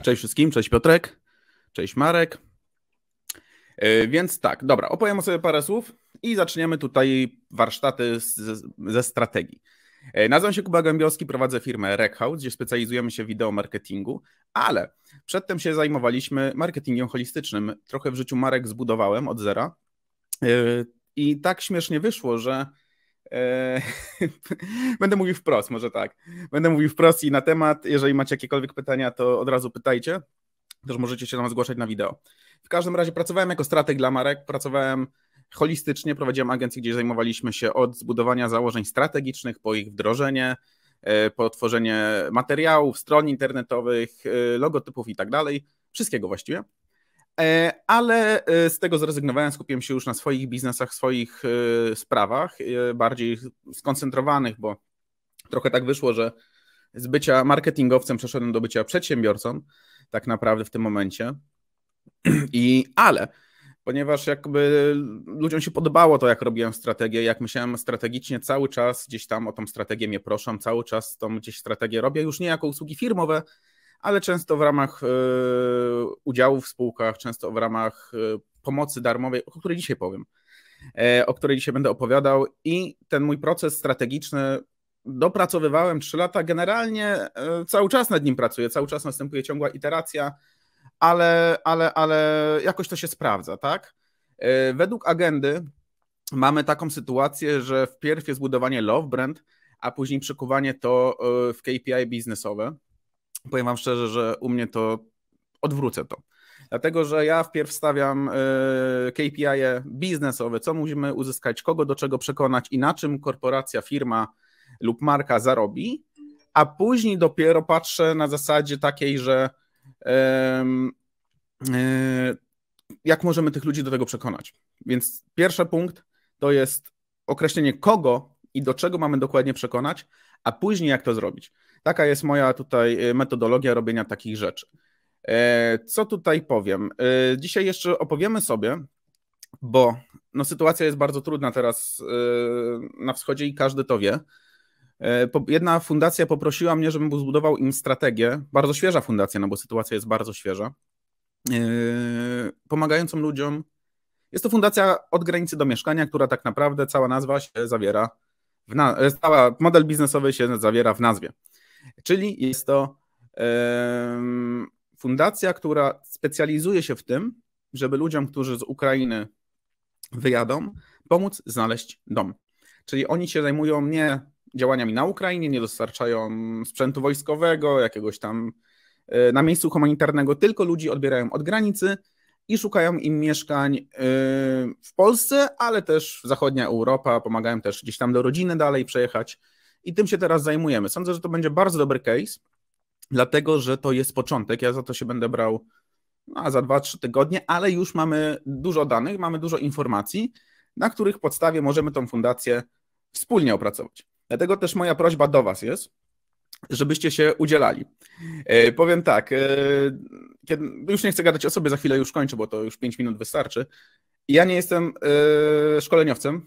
Tak. Cześć wszystkim, cześć Piotrek, cześć Marek. E, więc tak, dobra, opowiem sobie parę słów i zaczniemy tutaj warsztaty z, ze strategii. E, nazywam się Kuba Gębiowski, prowadzę firmę Rekhaut, gdzie specjalizujemy się w wideo marketingu, ale przedtem się zajmowaliśmy marketingiem holistycznym. Trochę w życiu Marek zbudowałem od zera. E, I tak śmiesznie wyszło, że E, będę mówił wprost, może tak. Będę mówił wprost i na temat. Jeżeli macie jakiekolwiek pytania, to od razu pytajcie. Też możecie się tam zgłaszać na wideo. W każdym razie pracowałem jako strateg dla marek, pracowałem holistycznie, prowadziłem agencję, gdzie zajmowaliśmy się od zbudowania założeń strategicznych po ich wdrożenie, e, po tworzenie materiałów, stron internetowych, e, logotypów i tak dalej. Wszystkiego właściwie. E, ale e, z tego zrezygnowałem, skupiłem się już na swoich biznesach, swoich e, sprawach, bardziej skoncentrowanych, bo trochę tak wyszło, że z bycia marketingowcem przeszedłem do bycia przedsiębiorcą, tak naprawdę w tym momencie. I ale, ponieważ jakby ludziom się podobało to, jak robiłem strategię, jak myślałem strategicznie, cały czas gdzieś tam o tą strategię mnie proszą, cały czas tą gdzieś strategię robię, już nie jako usługi firmowe, ale często w ramach e, udziału w spółkach, często w ramach e, pomocy darmowej, o której dzisiaj powiem, e, o której dzisiaj będę opowiadał. I ten mój proces strategiczny dopracowywałem 3 lata. Generalnie cały czas nad nim pracuję, cały czas następuje ciągła iteracja, ale, ale, ale jakoś to się sprawdza, tak? Według agendy mamy taką sytuację, że wpierw jest budowanie love brand, a później przekuwanie to w KPI biznesowe powiem Wam szczerze, że u mnie to odwrócę to. Dlatego, że ja wpierw stawiam KPI -e biznesowe, co musimy uzyskać, kogo do czego przekonać i na czym korporacja, firma lub marka zarobi, a później dopiero patrzę na zasadzie takiej, że e, jak możemy tych ludzi do tego przekonać. Więc pierwszy punkt to jest określenie kogo i do czego mamy dokładnie przekonać, a później jak to zrobić. Taka jest moja tutaj y, metodologia robienia takich rzeczy. E, co tutaj powiem? E, dzisiaj jeszcze opowiemy sobie, bo no, sytuacja jest bardzo trudna teraz e, na wschodzie i każdy to wie. Jedna fundacja poprosiła mnie, żebym zbudował im strategię, bardzo świeża fundacja, no bo sytuacja jest bardzo świeża, pomagającą ludziom. Jest to fundacja od granicy do mieszkania, która tak naprawdę cała nazwa się zawiera, w na- cała model biznesowy się zawiera w nazwie. Czyli jest to fundacja, która specjalizuje się w tym, żeby ludziom, którzy z Ukrainy wyjadą, pomóc znaleźć dom. Czyli oni się zajmują nie działaniami na Ukrainie, nie dostarczają sprzętu wojskowego, jakiegoś tam e, na miejscu humanitarnego, tylko ludzi odbierają od granicy i szukają im mieszkań e, w Polsce, ale też w zachodnia Europa, pomagają też gdzieś tam do rodziny dalej przejechać i tym się teraz zajmujemy. Sądzę, że to będzie bardzo dobry case, dlatego że to jest początek. Ja za to się będę brał no, za 2-3 tygodnie, ale już mamy dużo danych, mamy dużo informacji, na których podstawie możemy tą fundację wspólnie opracować. Dlatego też moja prośba do Was jest, żebyście się udzielali. E, powiem tak, e, kiedy, już nie chcę gadać o sobie, za chwilę już kończę, bo to już 5 minut wystarczy. Ja nie jestem e, szkoleniowcem,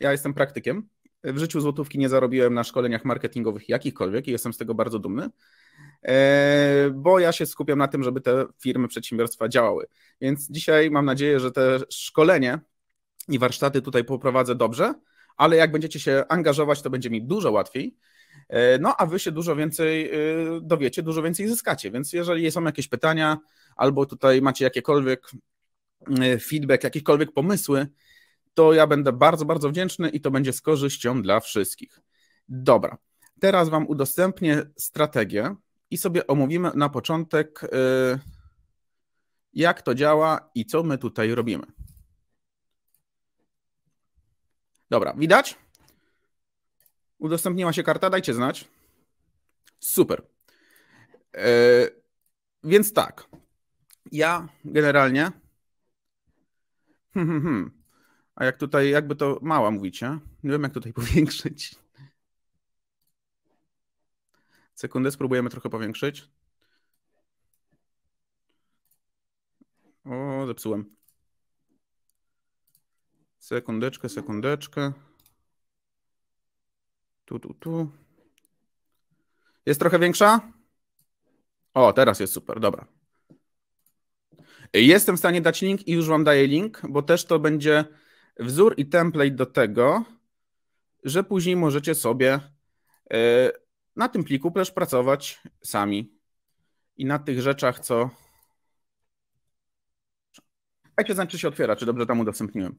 ja jestem praktykiem. W życiu złotówki nie zarobiłem na szkoleniach marketingowych jakichkolwiek i jestem z tego bardzo dumny, e, bo ja się skupiam na tym, żeby te firmy, przedsiębiorstwa działały. Więc dzisiaj mam nadzieję, że te szkolenie i warsztaty tutaj poprowadzę dobrze, ale jak będziecie się angażować, to będzie mi dużo łatwiej. E, no, a wy się dużo więcej e, dowiecie, dużo więcej zyskacie. Więc jeżeli są jakieś pytania, albo tutaj macie jakiekolwiek feedback, jakiekolwiek pomysły, to ja będę bardzo, bardzo wdzięczny i to będzie z korzyścią dla wszystkich. Dobra, teraz Wam udostępnię strategię i sobie omówimy na początek, y, jak to działa i co my tutaj robimy. Dobra, widać? Udostępniła się karta, dajcie znać. Super. Y, więc tak, ja generalnie. Hmm, hmm, hmm. A jak tutaj, jakby to mała mówicie? Nie wiem, jak tutaj powiększyć. Sekundę, spróbujemy trochę powiększyć. O, zepsułem. Sekundeczkę, sekundeczkę. Tu, tu, tu. Jest trochę większa? O, teraz jest super, dobra. Jestem w stanie dać link i już wam daję link, bo też to będzie wzór i template do tego, że później możecie sobie e, na tym pliku też pracować sami i na tych rzeczach, co. Dajcie znać, czy się otwiera, czy dobrze tam udostępniłem.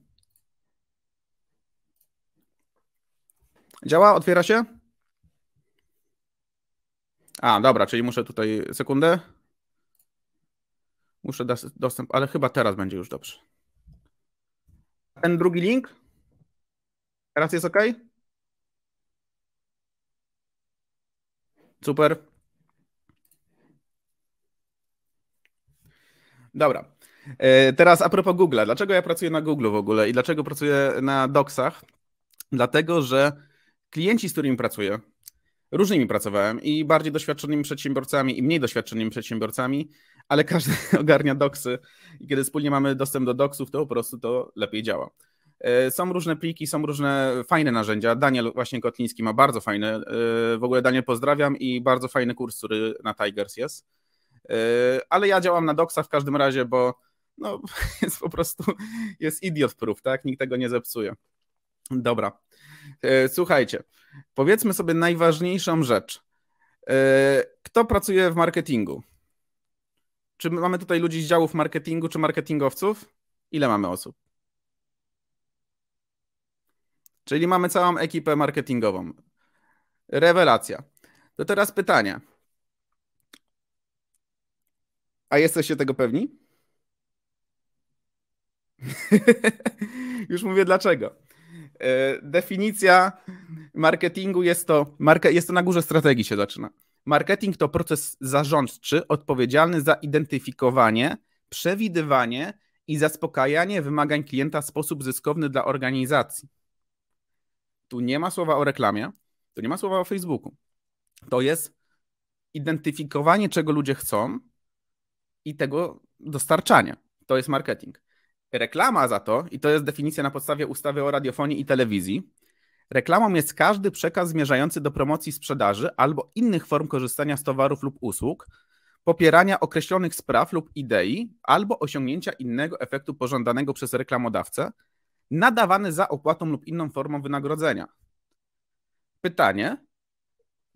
Działa? Otwiera się? A, dobra, czyli muszę tutaj sekundę. Muszę dać dostęp, ale chyba teraz będzie już dobrze. Ten drugi link? Teraz jest ok? Super. Dobra. E, teraz a propos Google. Dlaczego ja pracuję na Google w ogóle i dlaczego pracuję na Docsach? Dlatego, że klienci, z którymi pracuję, różnymi pracowałem i bardziej doświadczonymi przedsiębiorcami i mniej doświadczonymi przedsiębiorcami, ale każdy ogarnia doksy i kiedy wspólnie mamy dostęp do doksów, to po prostu to lepiej działa. E, są różne pliki, są różne fajne narzędzia. Daniel właśnie Kotliński ma bardzo fajne. E, w ogóle Daniel pozdrawiam i bardzo fajny kurs, który na Tigers jest. E, ale ja działam na doksa w każdym razie, bo no, jest po prostu, jest idiot proof, tak? Nikt tego nie zepsuje. Dobra, słuchajcie, powiedzmy sobie najważniejszą rzecz. Kto pracuje w marketingu? Czy mamy tutaj ludzi z działów marketingu czy marketingowców? Ile mamy osób? Czyli mamy całą ekipę marketingową. Rewelacja. To teraz pytanie. A jesteście tego pewni? Już mówię dlaczego. E, definicja marketingu jest to, jest to na górze strategii się zaczyna. Marketing to proces zarządczy odpowiedzialny za identyfikowanie, przewidywanie i zaspokajanie wymagań klienta w sposób zyskowny dla organizacji. Tu nie ma słowa o reklamie, tu nie ma słowa o Facebooku. To jest identyfikowanie, czego ludzie chcą i tego dostarczania. To jest marketing. Reklama za to, i to jest definicja na podstawie ustawy o radiofonii i telewizji, Reklamą jest każdy przekaz zmierzający do promocji sprzedaży albo innych form korzystania z towarów lub usług, popierania określonych spraw lub idei albo osiągnięcia innego efektu pożądanego przez reklamodawcę, nadawany za opłatą lub inną formą wynagrodzenia. Pytanie,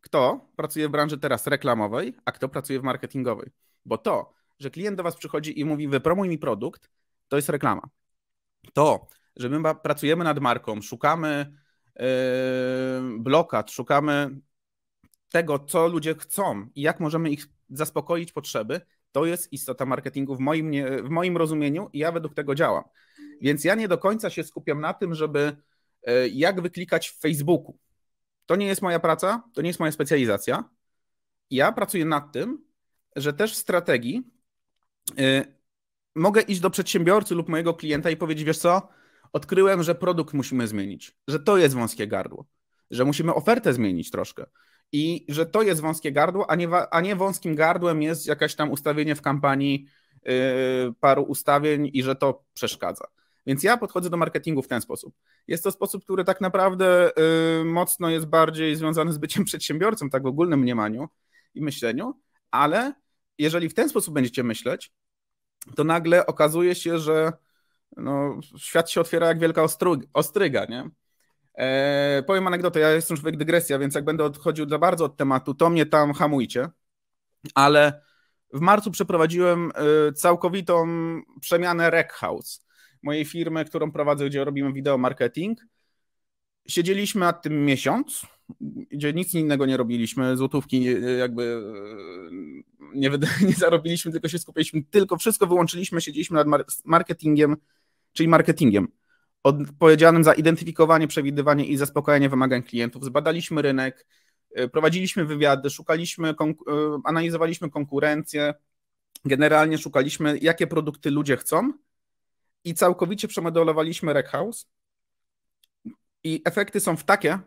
kto pracuje w branży teraz reklamowej, a kto pracuje w marketingowej? Bo to, że klient do Was przychodzi i mówi, wypromuj mi produkt, to jest reklama. To, że my pracujemy nad marką, szukamy Yy, blokad, szukamy tego, co ludzie chcą i jak możemy ich zaspokoić potrzeby, to jest istota marketingu w moim, w moim rozumieniu i ja według tego działam. Więc ja nie do końca się skupiam na tym, żeby yy, jak wyklikać w Facebooku. To nie jest moja praca, to nie jest moja specjalizacja. Ja pracuję nad tym, że też w strategii yy, mogę iść do przedsiębiorcy lub mojego klienta i powiedzieć, wiesz co, odkryłem, że produkt musimy zmienić, że to jest wąskie gardło, że musimy ofertę zmienić troszkę i że to jest wąskie gardło, a nie, a nie wąskim gardłem jest jakaś tam ustawienie w kampanii yy, paru ustawień i że to przeszkadza. Więc ja podchodzę do marketingu w ten sposób. Jest to sposób, który tak naprawdę yy, mocno jest bardziej związany z byciem przedsiębiorcą, tak w ogólnym mniemaniu i myśleniu, ale jeżeli w ten sposób będziecie myśleć, to nagle okazuje się, że no, świat się otwiera jak wielka ostryga, nie? E, powiem anegdotę, ja jestem człowiek dygresja, więc jak będę odchodził za bardzo od tematu, to mnie tam hamujcie, ale w marcu przeprowadziłem e, całkowitą przemianę Rackhouse, mojej firmy, którą prowadzę, gdzie robimy wideo marketing. Siedzieliśmy nad tym miesiąc, gdzie nic innego nie robiliśmy, złotówki e, jakby e, nie, nie zarobiliśmy, tylko się skupiliśmy, tylko wszystko wyłączyliśmy, siedzieliśmy nad marketingiem, czyli marketingiem, odpowiedzialnym za identyfikowanie, przewidywanie i zaspokajanie wymagań klientów. Zbadaliśmy rynek, y, prowadziliśmy wywiady, szukaliśmy, y, analizowaliśmy konkurencję, generalnie szukaliśmy, jakie produkty ludzie chcą i całkowicie przemodelowaliśmy Rackhouse. I efekty są w takie,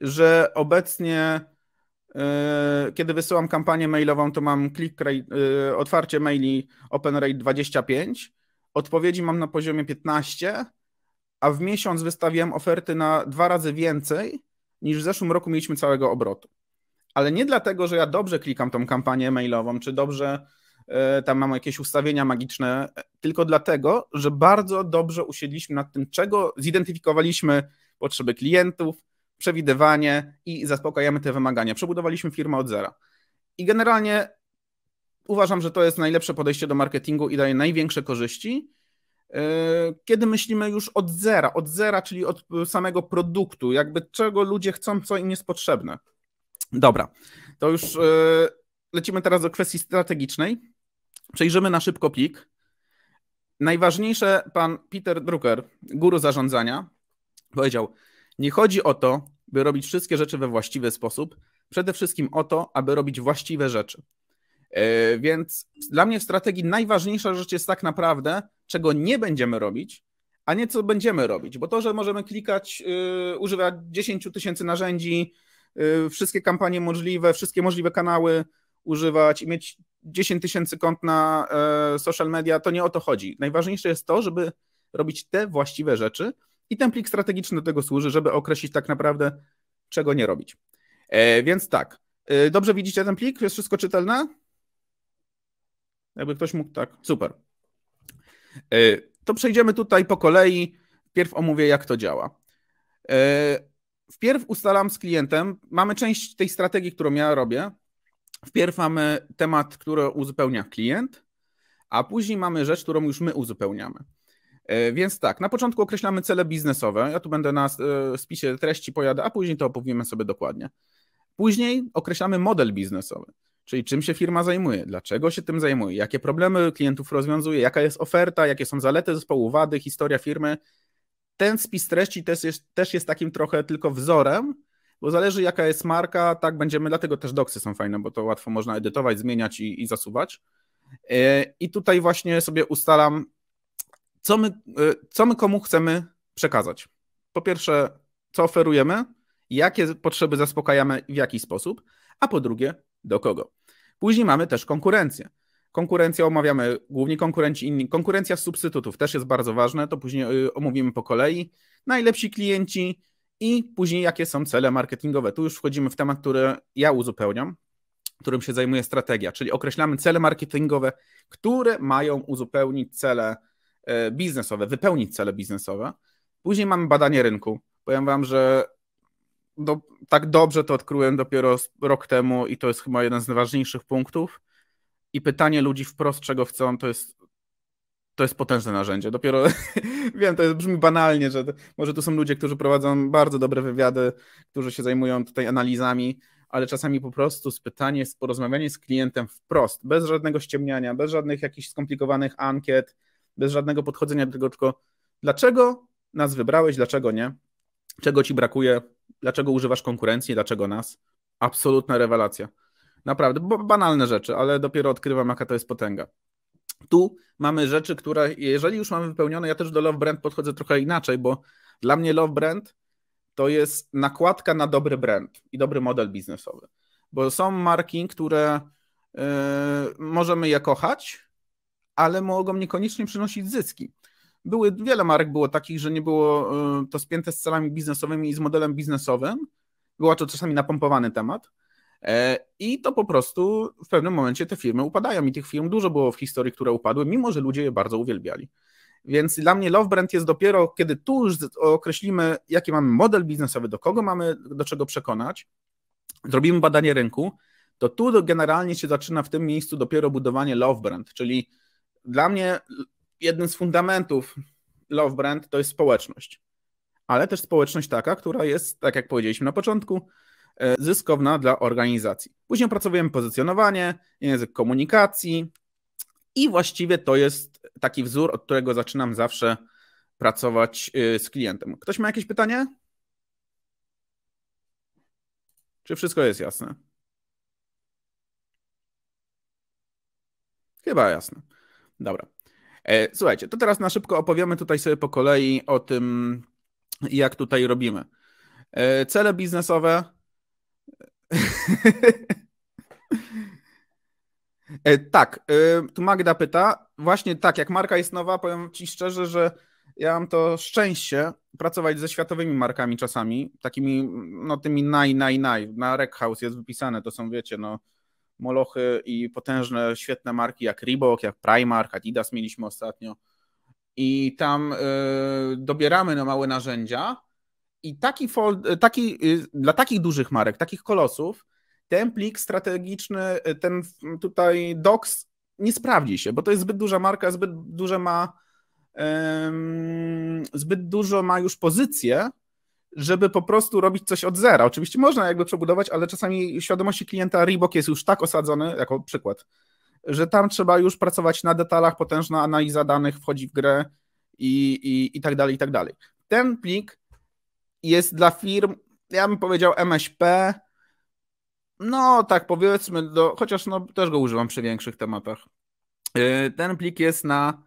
że obecnie, y, kiedy wysyłam kampanię mailową, to mam click rate, otwarcie maili open rate 25, Odpowiedzi mam na poziomie 15, a w miesiąc wystawiłem oferty na dwa razy więcej niż w zeszłym roku mieliśmy całego obrotu. Ale nie dlatego, że ja dobrze klikam tą kampanię mailową, czy dobrze e, tam mam jakieś ustawienia magiczne, tylko dlatego, że bardzo dobrze usiedliśmy nad tym, czego zidentyfikowaliśmy potrzeby klientów, przewidywanie i zaspokajamy te wymagania. Przebudowaliśmy firmę od zera. I generalnie uważam, że to jest najlepsze podejście do marketingu i daje największe korzyści. E, kiedy myślimy już od zera, od zera, czyli od samego produktu, jakby czego ludzie chcą, co im jest potrzebne. Dobra, to już e, lecimy teraz do kwestii strategicznej. Przejrzymy na szybko plik. Najważniejsze, pan Peter Drucker, guru zarządzania, powiedział: Nie chodzi o to, by robić wszystkie rzeczy we właściwy sposób, przede wszystkim o to, aby robić właściwe rzeczy. E, więc dla mnie w strategii najważniejsza rzecz jest tak naprawdę, czego nie będziemy robić, a nie co będziemy robić. Bo to, że możemy klikać, yy, używać 10 tysięcy narzędzi, yy, wszystkie kampanie możliwe, wszystkie możliwe kanały używać i mieć 10 tysięcy kont na yy, social media, to nie o to chodzi. Najważniejsze jest to, żeby robić te właściwe rzeczy i ten plik strategiczny do tego służy, żeby określić tak naprawdę, czego nie robić. E, więc tak, dobrze widzicie ten plik? Jest wszystko czytelne? Jakby ktoś mógł, tak, super. E, to przejdziemy tutaj po kolei. Pierw omówię, jak to działa. E, wpierw ustalam z klientem, mamy część tej strategii, którą ja robię. Wpierw mamy temat, który uzupełnia klient, a później mamy rzecz, którą już my uzupełniamy. E, więc tak, na początku określamy cele biznesowe. Ja tu będę na spisie treści pojadę, a później to opowiemy sobie dokładnie. Później określamy model biznesowy. Czyli czym się firma zajmuje, dlaczego się tym zajmuje, jakie problemy klientów rozwiązuje, jaka jest oferta, jakie są zalety zespołu, wady, historia firmy. Ten spis treści też jest, też jest takim trochę tylko wzorem, bo zależy jaka jest marka, tak będziemy, dlatego też doksy są fajne, bo to łatwo można edytować, zmieniać i, i zasuwać. E, I tutaj właśnie sobie ustalam, co my, e, co my komu chcemy przekazać. Po pierwsze, co oferujemy, jakie potrzeby zaspokajamy, w jaki sposób, a po drugie, do kogo. Później mamy też konkurencję. Konkurencję omawiamy, głównie konkurenci inni. Konkurencja z substytutów też jest bardzo ważna, to później y, omówimy po kolei. Najlepsi klienci i później jakie są cele marketingowe. Tu już wchodzimy w temat, który ja uzupełniam, którym się zajmuje strategia, czyli określamy cele marketingowe, które mają uzupełnić cele y, biznesowe, wypełnić cele biznesowe. Później mamy badanie rynku. Powiem Wam, że do, tak dobrze to odkryłem dopiero rok temu i to jest chyba jeden z najważniejszych punktów. I pytanie ludzi wprost, czego chcą, to jest, to jest potężne narzędzie. Dopiero wiem, to jest, brzmi banalnie, że może tu są ludzie, którzy prowadzą bardzo dobre wywiady, którzy się zajmują tutaj analizami, ale czasami po prostu z pytanie, z porozmawianie z klientem wprost, bez żadnego ściemniania, bez żadnych jakichś skomplikowanych ankiet, bez żadnego podchodzenia do tego, tylko dlaczego nas wybrałeś, dlaczego nie, czego ci brakuje, Dlaczego używasz konkurencji, dlaczego nas? Absolutna rewelacja. Naprawdę, banalne rzeczy, ale dopiero odkrywam, jaka to jest potęga. Tu mamy rzeczy, które, jeżeli już mamy wypełnione, ja też do Love Brand podchodzę trochę inaczej, bo dla mnie Love Brand to jest nakładka na dobry brand i dobry model biznesowy. Bo są marki, które yy, możemy je kochać, ale mogą niekoniecznie przynosić zyski były, wiele marek było takich, że nie było y, to spięte z celami biznesowymi i z modelem biznesowym. Była to czasami napompowany temat. E, I to po prostu w pewnym momencie te firmy upadają i tych firm dużo było w historii, które upadły, mimo że ludzie je bardzo uwielbiali. Więc dla mnie Love Brand jest dopiero, kiedy tu już określimy, jaki mamy model biznesowy, do kogo mamy, do czego przekonać, zrobimy badanie rynku, to tu generalnie się zaczyna w tym miejscu dopiero budowanie Love Brand, czyli dla mnie jednym z fundamentów Love Brand to jest społeczność. Ale też społeczność taka, która jest, tak jak powiedzieliśmy na początku, e, zyskowna dla organizacji. Później opracowujemy pozycjonowanie, język komunikacji i właściwie to jest taki wzór, od którego zaczynam zawsze pracować e, z klientem. Ktoś ma jakieś pytanie? Czy wszystko jest jasne? Chyba jasne. Dobra. E, słuchajcie, to teraz na szybko opowiemy tutaj sobie po kolei o tym, jak tutaj robimy. E, cele biznesowe. E, tak, tu Magda pyta. Właśnie tak, jak marka jest nowa, powiem Ci szczerze, że ja mam to szczęście pracować ze światowymi markami czasami, takimi, no tymi naj, naj, naj. Na Rec House jest wypisane, to są, wiecie, no molochy i potężne, świetne marki jak Reebok, jak Primark, Adidas mieliśmy ostatnio. I tam y, dobieramy na małe narzędzia i taki, fold, y, taki y, dla takich dużych marek, takich kolosów, ten plik strategiczny, ten tutaj docs nie sprawdzi się, bo to jest zbyt duża marka, zbyt duże ma zbyt dużo ma już pozycję, żeby po prostu robić coś od zera. Oczywiście można jakby przebudować, ale czasami świadomości klienta Reebok jest już tak osadzony, jako przykład, że tam trzeba już pracować na detalach, potężna analiza danych wchodzi w grę i, i, i tak dalej, i tak dalej. Ten plik jest dla firm, ja bym powiedział MŚP, no tak powiedzmy, do, chociaż no, też go używam przy większych tematach. Y, ten plik jest na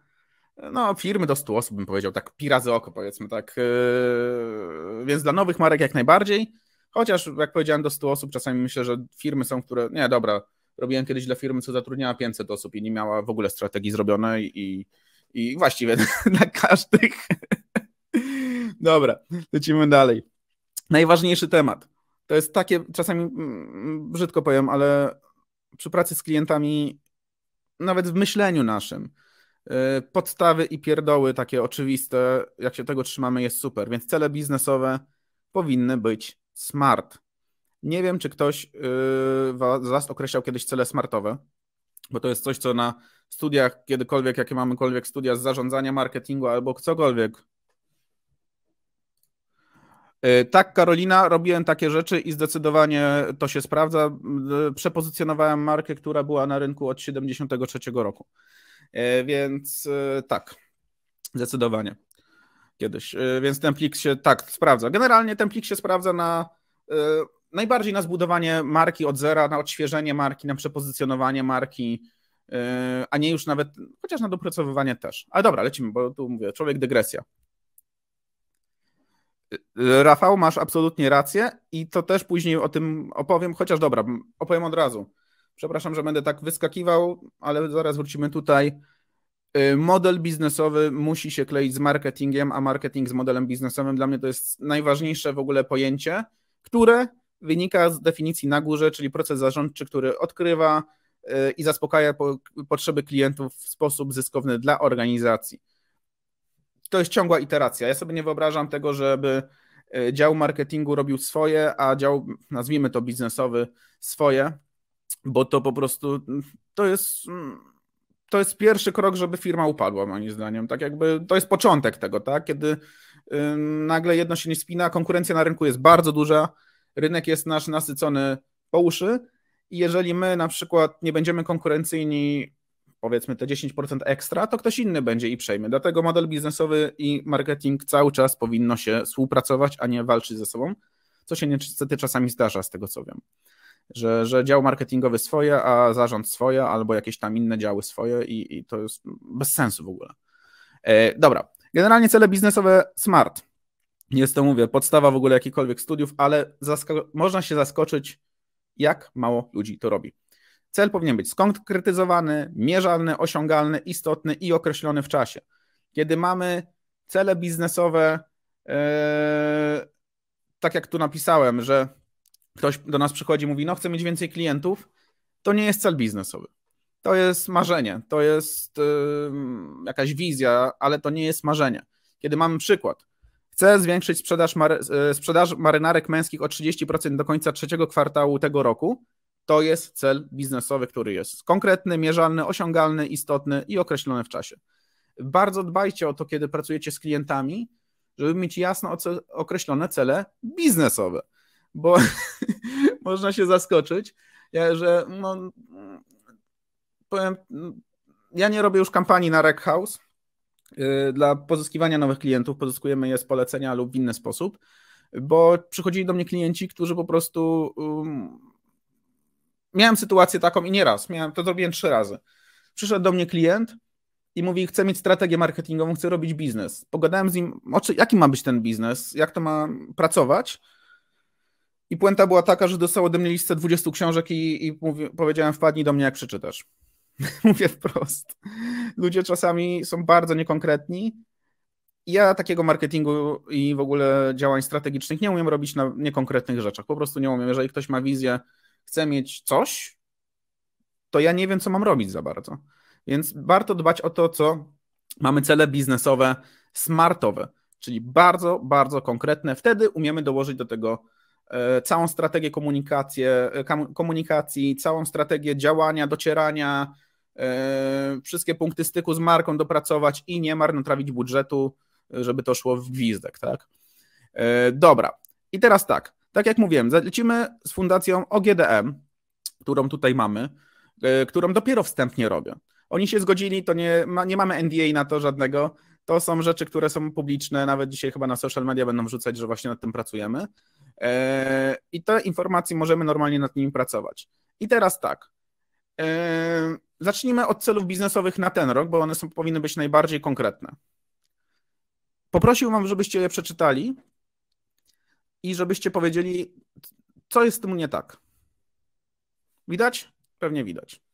no, firmy do 100 osób, bym powiedział, tak pirazy oko, powiedzmy tak. Yy, więc dla nowych marek jak najbardziej, chociaż jak powiedziałem do 100 osób, czasami myślę, że firmy są, które, nie, dobra, robiłem kiedyś dla firmy, co zatrudniała 500 osób i nie miała w ogóle strategii zrobionej i, i właściwie dla każdych. Dobra, lecimy dalej. Najważniejszy temat. To jest takie, czasami mm, mm, brzydko powiem, ale przy pracy z klientami, nawet w myśleniu naszym, Y, podstawy i pierdoły takie oczywiste, jak się tego trzymamy, jest super. Więc cele biznesowe powinny być smart. Nie wiem, czy ktoś y, z Was określał kiedyś cele smartowe, bo to jest coś, co na studiach, kiedykolwiek, jakie mamekolwiek studia z zarządzania marketingu albo cokolwiek. Y, tak, Karolina, robiłem takie rzeczy i zdecydowanie to się sprawdza. Przepozycjonowałem markę, która była na rynku od 1973 roku. E, więc e, tak, zdecydowanie. Kiedyś. E, więc ten plik się tak sprawdza. Generalnie ten plik się sprawdza na najbardziej na zbudowanie marki od zera, na odświeżenie marki, na przepozycjonowanie marki, a nie już nawet, chociaż na dopracowywanie też. Ale dobra, lecimy, bo tu mówię, człowiek dygresja. Rafał, masz absolutnie rację i to też później o tym opowiem, chociaż dobra, opowiem od razu. Przepraszam, że będę tak wyskakiwał, ale zaraz wrócimy tutaj. Y, model biznesowy musi się kleić z marketingiem, a marketing z modelem biznesowym dla mnie to jest najważniejsze w ogóle pojęcie, które wynika z definicji na górze, czyli proces zarządczy, który odkrywa y, i zaspokaja potrzeby klientów w sposób zyskowny dla organizacji. To jest ciągła iteracja. Ja sobie nie wyobrażam tego, żeby y, dział marketingu robił swoje, a dział, nazwijmy to biznesowy, swoje bo to po prostu mm, to jest mm, to jest pierwszy krok, żeby firma upadła, moim zdaniem. Tak jakby to jest początek tego, tak? Kiedy nagle jedno się nie spina, konkurencja na rynku jest bardzo duża, rynek jest nasz nasycony po uszy i jeżeli my na przykład nie będziemy konkurencyjni, powiedzmy te 10% ekstra, to ktoś inny będzie i przejmie. Dlatego model biznesowy i marketing cały czas powinno się współpracować, a nie walczyć ze sobą, co się niestety czasami zdarza, z tego co wiem że, że dział marketingowy swoje, a zarząd swoje, albo jakieś tam inne działy swoje i, i to jest bez sensu w ogóle. E, dobra, generalnie cele biznesowe smart. Jest to, mówię, podstawa w ogóle jakichkolwiek studiów, ale można się zaskoczyć, jak mało ludzi to robi. Cel powinien być skonkretyzowany, mierzalny, osiągalny, istotny i określony w czasie. Kiedy mamy cele biznesowe, yy, tak jak tu napisałem, że ktoś do nas przychodzi i mówi, no chcę mieć więcej klientów, to nie jest cel biznesowy. To jest marzenie, to jest yy, jakaś wizja, ale to nie jest marzenie. Kiedy mamy przykład, chcę zwiększyć sprzedaż, mar e, sprzedaż marynarek męskich o 30% do końca trzeciego kwartału tego roku, to jest cel biznesowy, który jest konkretny, mierzalny, osiągalny, istotny i określony w czasie. Bardzo dbajcie o to, kiedy pracujecie z klientami, żeby mieć jasno określone cele biznesowe bo można się zaskoczyć, że no, powiem, ja nie robię już kampanii na Rec House y, dla pozyskiwania nowych klientów, pozyskujemy je z polecenia lub w inny sposób, bo przychodzili do mnie klienci, którzy po prostu um, miałem sytuację taką i nieraz, miałem, to zrobiłem trzy razy. Przyszedł do mnie klient i mówi, chcę mieć strategię marketingową, chcę robić biznes. Pogadałem z nim, o czy, jaki ma być ten biznes, jak to ma pracować, i puenta była taka, że dostał ode mnie listę 20 książek i, i mówi, powiedziałem wpadnij do mnie jak przeczytasz. Mówię wprost. Ludzie czasami są bardzo niekonkretni. Ja takiego marketingu i w ogóle działań strategicznych nie umiem robić na niekonkretnych rzeczach. Po prostu nie umiem. Jeżeli ktoś ma wizję, chce mieć coś, to ja nie wiem, co mam robić za bardzo. Więc warto dbać o to, co mamy cele biznesowe, smartowe, czyli bardzo, bardzo konkretne. Wtedy umiemy dołożyć do tego E, całą strategię komunikację, e, komunikacji, całą strategię działania, docierania, e, wszystkie punkty styku z marką dopracować i nie marnotrawić budżetu, żeby to szło w gwizdek, tak? Dobra. I teraz tak, tak jak mówiłem, lecimy z fundacją OGDM, którą tutaj mamy, którą dopiero wstępnie robię. Oni się zgodzili, to nie, ma, nie mamy NDA na to żadnego. To są rzeczy, które są publiczne, nawet dzisiaj chyba na social media będą wrzucać, że właśnie nad tym pracujemy. E, I te informacje możemy normalnie nad nimi pracować. I teraz tak. E, zacznijmy od celów biznesowych na ten rok, bo one są, powinny być najbardziej konkretne. Poprosiłbym, żebyście je przeczytali i żebyście powiedzieli, co jest z tym nie tak. Widać? Pewnie widać.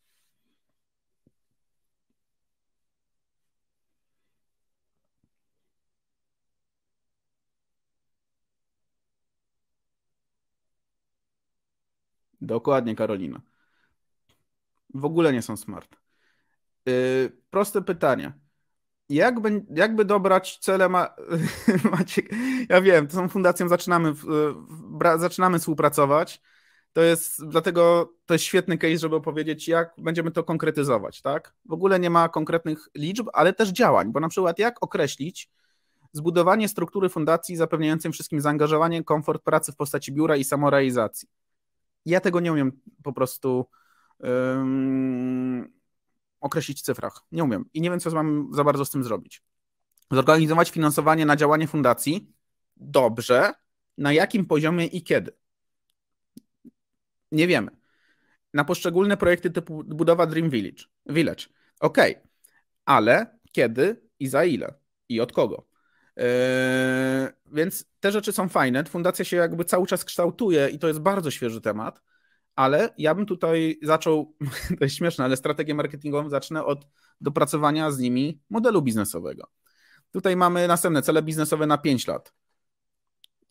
Dokładnie, Karolina. W ogóle nie są smart. Yy, proste pytanie. Jakby, jakby dobrać cele ma... Maciek? Ja wiem, tą fundacją zaczynamy, zaczynamy współpracować. To jest dlatego to jest świetny case, żeby opowiedzieć, jak będziemy to konkretyzować, tak? W ogóle nie ma konkretnych liczb, ale też działań, bo na przykład jak określić zbudowanie struktury fundacji zapewniającej wszystkim zaangażowanie, komfort pracy w postaci biura i samorealizacji. Ja tego nie umiem po prostu um, określić w cyfrach. Nie umiem i nie wiem, co mam za bardzo z tym zrobić. Zorganizować finansowanie na działanie fundacji. Dobrze. Na jakim poziomie i kiedy? Nie wiemy. Na poszczególne projekty typu budowa Dream Village. Village. Okej, okay. ale kiedy i za ile? I od kogo? Yy, więc te rzeczy są fajne. Fundacja się jakby cały czas kształtuje i to jest bardzo świeży temat, ale ja bym tutaj zaczął, to jest śmieszne, ale strategię marketingową zacznę od dopracowania z nimi modelu biznesowego. Tutaj mamy następne cele biznesowe na 5 lat.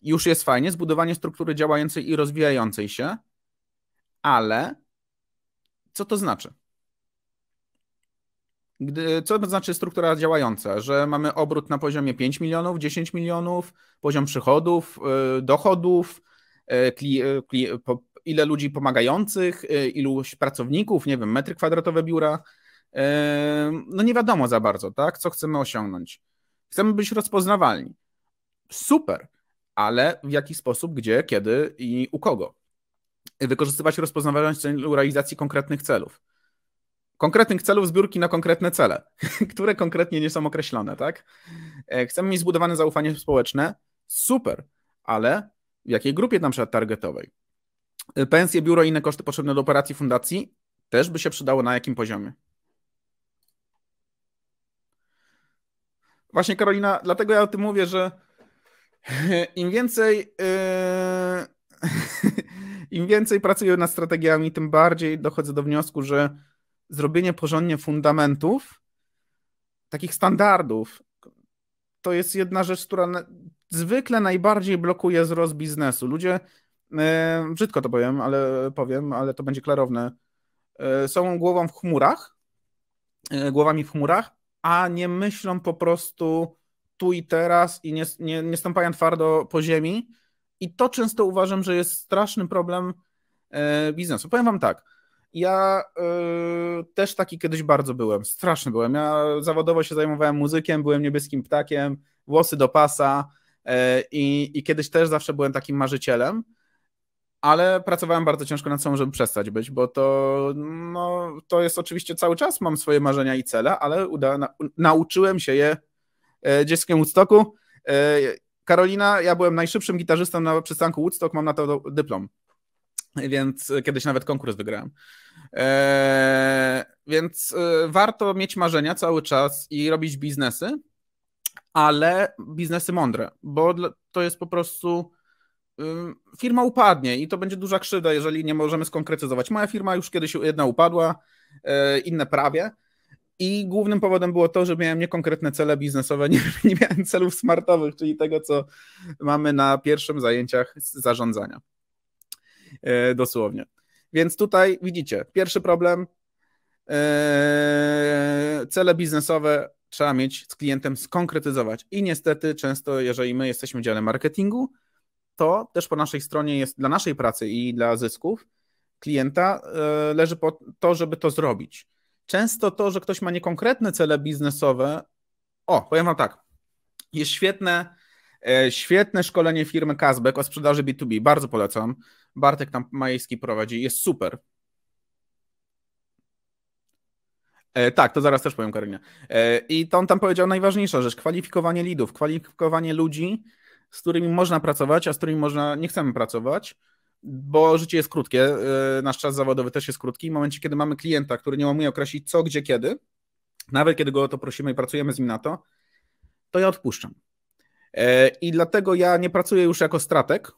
Już jest fajnie, zbudowanie struktury działającej i rozwijającej się, ale co to znaczy? Gdy, co to znaczy struktura działająca? Że mamy obrót na poziomie 5 milionów, 10 milionów, poziom przychodów, y, dochodów, y, kli, y, kli, ile ludzi pomagających, ilu pracowników, nie wiem, metry kwadratowe biura. No nie wiadomo za bardzo, tak? Co chcemy osiągnąć. Chcemy być rozpoznawalni. Super, ale w jaki sposób, gdzie, kiedy i u kogo? Wykorzystywać rozpoznawalność w celu realizacji konkretnych celów konkretnych celów zbiórki na konkretne cele, które konkretnie nie są określone, tak? E, chcemy mieć zbudowane zaufanie społeczne, super, ale w jakiej grupie na przykład targetowej? E, pensje, biuro i inne koszty potrzebne do operacji fundacji też by się przydało na jakim poziomie? Właśnie Karolina, dlatego ja o tym mówię, że im więcej yy, im więcej pracuję nad strategiami, tym bardziej dochodzę do wniosku, że zrobienie porządnie fundamentów, takich standardów, to jest jedna rzecz, która zwykle najbardziej blokuje wzrost biznesu. Ludzie, e, brzydko to powiem, ale powiem, ale to będzie klarowne, e, są głową w chmurach, e, głowami w chmurach, a nie myślą po prostu tu i teraz i nie, nie, nie stąpają twardo po ziemi. I to często uważam, że jest straszny problem biznesu. Powiem wam tak, ja y, też taki kiedyś bardzo byłem, straszny byłem. Ja zawodowo się zajmowałem muzykiem, byłem niebieskim ptakiem, włosy do pasa y, i kiedyś też zawsze byłem takim marzycielem, ale pracowałem bardzo ciężko nad sobą, żeby przestać być, bo to, no, to jest oczywiście cały czas mam swoje marzenia i cele, ale uda, na, nauczyłem się je y, dzieckiem Woodstocku. E, Karolina, ja byłem najszybszym gitarzystą na przystanku Woodstock, mam na to dyplom więc kiedyś nawet konkurs wygrałem. Eee, więc e, warto mieć marzenia cały czas i robić biznesy, ale biznesy mądre, bo to jest po prostu firma upadnie i to będzie duża krzywda, jeżeli nie możemy skonkretyzować. Moja firma już kiedyś jedna upadła, e, inne prawie. I głównym powodem było to, że miałem niekonkretne cele biznesowe, nie, nie miałem celów smartowych, czyli tego, co mamy na pierwszym zajęciach zarządzania. E, dosłownie. Więc tutaj widzicie, pierwszy problem, e, cele biznesowe trzeba mieć z klientem skonkretyzować. I niestety często, jeżeli my jesteśmy działem marketingu, to też po naszej stronie jest dla naszej pracy i dla zysków klienta e, leży po to, żeby to zrobić. Często to, że ktoś ma niekonkretne cele biznesowe, o, powiem wam tak, jest świetne, świetne szkolenie firmy Kazbek o sprzedaży B2B, bardzo polecam. Bartek tam Majewski prowadzi, jest super. E, tak, to zaraz też powiem Karolina. E, I to on tam powiedział najważniejsza rzecz, kwalifikowanie lidów, kwalifikowanie ludzi, z którymi można pracować, a z którymi można nie chcemy pracować, bo życie jest krótkie, e, nasz czas zawodowy też jest krótki. W momencie, kiedy mamy klienta, który nie umie określić co, gdzie, kiedy, nawet kiedy go o to prosimy i pracujemy z nim na to, to ja odpuszczam. E, I dlatego ja nie pracuję już jako stratek,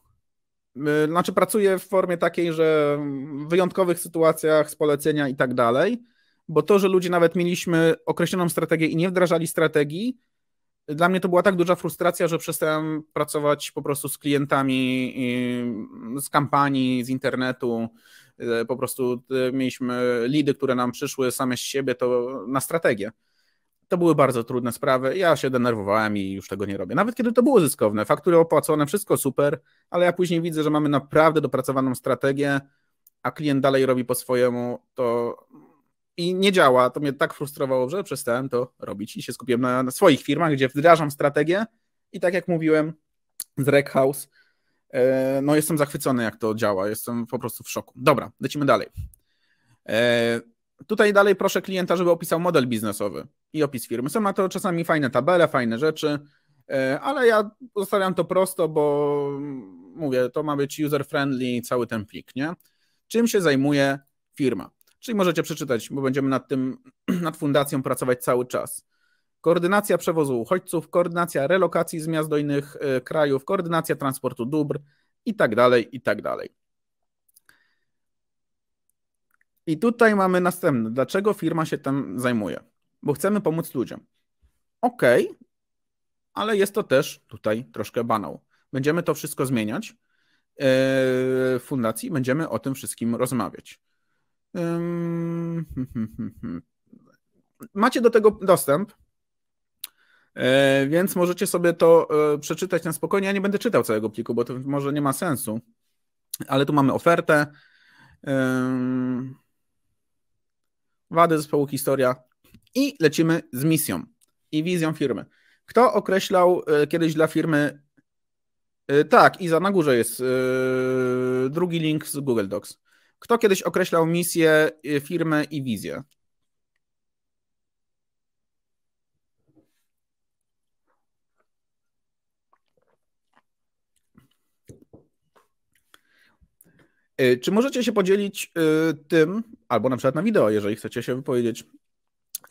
Y, znaczy pracuję w formie takiej, że w wyjątkowych sytuacjach z polecenia i tak dalej, bo to, że ludzie nawet mieliśmy określoną strategię i nie wdrażali strategii, dla mnie to była tak duża frustracja, że przestałem pracować po prostu z klientami y, z kampanii, z internetu. Y, po prostu mieliśmy lidy, które nam przyszły same z siebie, to na strategię to były bardzo trudne sprawy. Ja się denerwowałem i już tego nie robię. Nawet kiedy to było zyskowne, faktury opłacone, wszystko super, ale ja później widzę, że mamy naprawdę dopracowaną strategię, a klient dalej robi po swojemu, to i nie działa. To mnie tak frustrowało, że przestałem to robić i się skupiłem na, na swoich firmach, gdzie wdrażam strategię i tak jak mówiłem z Rec House, yy, no jestem zachwycony, jak to działa. Jestem po prostu w szoku. Dobra, lecimy dalej. Yy, Tutaj dalej proszę klienta, żeby opisał model biznesowy i opis firmy. Są na to czasami fajne tabele, fajne rzeczy, e, ale ja zostawiam to prosto, bo mówię, to ma być user-friendly cały ten plik, nie? Czym się zajmuje firma? Czyli możecie przeczytać, bo będziemy nad tym, nad fundacją pracować cały czas. Koordynacja przewozu uchodźców, koordynacja relokacji z miast do innych e, krajów, koordynacja transportu dóbr i tak dalej, i tak dalej. I tutaj mamy następne. Dlaczego firma się tym zajmuje? Bo chcemy pomóc ludziom. Ok, ale jest to też tutaj troszkę banał. Będziemy to wszystko zmieniać yy, w fundacji, będziemy o tym wszystkim rozmawiać. Macie do tego dostęp, yy, więc możecie sobie to yy, przeczytać na spokojnie. Ja nie będę czytał całego pliku, bo to może nie ma sensu, ale tu mamy ofertę wady zespołu, historia i lecimy z misją i wizją firmy. Kto określał e, kiedyś dla firmy. E, tak, Iza, na górze jest e, drugi link z Google Docs. Kto kiedyś określał misję firmy i wizję? Y, czy możecie się podzielić y, tym, albo na przykład na wideo, jeżeli chcecie się wypowiedzieć,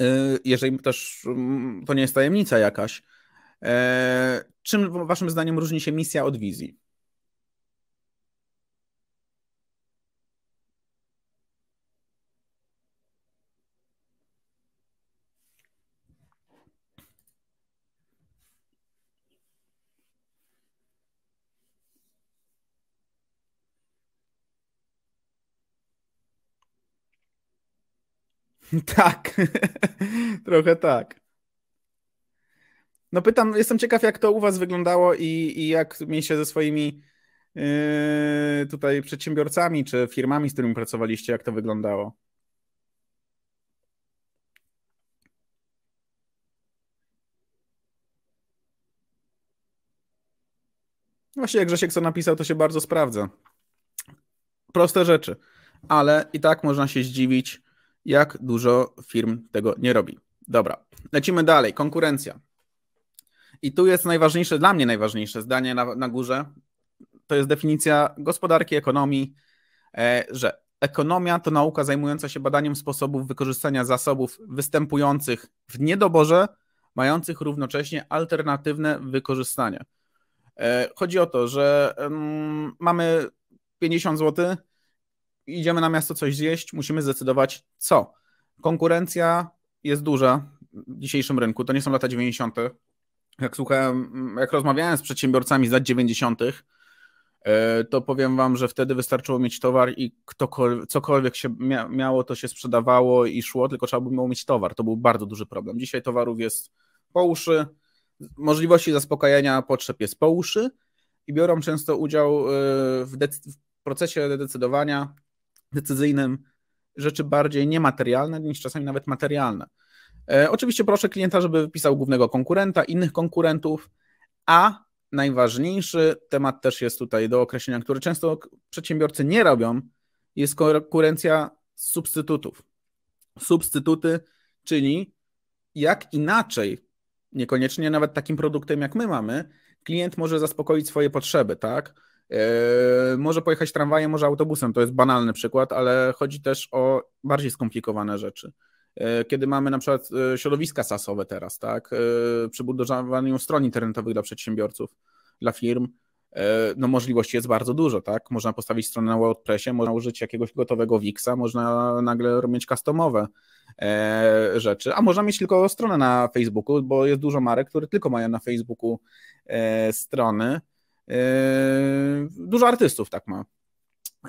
y, jeżeli też mm, to nie jest tajemnica jakaś, e, czym waszym zdaniem różni się misja od wizji? Tak, trochę tak. No pytam, jestem ciekaw, jak to u Was wyglądało i, i jak mieliście ze swoimi yy, tutaj przedsiębiorcami czy firmami, z którymi pracowaliście, jak to wyglądało? Właśnie jak Grzesiek co napisał, to się bardzo sprawdza. Proste rzeczy, ale i tak można się zdziwić, jak dużo firm tego nie robi. Dobra, lecimy dalej. Konkurencja. I tu jest najważniejsze, dla mnie najważniejsze zdanie na, na górze. To jest definicja gospodarki, ekonomii, e, że ekonomia to nauka zajmująca się badaniem sposobów wykorzystania zasobów występujących w niedoborze, mających równocześnie alternatywne wykorzystanie. E, chodzi o to, że mamy 50 zł, idziemy na miasto coś zjeść, musimy zdecydować co. Konkurencja jest duża w dzisiejszym rynku, to nie są lata 90. Jak słuchałem, jak rozmawiałem z przedsiębiorcami z lat 90., e, to powiem wam, że wtedy wystarczyło mieć towar i ktokolwiek, cokolwiek się miało, to się sprzedawało i szło, tylko trzeba było mieć towar. To był bardzo duży problem. Dzisiaj towarów jest po uszy, możliwości zaspokajania potrzeb jest po uszy i biorą często udział e, w, w procesie decydowania decyzyjnym rzeczy bardziej niematerialne niż czasami nawet materialne. E, oczywiście proszę klienta, żeby wypisał głównego konkurenta, innych konkurentów, a najważniejszy temat też jest tutaj do określenia, który często przedsiębiorcy nie robią, jest konkurencja substytutów. Substytuty, czyli jak inaczej, niekoniecznie nawet takim produktem jak my mamy, klient może zaspokoić swoje potrzeby, tak? Yy, może pojechać tramwajem, może autobusem, to jest banalny przykład, ale chodzi też o bardziej skomplikowane rzeczy. Yy, kiedy mamy na przykład yy, środowiska sasowe teraz, tak, przy budowaniu stron internetowych dla przedsiębiorców, dla firm, no możliwości jest bardzo dużo, tak? Można postawić stronę na WordPressie, można użyć jakiegoś gotowego Wixa, można nagle robić customowe rzeczy, a można mieć tylko stronę na Facebooku, bo jest dużo marek, które tylko mają na Facebooku strony. Yy, dużo artystów tak ma.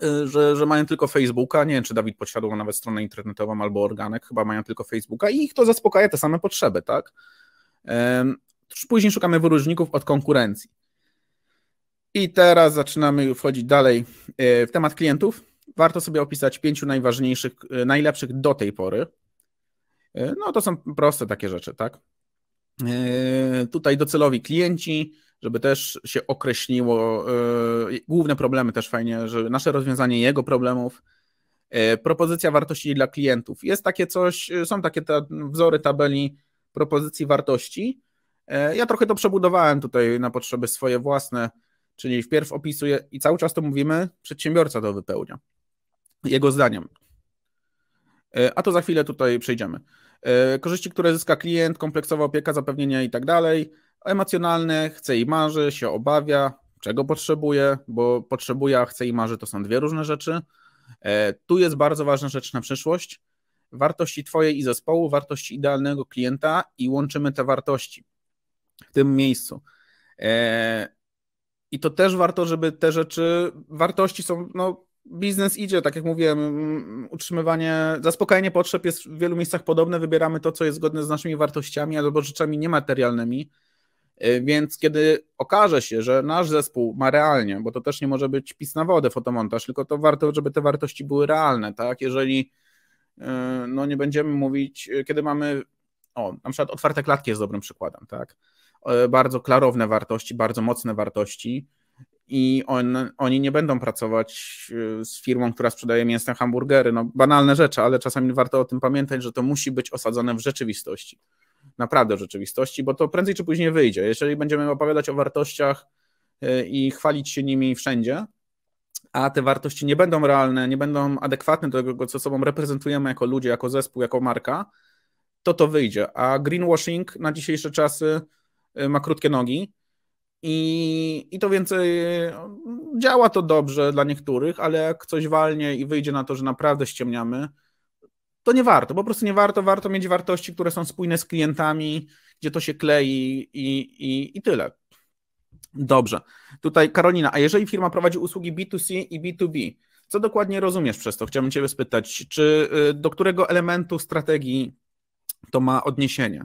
Yy, że, że, mają tylko Facebooka. Nie wiem, czy Dawid posiadał nawet stronę internetową albo Organek, chyba mają tylko Facebooka i ich to zaspokaja te same potrzeby, tak? Yy, później szukamy wyróżników od konkurencji. I teraz zaczynamy wchodzić dalej w temat klientów. Warto sobie opisać pięciu najważniejszych, najlepszych do tej pory. No to są proste takie rzeczy, tak? Tutaj docelowi klienci, żeby też się określiło e, główne problemy też fajnie, że nasze rozwiązanie jego problemów, e, propozycja wartości dla klientów. Jest takie coś, e, są takie wzory tabeli propozycji wartości. ja trochę to przebudowałem tutaj na potrzeby swoje własne, czyli wpierw opisuję i cały czas to mówimy, przedsiębiorca to wypełnia, jego zdaniem. A to za chwilę tutaj przejdziemy. Korzyści, które zyska klient, kompleksowa opieka, zapewnienia i tak dalej. Emocjonalny, chce i marzy, się obawia, czego potrzebuje, bo potrzebuje, a chce i marzy to są dwie różne rzeczy. E, tu jest bardzo ważna rzecz na przyszłość. Wartości Twojej i zespołu, wartości idealnego klienta i łączymy te wartości w tym miejscu. E, I to też warto, żeby te rzeczy, wartości są, no biznes idzie, tak jak mówiłem, utrzymywanie, zaspokajanie potrzeb jest w wielu miejscach podobne, wybieramy to, co jest zgodne z naszymi wartościami albo rzeczami niematerialnymi, Y, więc kiedy okaże się, że nasz zespół ma realnie, bo to też nie może być pis na wodę fotomontaż, tylko to warto, żeby te wartości były realne, tak? Jeżeli y, no nie będziemy mówić, y, kiedy mamy, o, na przykład otwarte klatki jest dobrym przykładem, tak? Bardzo klarowne wartości, bardzo mocne wartości i on, oni nie będą pracować z firmą, która sprzedaje mięsne hamburgery, no banalne rzeczy, ale czasami warto o tym pamiętać, że to musi być osadzone w rzeczywistości naprawdę rzeczywistości, bo to prędzej czy później wyjdzie. Jeżeli będziemy opowiadać o wartościach y, i chwalić się nimi wszędzie, a te wartości nie będą realne, nie będą adekwatne do tego, co sobą reprezentujemy jako ludzie, jako zespół, jako marka, to to wyjdzie. A greenwashing na dzisiejsze czasy y, ma krótkie nogi i, i to więcej y, działa to dobrze dla niektórych, ale jak coś walnie i wyjdzie na to, że naprawdę ściemniamy, to nie warto, po prostu nie warto. Warto mieć wartości, które są spójne z klientami, gdzie to się klei i, i, i tyle. Dobrze. Tutaj Karolina, a jeżeli firma prowadzi usługi B2C i B2B, co dokładnie rozumiesz przez to? Chciałbym Ciebie spytać, czy y, do którego elementu strategii to ma odniesienie?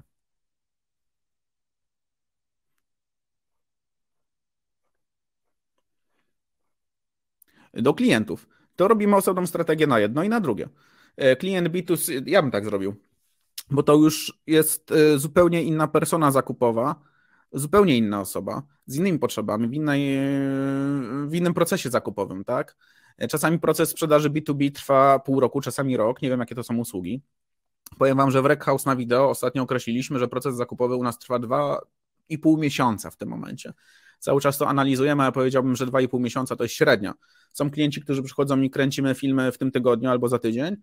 Do klientów. To robimy osobną strategię na jedno i na drugie. E, klient B2C, ja bym tak zrobił, bo to już jest e, zupełnie inna persona zakupowa, zupełnie inna osoba, z innymi potrzebami, w, innej, e, w innym procesie zakupowym, tak? Czasami proces sprzedaży B2B trwa pół roku, czasami rok, nie wiem jakie to są usługi. Powiem Wam, że w Rekhaus na wideo ostatnio określiliśmy, że proces zakupowy u nas trwa 2,5 miesiąca w tym momencie. Cały czas to analizujemy, ale powiedziałbym, że 2,5 miesiąca to jest średnia. Są klienci, którzy przychodzą i kręcimy filmy w tym tygodniu albo za tydzień,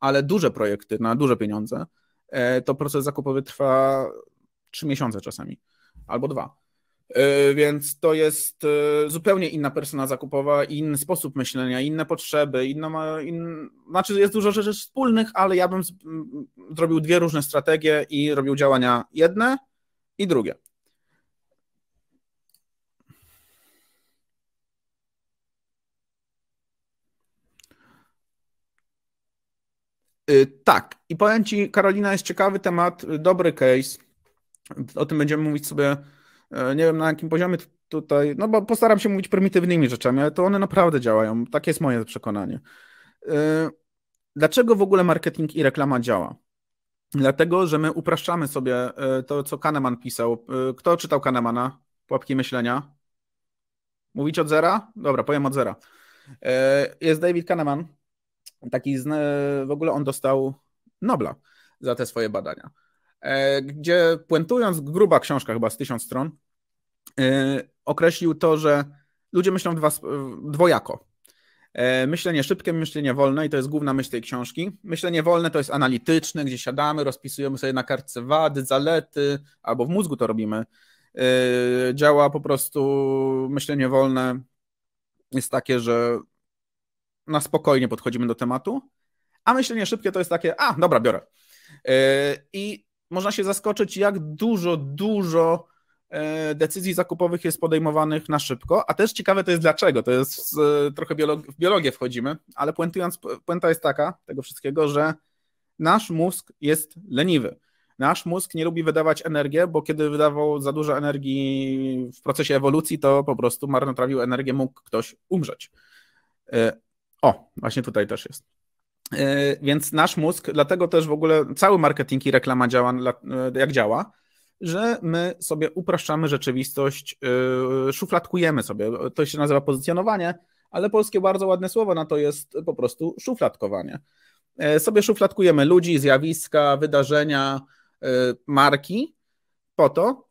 ale duże projekty na duże pieniądze, e, to proces zakupowy trwa trzy miesiące czasami, albo dwa. E, więc to jest e, zupełnie inna persona zakupowa, inny sposób myślenia, inne potrzeby, inna, in... znaczy jest dużo rzeczy wspólnych, ale ja bym zrobił dwie różne strategie i robił działania jedne i drugie. Y, tak. I powiem Ci, Karolina, jest ciekawy temat, y, dobry case. O tym będziemy mówić sobie, y, nie wiem na jakim poziomie tutaj, no bo postaram się mówić prymitywnymi rzeczami, ale to one naprawdę działają. Takie jest moje przekonanie. Dlaczego w ogóle marketing i reklama działa? Dlatego, że my upraszczamy sobie to, co Kahneman pisał. Kto czytał Kahnemana? Pułapki myślenia. Mówić od zera? Dobra, powiem od zera. Jest David Kahneman, taki w ogóle on dostał Nobla za te swoje badania. E, gdzie puentując, gruba książka chyba z tysiąc stron, e, określił to, że ludzie myślą dwa, dwojako. E, myślenie szybkie, myślenie wolne i to jest główna myśl tej książki. Myślenie wolne to jest analityczne, gdzie siadamy, rozpisujemy sobie na kartce wady, zalety, albo w mózgu to robimy. Działa po prostu myślenie wolne jest takie, że na spokojnie podchodzimy do tematu, a myślenie szybkie to jest takie, a dobra, biorę. Yy, I można się zaskoczyć, jak dużo, dużo e, decyzji zakupowych jest podejmowanych na szybko, a też ciekawe to jest dlaczego. To jest trochę biolog- w biologię wchodzimy, ale puenta jest taka tego wszystkiego, że nasz mózg jest leniwy. Nasz mózg nie lubi wydawać energii, bo kiedy wydawał za dużo energii w procesie ewolucji, to po prostu marnotrawił energię, mógł ktoś umrzeć. E, o, właśnie tutaj też jest. E, więc nasz mózg, dlatego też w ogóle cały marketing i reklama działa e, jak działa, że my sobie upraszczamy rzeczywistość, e, szufladkujemy sobie. To się nazywa pozycjonowanie, ale polskie bardzo ładne słowo na to jest po prostu szufladkowanie. Sobie szufladkujemy ludzi, zjawiska, wydarzenia, marki po to,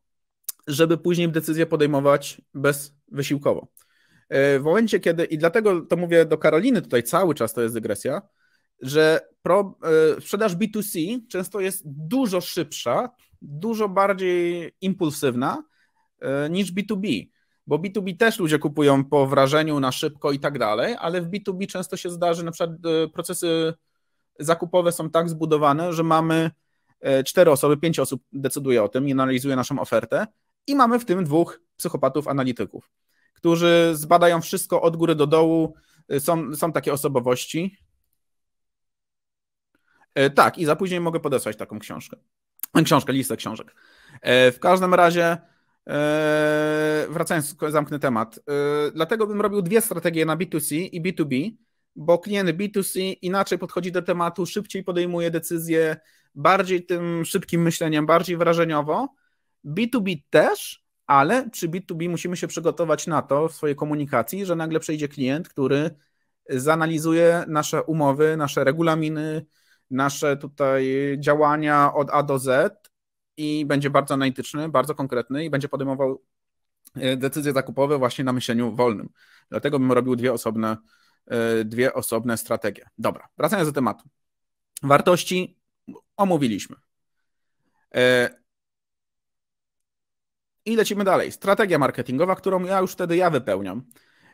żeby później decyzję podejmować bezwysiłkowo. E, w momencie, kiedy, i dlatego to mówię do Karoliny tutaj cały czas, to jest dygresja, że pro, e, sprzedaż B2C często jest dużo szybsza, dużo bardziej impulsywna e, niż B2B. Bo B2B też ludzie kupują po wrażeniu na szybko i tak dalej, ale w B2B często się zdarzy, na przykład procesy zakupowe są tak zbudowane, że mamy cztery osoby, pięć osób decyduje o tym i analizuje naszą ofertę i mamy w tym dwóch psychopatów analityków którzy zbadają wszystko od góry do dołu. Y, są, są takie osobowości. Y, tak, i za później mogę podesłać taką książkę. Książkę, listę książek. Y, w każdym razie, wracając, zamknę temat. Dlatego bym robił dwie strategie na B2C i B2B, bo klient B2C inaczej podchodzi do tematu, szybciej podejmuje decyzje, bardziej tym szybkim myśleniem, bardziej wrażeniowo. B2B też, ale przy B2B musimy się przygotować na to w swojej komunikacji, że nagle przejdzie klient, który zanalizuje nasze umowy, nasze regulaminy, nasze tutaj działania od A do Z i będzie bardzo analityczny, bardzo konkretny i będzie podejmował e, decyzje zakupowe właśnie na myśleniu wolnym. Dlatego bym robił dwie osobne, e, dwie osobne strategie. Dobra, wracając do tematu. Wartości omówiliśmy. E, i lecimy dalej. Strategia marketingowa, którą ja już wtedy ja wypełniam,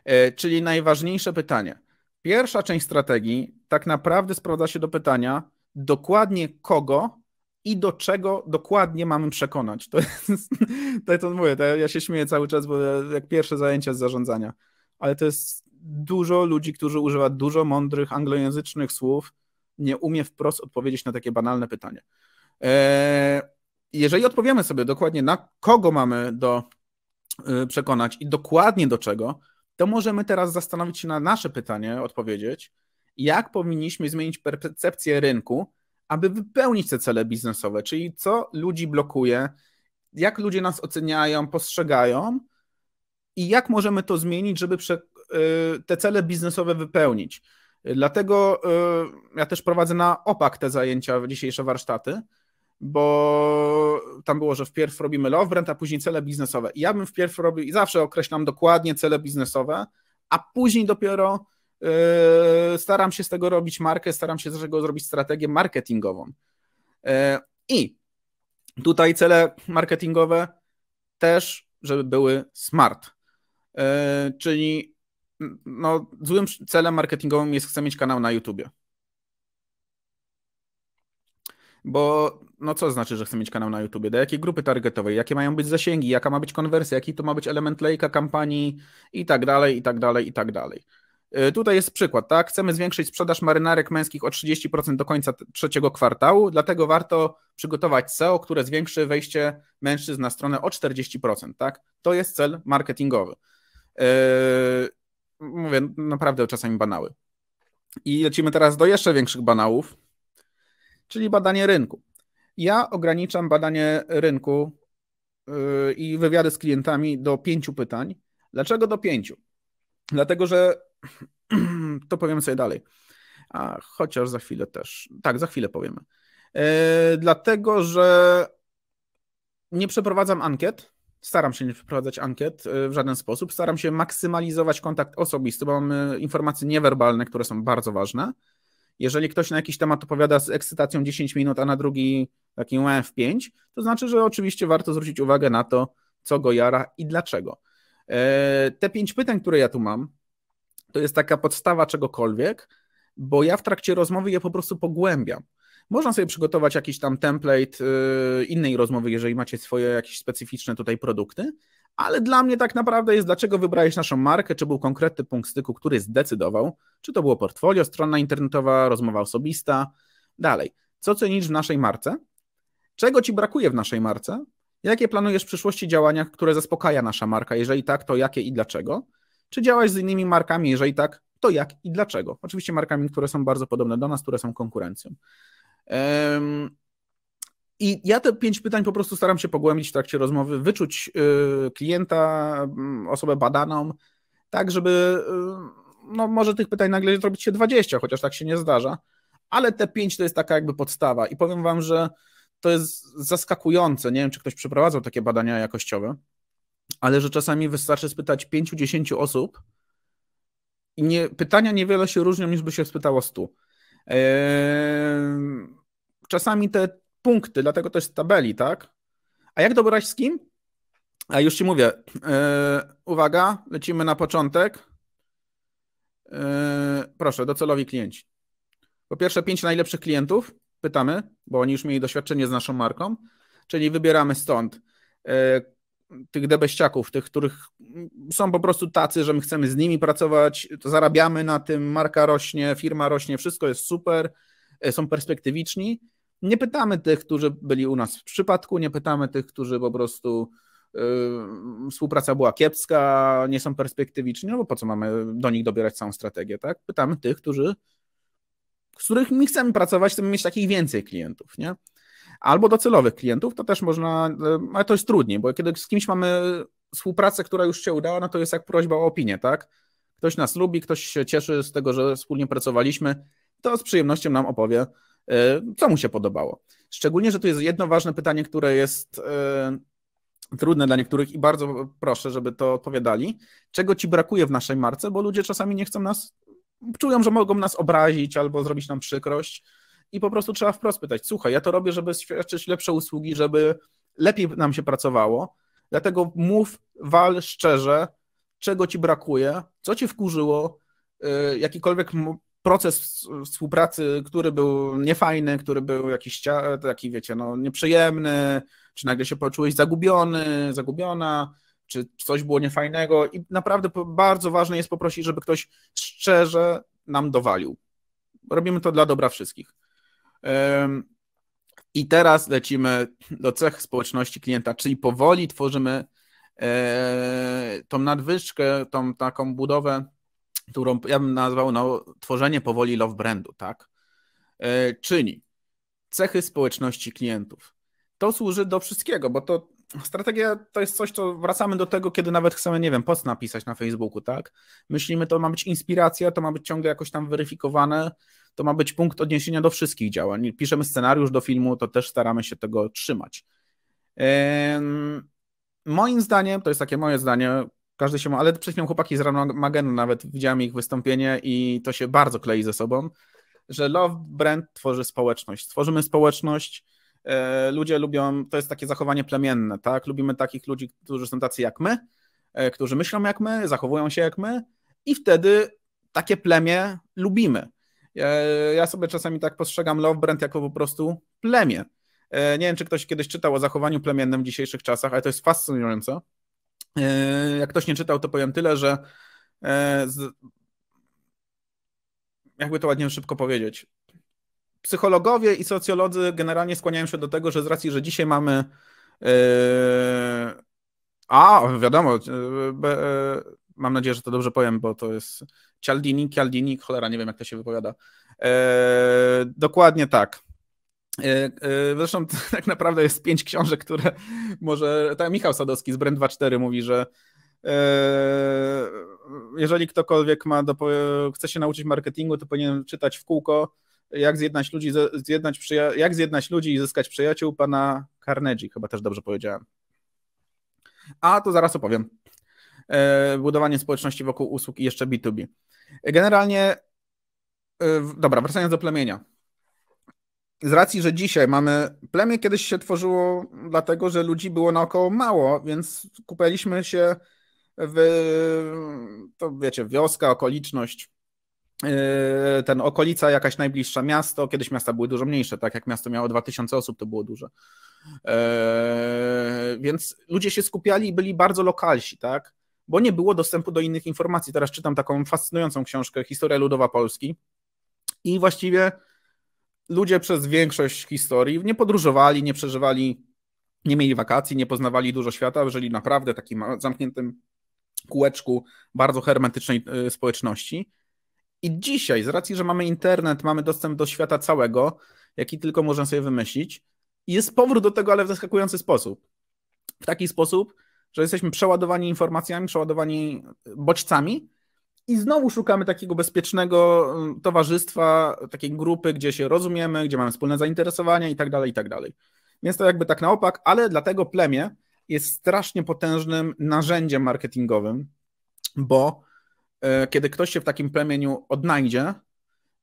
e, czyli najważniejsze pytanie. Pierwsza część strategii tak naprawdę sprowadza się do pytania, dokładnie kogo i do czego dokładnie mamy przekonać. To jest, to, to mówię, to ja się śmieję cały czas, bo jak pierwsze zajęcia z zarządzania, ale to jest dużo ludzi, którzy używa dużo mądrych anglojęzycznych słów, nie umie wprost odpowiedzieć na takie banalne pytanie. Eee, jeżeli odpowiemy sobie dokładnie, na kogo mamy do y, przekonać i dokładnie do czego, to możemy teraz zastanowić się na nasze pytanie, odpowiedzieć, jak powinniśmy zmienić percepcję rynku, aby wypełnić te cele biznesowe, czyli co ludzi blokuje, jak ludzie nas oceniają, postrzegają i jak możemy to zmienić, żeby y, te cele biznesowe wypełnić. Dlatego y, ja też prowadzę na opak te zajęcia, dzisiejsze warsztaty bo tam było, że wpierw robimy love brand, a później cele biznesowe. I ja bym wpierw robił, i zawsze określam dokładnie cele biznesowe, a później dopiero yy, staram się z tego robić markę, staram się z tego zrobić strategię marketingową. Yy, I tutaj cele marketingowe też, żeby były smart. Yy, czyli mm, no, złym celem marketingowym jest chcę mieć kanał na YouTubie. Bo no co znaczy, że chcę mieć kanał na YouTube? Do jakiej grupy targetowej? Jakie mają być zasięgi? Jaka ma być konwersja? Jaki to ma być element lejka kampanii? I tak dalej, i tak dalej, i tak dalej. Y, tutaj jest przykład, tak? Chcemy zwiększyć sprzedaż marynarek męskich o 30% do końca trzeciego kwartału, dlatego warto przygotować SEO, które zwiększy wejście mężczyzn na stronę o 40%, tak? To jest cel marketingowy. Yy, mówię, naprawdę czasami banały. I lecimy teraz do jeszcze większych banałów czyli badanie rynku. Ja ograniczam badanie rynku yy, i wywiady z klientami do pięciu pytań. Dlaczego do pięciu? Dlatego, że to powiem sobie dalej. A chociaż za chwilę też. Tak, za chwilę powiemy. Yy, dlatego, że nie przeprowadzam ankiet. Staram się nie przeprowadzać ankiet yy, w żaden sposób. Staram się maksymalizować kontakt osobisty, bo mamy informacje niewerbalne, które są bardzo ważne. Jeżeli ktoś na jakiś temat opowiada z ekscytacją 10 minut, a na drugi taki w 5, to znaczy, że oczywiście warto zwrócić uwagę na to, co go jara i dlaczego. E, te pięć pytań, które ja tu mam, to jest taka podstawa czegokolwiek, bo ja w trakcie rozmowy je po prostu pogłębiam. Można sobie przygotować jakiś tam template y, innej rozmowy, jeżeli macie swoje jakieś specyficzne tutaj produkty, ale dla mnie tak naprawdę jest, dlaczego wybrałeś naszą markę, czy był konkretny punkt styku, który zdecydował, czy to było portfolio, strona internetowa, rozmowa osobista, dalej. Co cenisz w naszej marce? Czego ci brakuje w naszej marce? Jakie planujesz w przyszłości działania, które zaspokaja nasza marka? Jeżeli tak, to jakie i dlaczego? Czy działasz z innymi markami? Jeżeli tak, to jak i dlaczego? Oczywiście markami, które są bardzo podobne do nas, które są konkurencją. I ja te pięć pytań po prostu staram się pogłębić w trakcie rozmowy, wyczuć y, klienta, mm, osobę badaną, tak żeby y, no może tych pytań nagle zrobić się 20, chociaż tak się nie zdarza, ale te pięć to jest taka jakby podstawa i powiem wam, że to jest zaskakujące, nie wiem czy ktoś przeprowadzał takie badania jakościowe, ale że czasami wystarczy spytać 5-10 osób i nie, pytania niewiele się różnią niż by się spytało 100. Eee, czasami te punkty, dlatego też z tabeli, tak? A jak dobrać z kim? A już ci mówię. Yy, uwaga, lecimy na początek. Yy, proszę, docelowi klienci. Po pierwsze, pięć najlepszych klientów pytamy, bo oni już mieli doświadczenie z naszą marką, czyli wybieramy stąd yy, tych debeściaków, tych, których są po prostu tacy, że my chcemy z nimi pracować, zarabiamy na tym, marka rośnie, firma rośnie, wszystko jest super, są perspektywiczni nie pytamy tych, którzy byli u nas w przypadku, nie pytamy tych, którzy po prostu yy, współpraca była kiepska, nie są perspektywiczni, no bo po co mamy do nich dobierać całą strategię, tak? Pytamy tych, którzy, z którymi chcemy pracować, chcemy mieć takich więcej klientów, nie? Albo docelowych klientów, to też można, yy, ale to jest trudniej, bo kiedy z kimś mamy współpracę, która już się udała, no to jest jak prośba o opinię, tak? Ktoś nas lubi, ktoś się cieszy z tego, że wspólnie pracowaliśmy, to z przyjemnością nam opowie, E, co mu się podobało? Szczególnie, że tu jest jedno ważne pytanie, które jest e, trudne dla niektórych i bardzo proszę, żeby to odpowiadali. Czego ci brakuje w naszej marce? Bo ludzie czasami nie chcą nas, czują, że mogą nas obrazić albo zrobić nam przykrość i po prostu trzeba wprost pytać: Słuchaj, ja to robię, żeby świadczyć lepsze usługi, żeby lepiej nam się pracowało. Dlatego mów, wal szczerze, czego ci brakuje, co ci wkurzyło, e, jakikolwiek proces współpracy, który był niefajny, który był jakiś taki, wiecie, no, nieprzyjemny, czy nagle się poczułeś zagubiony, zagubiona, czy coś było niefajnego i naprawdę bardzo ważne jest poprosić, żeby ktoś szczerze nam dowalił. Robimy to dla dobra wszystkich. I teraz lecimy do cech społeczności klienta, czyli powoli tworzymy e, tą nadwyżkę, tą taką budowę którą ja bym nazwał no, tworzenie powoli love brandu, tak? E, czyli cechy społeczności klientów. To służy do wszystkiego, bo to strategia to jest coś, co wracamy do tego, kiedy nawet chcemy, nie wiem, post napisać na Facebooku, tak? Myślimy, to ma być inspiracja, to ma być ciągle jakoś tam weryfikowane, to ma być punkt odniesienia do wszystkich działań. Piszemy scenariusz do filmu, to też staramy się tego trzymać. Moim zdaniem, to jest takie moje zdanie, każdy się ma, ale przed chwilą chłopaki z Ramagenu nawet widziałem ich wystąpienie i to się bardzo klei ze sobą, że Love Brand tworzy społeczność. Tworzymy społeczność, e, ludzie lubią, to jest takie zachowanie plemienne, tak? Lubimy takich ludzi, którzy są tacy jak my, e, którzy myślą jak my, zachowują się jak my i wtedy takie plemię lubimy. E, ja sobie czasami tak postrzegam Love Brand jako po prostu plemię. Nie wiem, czy ktoś kiedyś czytał o zachowaniu plemiennym w dzisiejszych czasach, ale to jest fascynujące, E, jak ktoś nie czytał, to powiem tyle, że e, z... jakby to ładnie szybko powiedzieć. Psychologowie i socjolodzy generalnie skłaniają się do tego, że z racji, że dzisiaj mamy e, a, wiadomo, mam nadzieję, że to dobrze powiem, bo to jest Cialdini, Cialdini, cholera, nie wiem jak to się wypowiada. Dokładnie tak. E, e, zresztą tak naprawdę jest pięć książek, które może. Tak, Michał Sadowski z Brand 24 mówi, że e, jeżeli ktokolwiek ma do, chce się nauczyć marketingu, to powinien czytać w kółko jak zjednać ludzi, zjednać przyja- jak zjednać ludzi i zyskać przyjaciół pana Carnegie, chyba też dobrze powiedziałem. A to zaraz opowiem. Budowanie społeczności wokół usług i jeszcze B2B. Generalnie, dobra, wracając do plemienia z racji, że dzisiaj mamy plemię, kiedyś się tworzyło dlatego, że ludzi było naokoło mało, więc kupiliśmy się w, to wiecie, wioska, okoliczność, yy, ten okolica jakaś najbliższa miasto, kiedyś miasta były dużo mniejsze, tak jak miasto miało 2000 osób, to było duże. Yy, więc ludzie się skupiali i byli bardzo lokalsi, tak? Bo nie było dostępu do innych informacji. Teraz czytam taką fascynującą książkę Historia Ludowa Polski i właściwie ludzie przez większość historii nie podróżowali, nie przeżywali, nie mieli wakacji, nie poznawali dużo świata, żyli naprawdę w takim zamkniętym kółeczku bardzo hermetycznej e, społeczności. I dzisiaj, z racji, że mamy internet, mamy dostęp do świata całego, jaki tylko możemy sobie wymyślić, jest powrót do tego, ale w zaskakujący sposób. W taki sposób, że jesteśmy przeładowani informacjami, przeładowani bodźcami, i znowu szukamy takiego bezpiecznego mm, towarzystwa, takiej grupy, gdzie się rozumiemy, gdzie mamy wspólne zainteresowania i tak dalej, i tak dalej. Więc to jakby tak na opak, ale dlatego plemię jest strasznie potężnym narzędziem marketingowym, bo e, kiedy ktoś się w takim plemieniu odnajdzie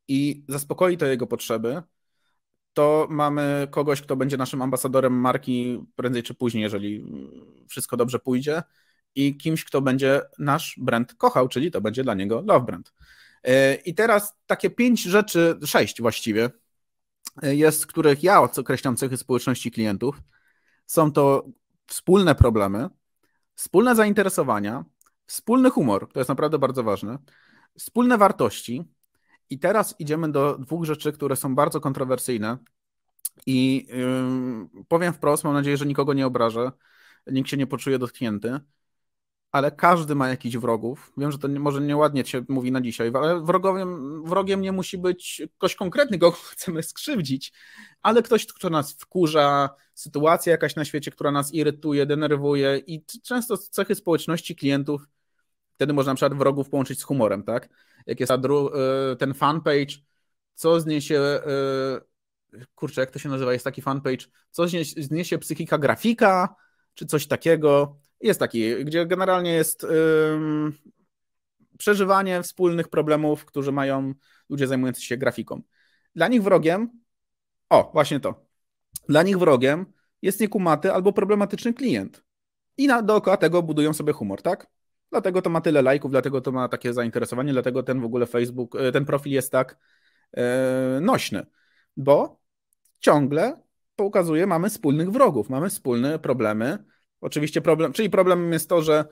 i zaspokoi te jego potrzeby, to mamy kogoś, kto będzie naszym ambasadorem marki prędzej czy później, jeżeli wszystko dobrze pójdzie, i kimś, kto będzie nasz brand kochał, czyli to będzie dla niego love brand. E, I teraz takie pięć rzeczy, sześć właściwie, e, jest, których ja określam cechy społeczności klientów. Są to wspólne problemy, wspólne zainteresowania, wspólny humor, to jest naprawdę bardzo ważne, wspólne wartości. I teraz idziemy do dwóch rzeczy, które są bardzo kontrowersyjne. I yy, powiem wprost, mam nadzieję, że nikogo nie obrażę, nikt się nie poczuje dotknięty ale każdy ma jakiś wrogów. Wiem, że to nie, może nieładnie się mówi na dzisiaj, ale wrogiem, wrogiem nie musi być ktoś konkretny, go chcemy skrzywdzić, ale ktoś, kto nas wkurza, sytuacja jakaś na świecie, która nas irytuje, denerwuje i często cechy społeczności klientów, wtedy można na przykład wrogów połączyć z humorem, tak? Jak jest y, ten fanpage, co zniesie, y, kurczę, jak to się nazywa, jest taki fanpage, co zniesie, zniesie psychika grafika, czy coś takiego, jest taki, gdzie generalnie jest ym, przeżywanie wspólnych problemów, którzy mają ludzie zajmujący się grafiką. Dla nich wrogiem, o właśnie to, dla nich wrogiem jest niekumaty albo problematyczny klient. I na, dookoła tego budują sobie humor, tak? Dlatego to ma tyle lajków, dlatego to ma takie zainteresowanie, dlatego ten w ogóle Facebook, y, ten profil jest tak yy, nośny, bo ciągle pokazuje, mamy wspólnych wrogów, mamy wspólne problemy, Oczywiście problem, czyli problemem jest to, że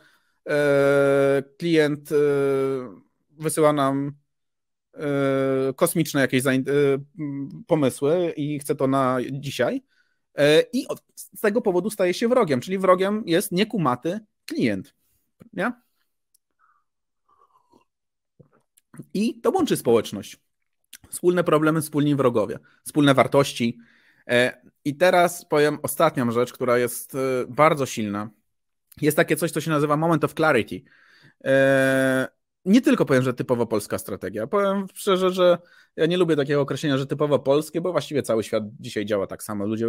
e, klient e, wysyła nam e, kosmiczne jakieś pomysły i chce to na dzisiaj. I od, z tego powodu staje się wrogiem, czyli wrogiem jest niekumaty klient. Nie? I to łączy społeczność. Wspólne problemy, wspólni wrogowie, wspólne wartości. I teraz powiem ostatnią rzecz, która jest y, bardzo silna. Jest takie coś, co się nazywa Moment of Clarity. E, nie tylko powiem, że typowo polska strategia. Powiem szczerze, że ja nie lubię takiego określenia, że typowo polskie, bo właściwie cały świat dzisiaj działa tak samo. Ludzie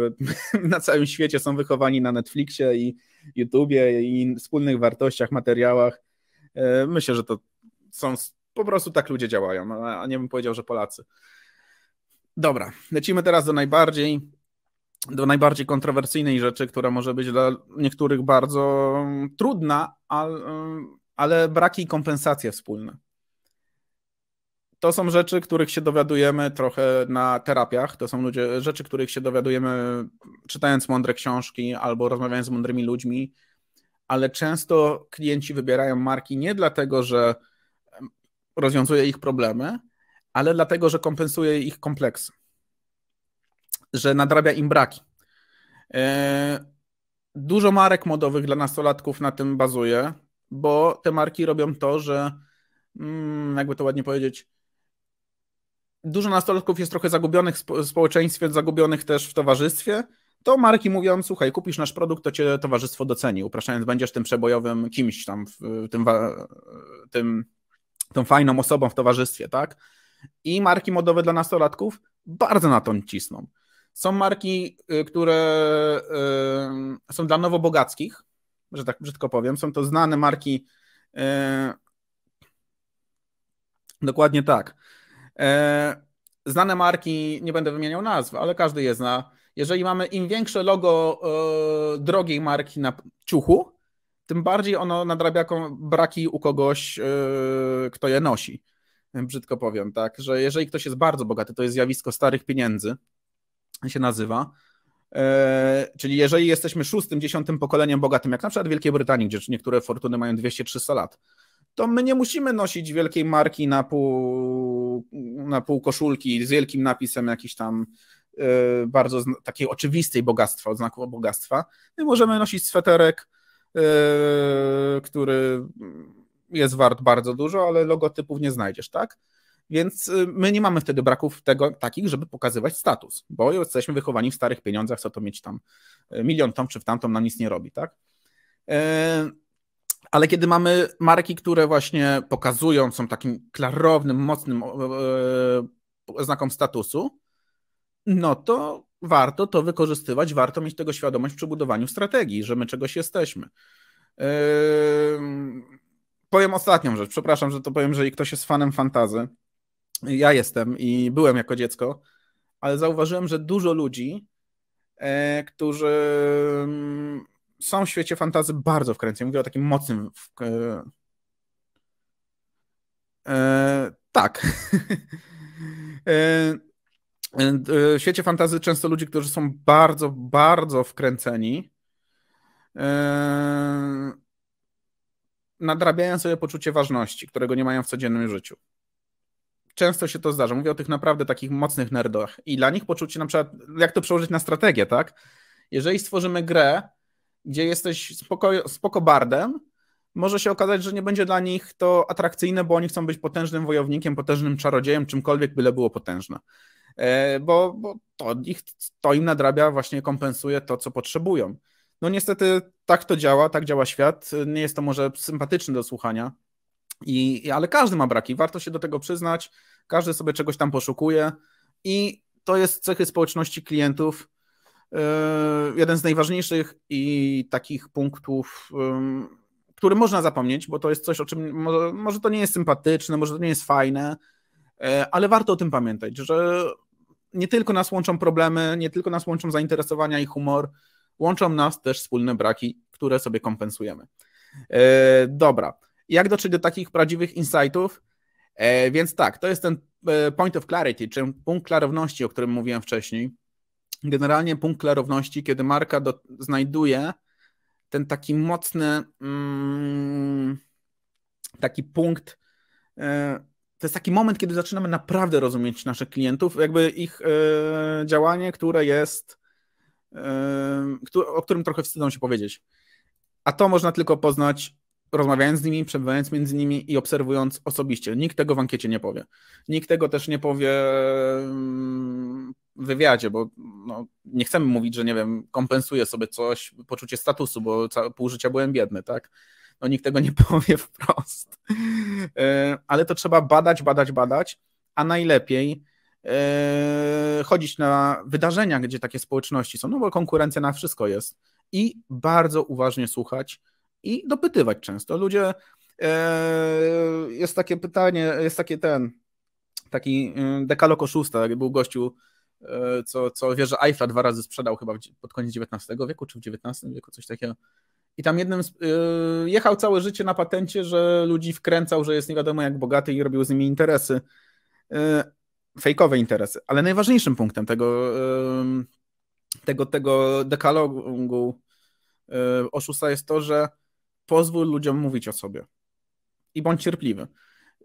na całym świecie są wychowani na Netflixie i YouTubie i wspólnych wartościach, materiałach. E, myślę, że to są po prostu tak ludzie działają, a nie bym powiedział, że Polacy. Dobra, lecimy teraz do najbardziej do najbardziej kontrowersyjnej rzeczy, która może być dla niektórych bardzo trudna, ale, ale braki i kompensacje wspólne. To są rzeczy, których się dowiadujemy trochę na terapiach. To są ludzie, rzeczy, których się dowiadujemy czytając mądre książki albo rozmawiając z mądrymi ludźmi, ale często klienci wybierają marki nie dlatego, że rozwiązuje ich problemy, ale dlatego, że kompensuje ich kompleksy że nadrabia im braki. E, dużo marek modowych dla nastolatków na tym bazuje, bo te marki robią to, że mm, jakby to ładnie powiedzieć, dużo nastolatków jest trochę zagubionych w społeczeństwie, zagubionych też w towarzystwie, to marki mówią, słuchaj, kupisz nasz produkt, to cię towarzystwo doceni, upraszając, będziesz tym przebojowym kimś tam, tym, tym, tą fajną osobą w towarzystwie, tak? I marki modowe dla nastolatków bardzo na to cisną. Są marki, y, które y, są dla bogackich, że tak brzydko powiem. Są to znane marki. Y, dokładnie tak. Znane marki, nie będę wymieniał nazw, ale każdy je zna. Jeżeli mamy im większe logo drogiej marki na ciuchu, tym bardziej ono nadrabia braki u kogoś, kto je nosi brzydko powiem, tak, że jeżeli ktoś jest bardzo bogaty, to jest zjawisko starych pieniędzy, się nazywa. E, czyli jeżeli jesteśmy szóstym, dziesiątym pokoleniem bogatym, jak na przykład w Wielkiej Brytanii, gdzie niektóre fortuny mają 200-300 lat, to my nie musimy nosić wielkiej marki na pół, na pół koszulki z wielkim napisem jakiś tam e, bardzo takiej oczywistej bogactwa, odznaku bogactwa. My możemy nosić sweterek, e, który jest wart bardzo dużo, ale logotypów nie znajdziesz, tak? Więc y, my nie mamy wtedy braków tego, takich, żeby pokazywać status, bo jesteśmy wychowani w starych pieniądzach, co to mieć tam y, milion tam czy w tamtą nam nic nie robi, tak? Y, ale kiedy mamy marki, które właśnie pokazują, są takim klarownym, mocnym znakom statusu, no to warto to wykorzystywać, warto mieć tego świadomość przy budowaniu strategii, że my czegoś jesteśmy. Powiem ostatnią rzecz, przepraszam, że to powiem, jeżeli ktoś jest fanem fantazy, ja jestem i byłem jako dziecko, ale zauważyłem, że dużo ludzi, e, którzy mm, są w świecie fantazy bardzo wkręceni. Mówię o takim mocnym. W... E, tak. E, e, e, w świecie fantazy często ludzi, którzy są bardzo, bardzo wkręceni, e, nadrabiają sobie poczucie ważności, którego nie mają w codziennym życiu często się to zdarza. Mówię o tych naprawdę takich mocnych nerdach. I dla nich poczucie na przykład, jak to przełożyć na strategię, tak? Jeżeli stworzymy grę, gdzie jesteś spoko, spoko bardem, może się okazać, że nie będzie dla nich to atrakcyjne, bo oni chcą być potężnym wojownikiem, potężnym czarodziejem, czymkolwiek byle było potężne. E, bo, bo to, ich, to im nadrabia, właśnie kompensuje to, co potrzebują. No niestety tak to działa, tak działa świat. Nie jest to może sympatyczne do słuchania, i, ale każdy ma braki, warto się do tego przyznać, każdy sobie czegoś tam poszukuje i to jest cechy społeczności klientów. Yy, jeden z najważniejszych i takich punktów, yy, który można zapomnieć, bo to jest coś, o czym może, to nie jest sympatyczne, może to nie jest fajne, yy, ale warto o tym pamiętać, że nie tylko nas łączą problemy, nie tylko nas łączą zainteresowania i humor, łączą nas też wspólne braki, które sobie kompensujemy. Dobra jak dotrzeć do takich prawdziwych insightów. E, więc tak, to jest ten e, point of clarity, czyli punkt klarowności, o którym mówiłem wcześniej. Generalnie punkt klarowności, kiedy marka do, znajduje ten taki mocny mm, taki punkt. E, to jest taki moment, kiedy zaczynamy naprawdę rozumieć naszych klientów, jakby ich działanie, które jest, o którym trochę wstydzą się powiedzieć. A to można tylko poznać rozmawiając z nimi, przebywając między nimi i obserwując osobiście. Nikt tego w ankiecie nie powie. Nikt tego też nie powie mm, w wywiadzie, bo no, nie chcemy mówić, że nie wiem, kompensuję sobie coś, poczucie statusu, bo pół życia byłem biedny, tak? No nikt tego nie powie wprost. E, ale to trzeba badać, badać, badać, a najlepiej e, chodzić na wydarzenia, gdzie takie społeczności są, no bo konkurencja na wszystko jest i bardzo uważnie słuchać, i dopytywać często. Ludzie, e, jest takie pytanie, jest takie ten, taki y, dekalog oszusta, był gościu, e, co, co że Eiffla dwa razy sprzedał chyba pod koniec XIX wieku, czy w XIX wieku, coś takiego. I tam jednym z, y, jechał całe życie na patencie, że ludzi wkręcał, że jest nie wiadomo jak bogaty i robił z nimi interesy. Y, fejkowe interesy. Ale najważniejszym punktem tego, tego, tego dekalogu oszusta jest to, że pozwól ludziom mówić o sobie i bądź cierpliwy.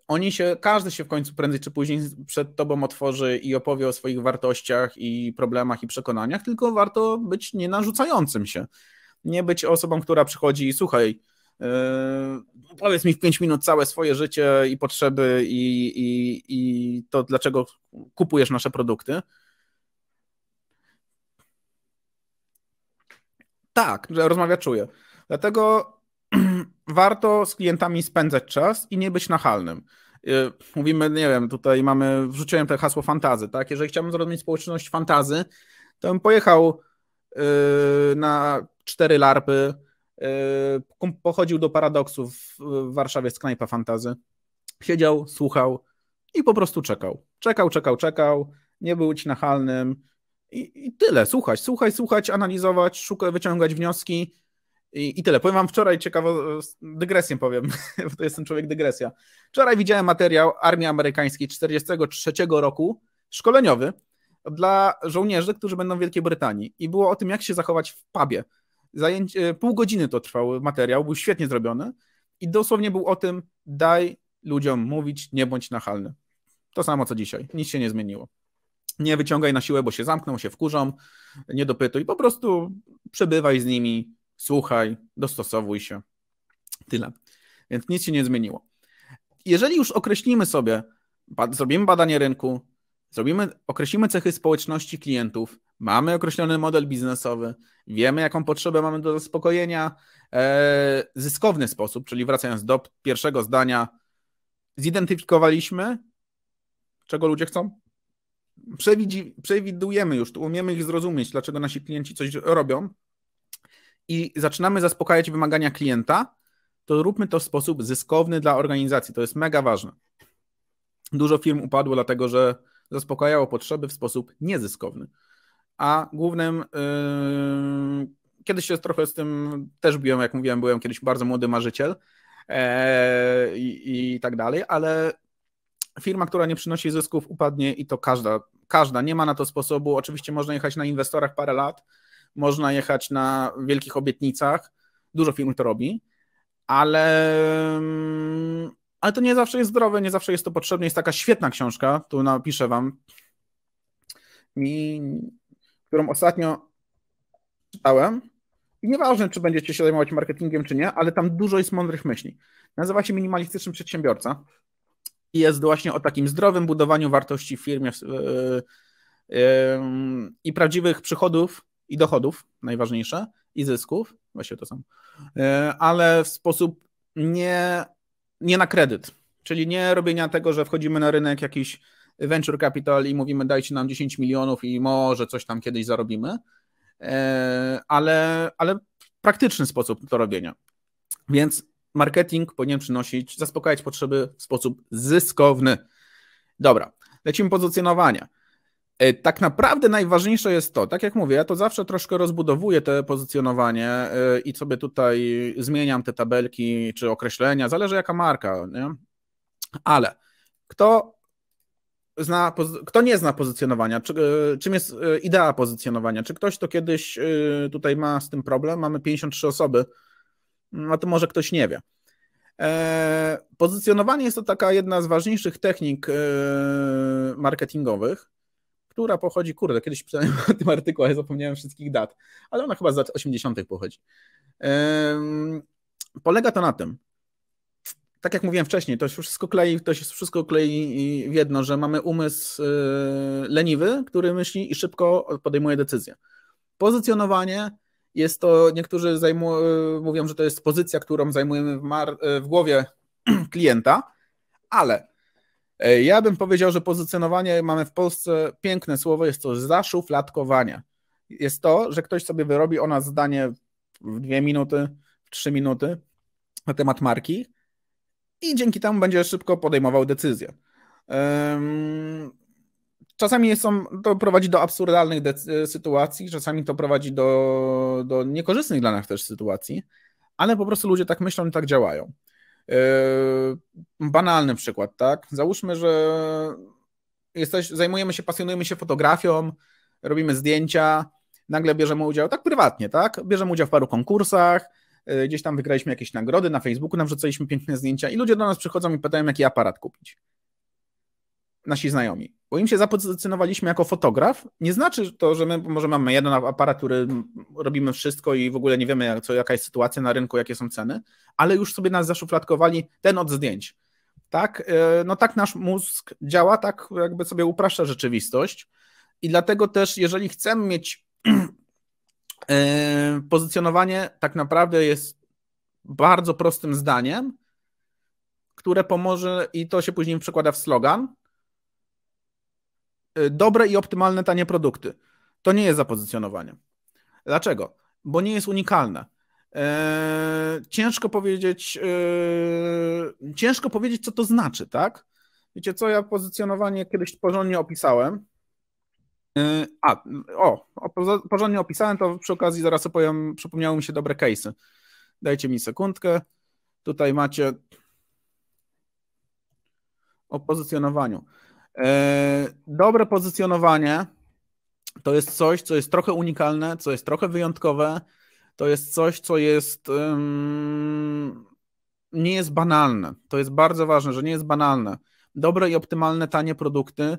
Oni się, każdy się w końcu prędzej czy później przed tobą otworzy i opowie o swoich wartościach i problemach i przekonaniach, tylko warto być nienarzucającym się. Nie być osobą, która przychodzi i słuchaj, Yy, powiedz mi w 5 minut całe swoje życie i potrzeby i, i, i to, dlaczego kupujesz nasze produkty. Tak, że rozmawia czuję. Dlatego warto z klientami spędzać czas i nie być nachalnym. Y, mówimy, nie wiem, tutaj mamy, wrzuciłem te hasło fantazy, tak? Jeżeli chciałbym zrobić społeczność fantazy, to bym pojechał y, na cztery larpy, y, pochodził do paradoksów w Warszawie z knajpa fantazy, siedział, słuchał i po prostu czekał. Czekał, czekał, czekał, nie ci nachalnym i, i tyle. Słuchać, słuchać, słuchać, analizować, szukać, wyciągać wnioski i, I, tyle. Powiem wam wczoraj ciekawą e, dygresję powiem, bo to jestem człowiek dygresja. Wczoraj widziałem materiał Armii Amerykańskiej 43 roku, szkoleniowy, dla żołnierzy, którzy będą w Wielkiej Brytanii. I było o tym, jak się zachować w pubie. Zajęcie, pół godziny to trwał materiał, był świetnie zrobiony i dosłownie był o tym, daj ludziom mówić, nie bądź nachalny. To samo co dzisiaj, nic się nie zmieniło. Nie wyciągaj na siłę, bo się zamkną, się wkurzą, nie dopytuj, po prostu przebywaj z nimi, słuchaj, dostosowuj się. Tyle. Więc nic się nie zmieniło. Jeżeli już określimy sobie, zrobimy badanie rynku, zrobimy, określimy cechy społeczności klientów, mamy określony model biznesowy, wiemy, jaką potrzebę mamy do zaspokojenia e, zyskowny sposób, czyli wracając do pierwszego zdania, zidentyfikowaliśmy, czego ludzie chcą. przewidujemy już, umiemy ich zrozumieć, dlaczego nasi klienci coś robią, i zaczynamy zaspokajać wymagania klienta, to róbmy to w sposób zyskowny dla organizacji. To jest mega ważne. Dużo firm upadło, dlatego że zaspokajało potrzeby w sposób niezyskowny. A głównym. Yy, kiedyś się trochę z tym też biłem, jak mówiłem, byłem kiedyś bardzo młody marzyciel yy, i, i tak dalej, ale firma, która nie przynosi zysków, upadnie i to każda. Każda, nie ma na to sposobu. Oczywiście można jechać na inwestorach parę lat, można jechać na wielkich obietnicach, dużo firm to robi, ale, ale to nie zawsze jest zdrowe, nie zawsze jest to potrzebne. Jest taka świetna książka, tu napiszę wam, mi, którą ostatnio czytałem. i Nieważne, czy będziecie się zajmować marketingiem, czy nie, ale tam dużo jest mądrych myśli. Nazywa się Minimalistyczny Przedsiębiorca i jest właśnie o takim zdrowym budowaniu wartości w firmie yy, yy, i prawdziwych przychodów i dochodów, najważniejsze, i zysków, właściwie to są, e, ale w sposób nie, nie na kredyt, czyli nie robienia tego, że wchodzimy na rynek jakiś venture capital i mówimy dajcie nam 10 milionów i może coś tam kiedyś zarobimy, e, ale, ale praktyczny sposób do robienia. Więc marketing powinien przynosić, zaspokajać potrzeby w sposób zyskowny. Dobra, lecimy pozycjonowanie. E, tak naprawdę najważniejsze jest to, tak jak mówię, ja to zawsze troszkę rozbudowuję te pozycjonowanie e, i sobie tutaj zmieniam te tabelki czy określenia, zależy jaka marka, nie? ale kto, zna, kto nie zna pozycjonowania, czy, e, czym jest idea pozycjonowania, czy ktoś to kiedyś tutaj ma z tym problem, mamy 53 osoby, mm, a to może ktoś nie wie. Pozycjonowanie jest to taka jedna z ważniejszych technik marketingowych, która pochodzi, kurde, kiedyś pisałem o tym artykule, ale zapomniałem wszystkich dat, ale ona chyba z lat 80. pochodzi. Polega to na tym, tak jak mówiłem wcześniej, to się wszystko klei, to się wszystko klei w jedno, że mamy umysł y, leniwy, który myśli i szybko podejmuje decyzję. Pozycjonowanie jest to, niektórzy zajmują, y, mówią, że to jest pozycja, którą zajmujemy w, y, w głowie klienta, ale E, ja bym powiedział, że pozycjonowanie mamy w Polsce piękne słowo, jest to zaszufladkowanie. Jest to, że ktoś sobie wyrobi o nas zdanie w dwie minuty, w trzy minuty na temat marki i dzięki temu będzie szybko podejmował decyzję. Czasami są, to prowadzi do absurdalnych e, sytuacji, czasami to prowadzi do, do niekorzystnych dla nas też sytuacji, ale po prostu ludzie tak myślą i tak działają. Yy, banalny przykład, tak? Załóżmy, że jesteś, zajmujemy się, pasjonujemy się fotografią, robimy zdjęcia, nagle bierzemy udział, tak prywatnie, tak? Bierzemy udział w paru konkursach, yy, gdzieś tam wygraliśmy jakieś nagrody, na Facebooku nam wrzucaliśmy piękne zdjęcia i ludzie do nas przychodzą i pytają, jaki aparat kupić. Nasi znajomi. Bo im się zapozycjonowaliśmy jako fotograf, nie znaczy to, że my może mamy jeden aparat, który robimy wszystko i w ogóle nie wiemy, jak, co, jaka jest sytuacja na rynku, jakie są ceny, ale już sobie nas zaszufladkowali ten od zdjęć. Tak? E, no tak nasz mózg działa, tak jakby sobie upraszcza rzeczywistość i dlatego też, jeżeli chcemy mieć e, pozycjonowanie, tak naprawdę jest bardzo prostym zdaniem, które pomoże i to się później przekłada w slogan. E, dobre i optymalne tanie produkty. To nie jest zapozycjonowanie. Dlaczego? Bo nie jest unikalne. Eee, ciężko powiedzieć, eee, ciężko powiedzieć, co to znaczy, tak? Wiecie co, ja pozycjonowanie kiedyś porządnie opisałem. Eee, a, o, porządnie opisałem, to przy okazji zaraz opowiem, przypomniały mi się dobre case'y. Dajcie mi sekundkę. Tutaj macie o pozycjonowaniu. Dobre pozycjonowanie to jest coś, co jest trochę unikalne, co jest trochę wyjątkowe, to jest coś, co jest. Um, nie jest banalne. To jest bardzo ważne, że nie jest banalne. Dobre i optymalne, tanie produkty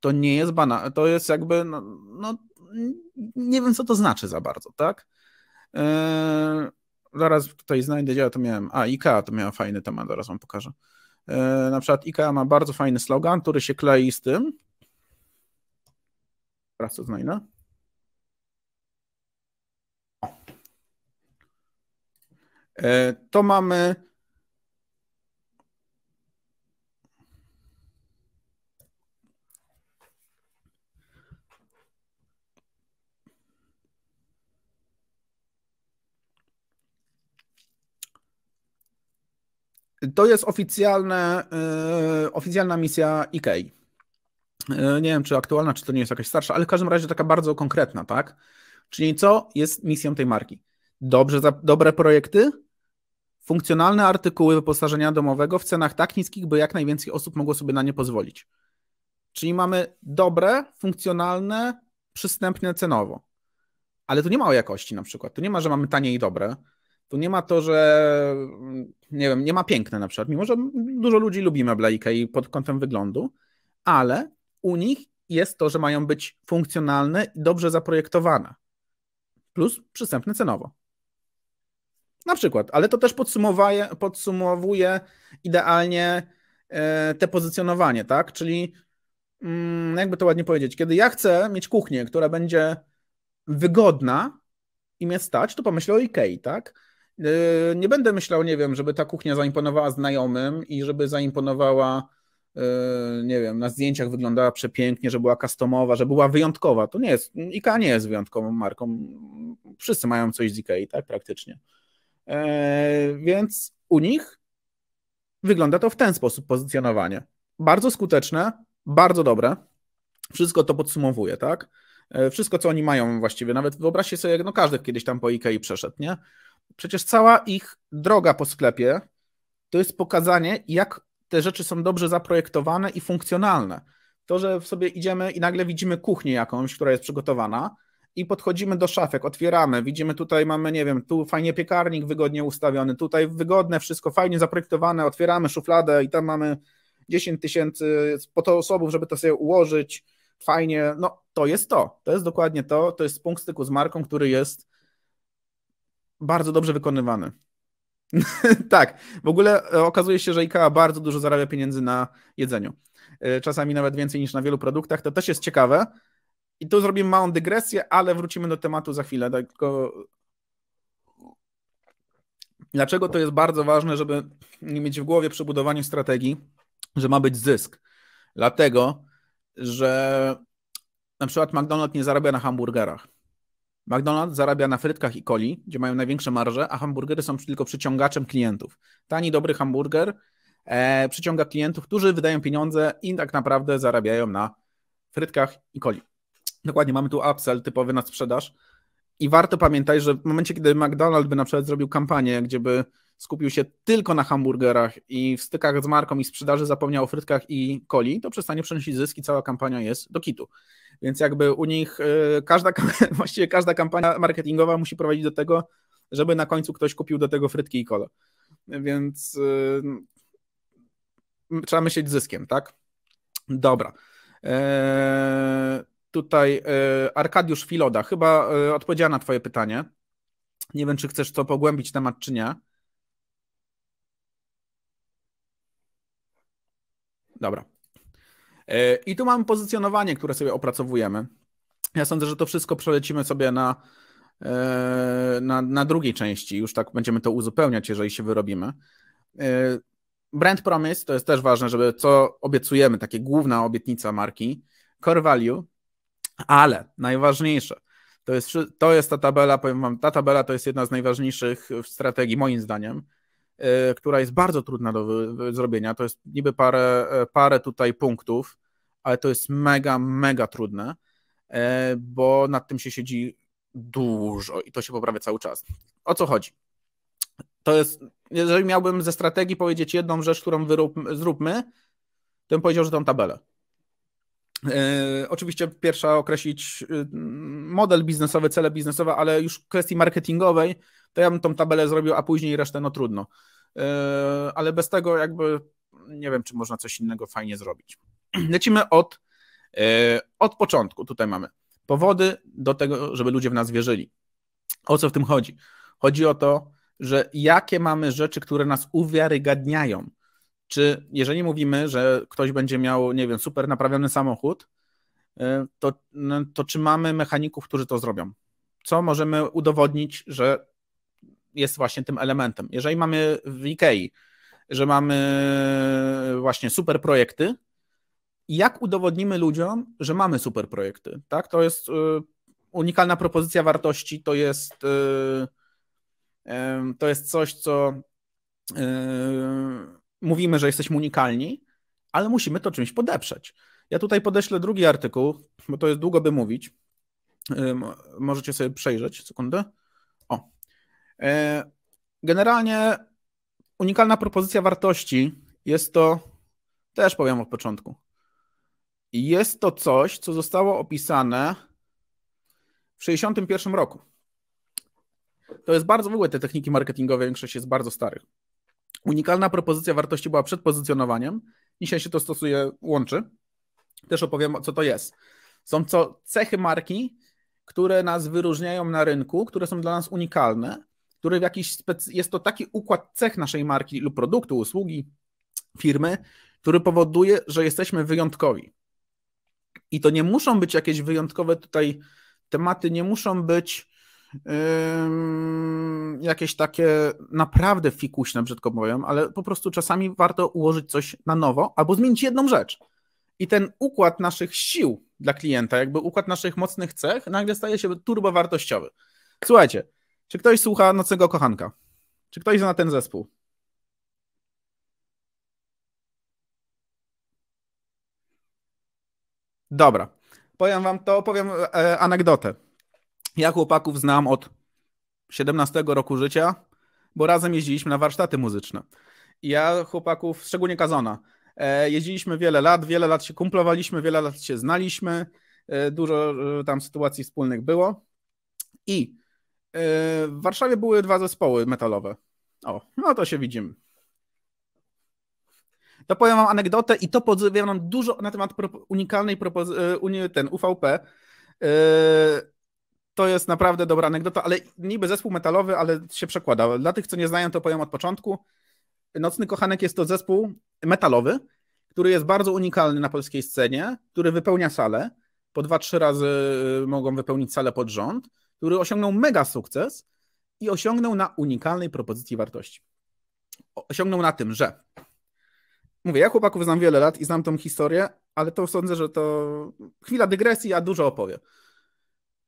to nie jest banalne. To jest jakby. No, no, nie wiem, co to znaczy za bardzo, tak? Yy, zaraz tutaj znajdę, ja to miałem. A, IKEA to miała fajny temat, zaraz wam pokażę. E, na przykład IKEA ma bardzo fajny slogan, który się klei z tym. Teraz to znajdę. No. E, to mamy. To jest oficjalne, yy, oficjalna misja IKEA. Nie wiem, czy aktualna, czy to nie jest jakaś starsza, ale w każdym razie taka bardzo konkretna, tak? Czyli co jest misją tej marki? dobrze, dobre projekty, funkcjonalne artykuły wyposażenia domowego w cenach tak niskich, by jak najwięcej osób mogło sobie na nie pozwolić. Czyli mamy dobre, funkcjonalne, przystępne cenowo. Ale tu nie ma o jakości na przykład. Tu nie ma, że mamy tanie i dobre. Tu nie ma to, że mm, nie wiem, nie ma piękne na przykład, mimo że dużo ludzi lubi meble IKEA pod kątem wyglądu, ale u nich jest to, że mają być funkcjonalne i dobrze zaprojektowane. Plus przystępne cenowo. Na przykład, ale to też podsumowuje, podsumowuje idealnie e, te pozycjonowanie, tak? Czyli mm, jakby to ładnie powiedzieć, kiedy ja chcę mieć kuchnię, która będzie wygodna i mnie stać, to pomyślę o Ikei, tak? E, nie będę myślał, nie wiem, żeby ta kuchnia zaimponowała znajomym i żeby zaimponowała, e, nie wiem, na zdjęciach wyglądała przepięknie, że była customowa, że była wyjątkowa. To nie jest, Ikea nie jest wyjątkową marką. Wszyscy mają coś z Ikei, tak? Praktycznie. E, więc u nich wygląda to w ten sposób pozycjonowanie. Bardzo skuteczne, bardzo dobre. Wszystko to podsumowuje, tak? E, wszystko, co oni mają właściwie. Nawet wyobraźcie sobie, no każdy kiedyś tam po IKEA przeszedł, nie? Przecież cała ich droga po sklepie to jest pokazanie, jak te rzeczy są dobrze zaprojektowane i funkcjonalne. To, że sobie idziemy i nagle widzimy kuchnię jakąś, która jest przygotowana, i podchodzimy do szafek, otwieramy, widzimy tutaj mamy, nie wiem, tu fajnie piekarnik wygodnie ustawiony, tutaj wygodne, wszystko fajnie zaprojektowane, otwieramy szufladę i tam mamy 10 tysięcy po to osobów, żeby to sobie ułożyć, fajnie, no to jest to, to jest dokładnie to, to jest punkt styku z marką, który jest bardzo dobrze wykonywany. tak, w ogóle e, okazuje się, że IKEA bardzo dużo zarabia pieniędzy na jedzeniu. E, czasami nawet więcej niż na wielu produktach. To też jest ciekawe, i tu zrobimy małą dygresję, ale wrócimy do tematu za chwilę. Tak? Tylko dlaczego to jest bardzo ważne, żeby mieć w głowie przy budowaniu strategii, że ma być zysk? Dlatego, że na przykład McDonald's nie zarabia na hamburgerach. McDonald's zarabia na frytkach i coli, gdzie mają największe marże, a hamburgery są tylko przyciągaczem klientów. Tani, dobry hamburger e, przyciąga klientów, którzy wydają pieniądze i tak naprawdę zarabiają na frytkach i coli. Dokładnie, mamy tu upsell typowy na sprzedaż. I warto pamiętać, że w momencie, kiedy McDonald's by na przykład zrobił kampanię, gdzie by skupił się tylko na hamburgerach i w stykach z marką i sprzedaży zapomniał o frytkach i coli, to przestanie przynosić zyski, cała kampania jest do kitu. Więc jakby u nich y, każda, właściwie każda kampania marketingowa musi prowadzić do tego, żeby na końcu ktoś kupił do tego frytki i kolę. Więc yy, trzeba myśleć zyskiem, tak? Dobra. E, Tutaj e, Arkadiusz Filoda, chyba e, odpowiedziała na Twoje pytanie. Nie wiem, czy chcesz to pogłębić temat, czy nie. Dobra. E, I tu mamy pozycjonowanie, które sobie opracowujemy. Ja sądzę, że to wszystko przelecimy sobie na, na, na drugiej części. Już tak będziemy to uzupełniać, jeżeli się wyrobimy. Brand Promise to jest też ważne, żeby co obiecujemy, takie główna obietnica marki. Core Value ale najważniejsze, to jest, to jest ta tabela, powiem Wam, ta tabela to jest jedna z najważniejszych w strategii, moim zdaniem, e, która jest bardzo trudna do wy, zrobienia. To jest niby parę, e, parę tutaj punktów, ale to jest mega, mega trudne, e, bo nad tym się siedzi dużo i to się poprawia cały czas. O co chodzi? To jest, jeżeli miałbym ze strategii powiedzieć jedną rzecz, którą wyrób, zróbmy, to bym powiedział, że tą tabelę. E, oczywiście pierwsza określić y, model biznesowy, cele biznesowe, ale już w kwestii marketingowej, to ja bym tą tabelę zrobił, a później resztę no trudno. E, ale bez tego jakby nie wiem, czy można coś innego fajnie zrobić. Lecimy od, e, od początku. Tutaj mamy powody do tego, żeby ludzie w nas wierzyli. O co w tym chodzi? Chodzi o to, że jakie mamy rzeczy, które nas uwiarygadniają. Czy jeżeli mówimy, że ktoś będzie miał, nie wiem, super naprawiony samochód, y, to, no, to czy mamy mechaników, którzy to zrobią? Co możemy udowodnić, że jest właśnie tym elementem? Jeżeli mamy w Ikei, że mamy właśnie super projekty, jak udowodnimy ludziom, że mamy super projekty? Tak? To jest y, unikalna propozycja wartości, to jest, y, to jest coś, co mówimy, że jesteśmy unikalni, ale musimy to czymś podeprzeć. Ja tutaj podeślę drugi artykuł, bo to jest długo by mówić. Możecie sobie przejrzeć, sekundę. O. E, generalnie unikalna propozycja wartości jest to, też powiem od początku, jest to coś, co zostało opisane w 1961 roku. To jest bardzo w ogóle te techniki marketingowe, większość jest bardzo starych. Unikalna propozycja wartości była przed pozycjonowaniem. Dzisiaj się to stosuje, łączy. Też opowiem, co to jest. Są to cechy marki, które nas wyróżniają na rynku, które są dla nas unikalne, które w jakiś specy... jest to taki układ cech naszej marki lub produktu, usługi, firmy, który powoduje, że jesteśmy wyjątkowi. I to nie muszą być jakieś wyjątkowe tutaj tematy, nie muszą być jakieś takie naprawdę fikuśne, brzydko powiem, ale po prostu czasami warto ułożyć coś na nowo albo zmienić jedną rzecz. I ten układ naszych sił dla klienta, jakby układ naszych mocnych cech, nagle staje się turbowartościowy. Słuchajcie, czy ktoś słucha Nocnego Kochanka? Czy ktoś zna ten zespół? Dobra. Powiem wam to, powiem e, anegdotę. Ja chłopaków znam od 17 roku życia, bo razem jeździliśmy na warsztaty muzyczne. Ja chłopaków, szczególnie Kazona, e, jeździliśmy wiele lat, wiele lat się kumplowaliśmy, wiele lat się znaliśmy, e, dużo e, tam sytuacji wspólnych było. I w Warszawie były dwa zespoły metalowe. O, no to się widzimy. To powiem wam anegdotę i to podziwia dużo na temat unikalnej propozycji, ten UVP to jest naprawdę dobra anegdota, ale niby zespół metalowy, ale się przekłada. Dla tych, co nie znają, to powiem od początku. Nocny Kochanek jest to zespół metalowy, który jest bardzo unikalny na polskiej scenie, który wypełnia salę. Po dwa, trzy razy y, mogą wypełnić salę pod rząd, który osiągnął mega sukces i osiągnął na unikalnej propozycji wartości. Osiągnął na tym, że mówię, ja chłopaków znam wiele lat i znam tą historię, ale to sądzę, że to chwila dygresji, a dużo opowiem.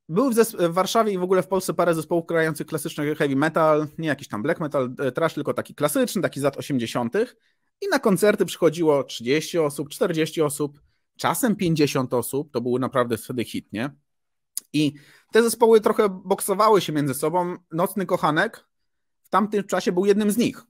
Był w, w, Warszawie i w ogóle w Polsce parę zespołów grających klasyczny heavy metal, nie jakiś tam black metal, e, trash, tylko taki klasyczny, taki z lat 80. I na koncerty przychodziło 30 osób, 40 osób, czasem 50 osób. To był naprawdę wtedy hit, nie? I te zespoły trochę boksowały się między sobą. Nocny Kochanek w tamtym czasie był jednym z nich.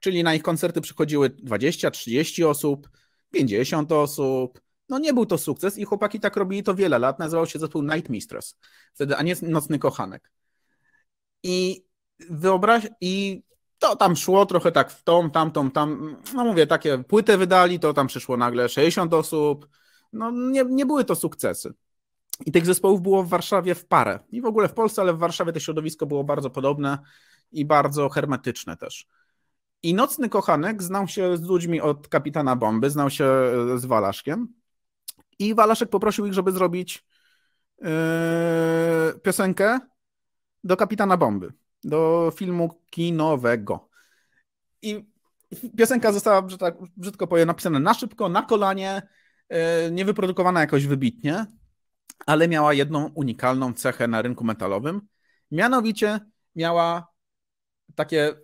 Czyli na ich koncerty przychodziły 20, 30 osób, 50 osób, no nie był to sukces i chłopaki tak robili to wiele lat. Nazywał się zespół Night Mistress, wtedy, a nie Nocny Kochanek. I wyobraź, i to tam szło trochę tak w tą, tamtą, tam, no mówię, takie płytę wydali, to tam przyszło nagle 60 osób. No nie, nie były to sukcesy. I tych zespołów było w Warszawie w parę. I w ogóle w Polsce, ale w Warszawie to środowisko było bardzo podobne i bardzo hermetyczne też. I Nocny Kochanek znał się z ludźmi od Kapitana Bomby, znał się z Walaszkiem, i Walaszek poprosił ich, żeby zrobić yy, piosenkę do Kapitana Bomby, do filmu kinowego. I piosenka została, że tak brzydko powiem, napisana na szybko, na kolanie, yy, nie wyprodukowana jakoś wybitnie, ale miała jedną unikalną cechę na rynku metalowym. Mianowicie miała takie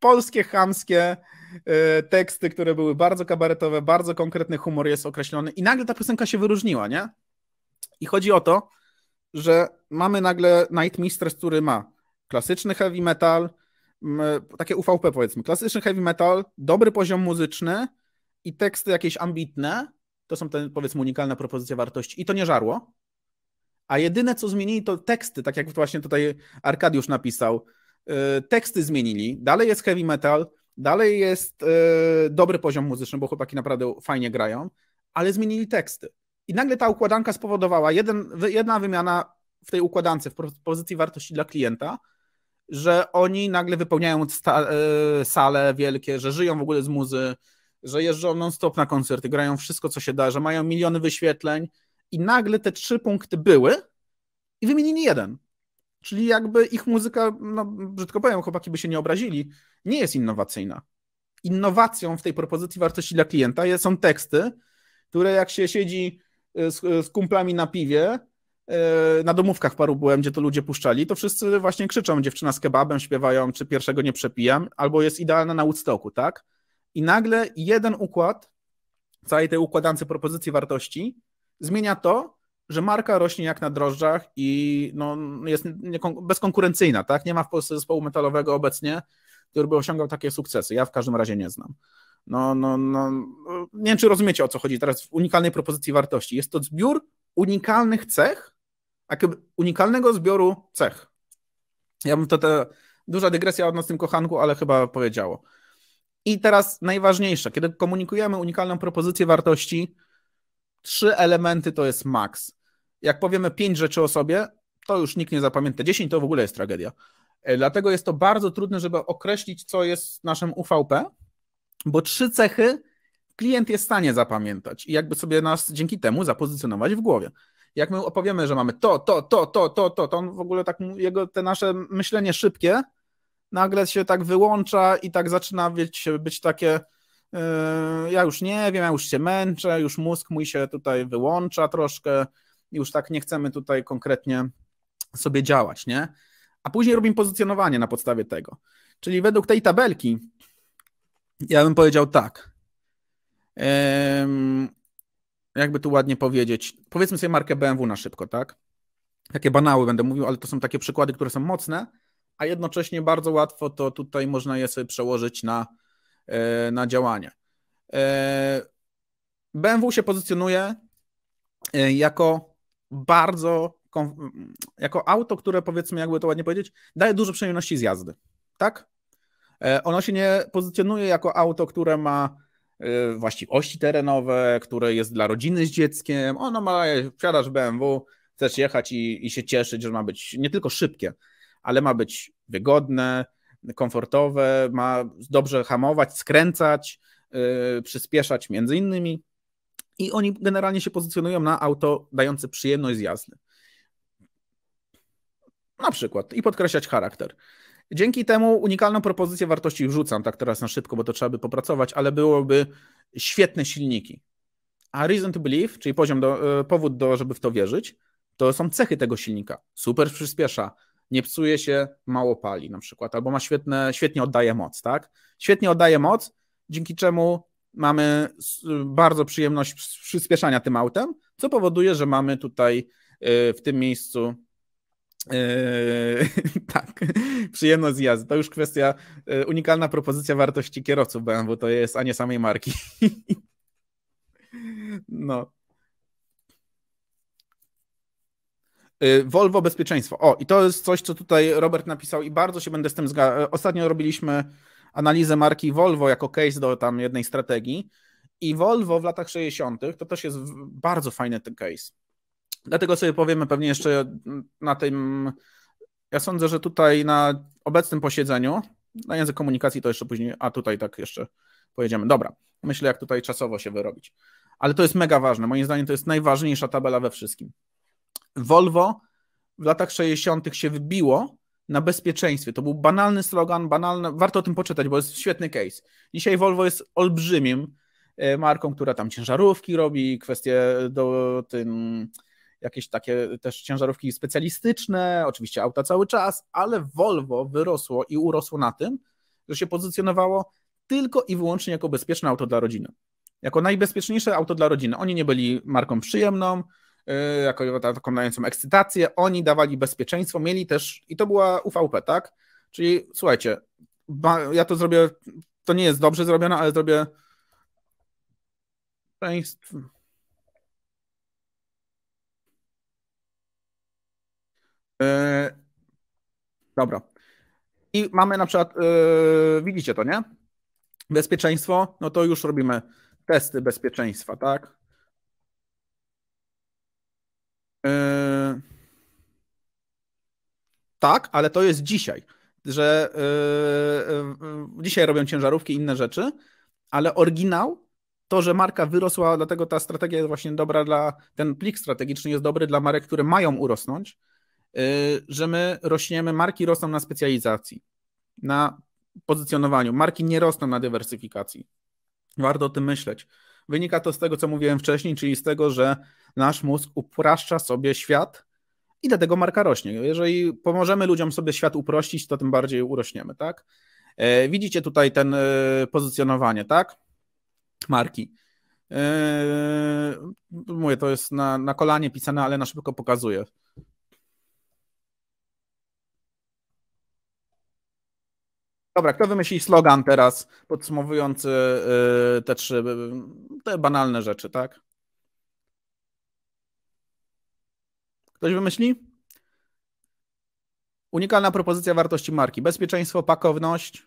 polskie, chamskie E, teksty, które były bardzo kabaretowe, bardzo konkretny humor jest określony i nagle ta piosenka się wyróżniła, nie? I chodzi o to, że mamy nagle Night Mistress, który ma klasyczny heavy metal, takie UVP powiedzmy, klasyczny heavy metal, dobry poziom muzyczny i teksty jakieś ambitne, to są te powiedzmy unikalne propozycje wartości i to nie żarło, a jedyne co zmienili to teksty, tak jak właśnie tutaj Arkadiusz napisał, e, teksty zmienili, dalej jest heavy metal, Dalej jest yy, dobry poziom muzyczny, bo chłopaki naprawdę fajnie grają, ale zmienili teksty. I nagle ta układanka spowodowała, jeden, jedna wymiana w tej układance, w propozycji wartości dla klienta, że oni nagle wypełniają yy, sale wielkie, że żyją w ogóle z muzy, że jeżdżą non-stop na koncerty, grają wszystko, co się da, że mają miliony wyświetleń i nagle te trzy punkty były i wymienili jeden. Czyli jakby ich muzyka, no brzydko powiem, chłopaki by się nie obrazili, nie jest innowacyjna. Innowacją w tej propozycji wartości dla klienta są teksty, które jak się siedzi y, z, y, z kumplami na piwie, y, na domówkach paru byłem, gdzie to ludzie puszczali, to wszyscy właśnie krzyczą, dziewczyna z kebabem śpiewają, czy pierwszego nie przepijam, albo jest idealna na Woodstocku, tak? I nagle jeden układ całej tej układance propozycji wartości zmienia to, że marka rośnie jak na drożdżach i no, jest bezkonkurencyjna, tak? Nie ma w Polsce zespołu metalowego obecnie, który by osiągał takie sukcesy. Ja w każdym razie nie znam. No, no, no, no, nie wiem, czy rozumiecie o co chodzi teraz w unikalnej propozycji wartości. Jest to zbiór unikalnych cech, unikalnego zbioru cech. Ja bym to te, duża dygresja o tym kochanku, ale chyba powiedziało. I teraz najważniejsze, kiedy komunikujemy unikalną propozycję wartości, trzy elementy to jest maks. Jak powiemy pięć rzeczy o sobie, to już nikt nie zapamięta. Dziesięć to w ogóle jest tragedia. E, dlatego jest to bardzo trudne, żeby określić, co jest naszym UVP, bo trzy cechy klient jest w stanie zapamiętać i jakby sobie nas dzięki temu zapozycjonować w głowie. Jak my opowiemy, że mamy to, to, to, to, to, to, to on w ogóle tak, jego te nasze myślenie szybkie nagle się tak wyłącza i tak zaczyna być, być takie yy, ja już nie wiem, ja już się męczę, już mózg mój się tutaj wyłącza troszkę, już tak nie chcemy tutaj konkretnie sobie działać, nie? a później robimy pozycjonowanie na podstawie tego. Czyli według tej tabelki ja bym powiedział tak. jakby tu ładnie powiedzieć. Powiedzmy sobie markę BMW na szybko, tak? Takie banały będę mówił, ale to są takie przykłady, które są mocne, a jednocześnie bardzo łatwo to tutaj można je sobie przełożyć na, e, na działanie. E, BMW się pozycjonuje e, jako bardzo Mm, jako auto, które powiedzmy, jakby to ładnie powiedzieć, daje dużo przyjemności z jazdy, tak? E, ono się nie pozycjonuje jako auto, które ma e, właściwości terenowe, które jest dla rodziny z dzieckiem. Ono ma, e, wsiadasz BMW, chcesz jechać i, i się cieszyć, że ma być nie tylko szybkie, ale ma być wygodne, komfortowe, ma dobrze hamować, skręcać, yy, przyspieszać między innymi. I oni generalnie się pozycjonują na auto dające przyjemność z jazdy. Na przykład. I podkreślać charakter. Dzięki temu unikalną propozycję wartości wrzucam tak teraz na szybko, bo to trzeba by popracować, ale byłoby świetne silniki. A reason to believe, czyli poziom do, e, powód do, żeby w to wierzyć, to są cechy tego silnika. Super przyspiesza, nie psuje się, mało pali na przykład, albo ma świetne, świetnie oddaje moc, tak? Świetnie oddaje moc, dzięki czemu mamy bardzo przyjemność przyspieszania tym autem, co powoduje, że mamy tutaj e, w tym miejscu Eee, tak, przyjemność jazdy. To już kwestia, e, unikalna propozycja wartości kierowców BMW to jest, a nie samej marki. no. E, Volvo bezpieczeństwo. O, i to jest coś, co tutaj Robert napisał i bardzo się będę z tym zgadzał. E, ostatnio robiliśmy analizę marki Volvo jako case do tam jednej strategii i Volvo w latach 60. to też jest bardzo fajny ten case. Dlatego sobie powiemy pewnie jeszcze na tym. Ja sądzę, że tutaj na obecnym posiedzeniu, na język komunikacji to jeszcze później, a tutaj tak jeszcze pojedziemy. Dobra, myślę, jak tutaj czasowo się wyrobić. Ale to jest mega ważne. Moim zdaniem to jest najważniejsza tabela we wszystkim. Volvo w latach 60. się wybiło na bezpieczeństwie. To był banalny slogan, banalny, warto o tym poczytać, bo jest świetny case. Dzisiaj Volvo jest olbrzymim e, marką, która tam ciężarówki robi, kwestie do tym jakieś takie też ciężarówki specjalistyczne, oczywiście auta cały czas, ale Volvo wyrosło i urosło na tym, że się pozycjonowało tylko i wyłącznie jako bezpieczne auto dla rodziny. Jako najbezpieczniejsze auto dla rodziny. Oni nie byli marką przyjemną, y, jako taką dającą ekscytację, oni dawali bezpieczeństwo, mieli też, i to była UVP, tak? Czyli słuchajcie, ja to zrobię, to nie jest dobrze zrobione, ale zrobię E, dobra. I mamy na przykład, e, widzicie to, nie? Bezpieczeństwo, no to już robimy testy bezpieczeństwa, tak? E, tak, ale to jest dzisiaj, że dzisiaj robią ciężarówki i inne rzeczy, ale oryginał, to, że marka wyrosła, dlatego ta strategia jest właśnie dobra dla, ten plik strategiczny jest dobry dla marek, które mają urosnąć, Y, że my rośniemy, marki rosną na specjalizacji, na pozycjonowaniu. Marki nie rosną na dywersyfikacji. Warto o tym myśleć. Wynika to z tego, co mówiłem wcześniej, czyli z tego, że nasz mózg upraszcza sobie świat i dlatego marka rośnie. Jeżeli pomożemy ludziom sobie świat uprościć, to tym bardziej urośniemy, tak? E, widzicie tutaj ten e, pozycjonowanie, tak? Marki. E, mówię, to jest na, na kolanie pisane, ale na szybko pokazuję. Dobra, kto wymyśli slogan teraz podsumowujący y, te trzy, y, te banalne rzeczy, tak? Ktoś wymyśli? Unikalna propozycja wartości marki. Bezpieczeństwo, pakowność.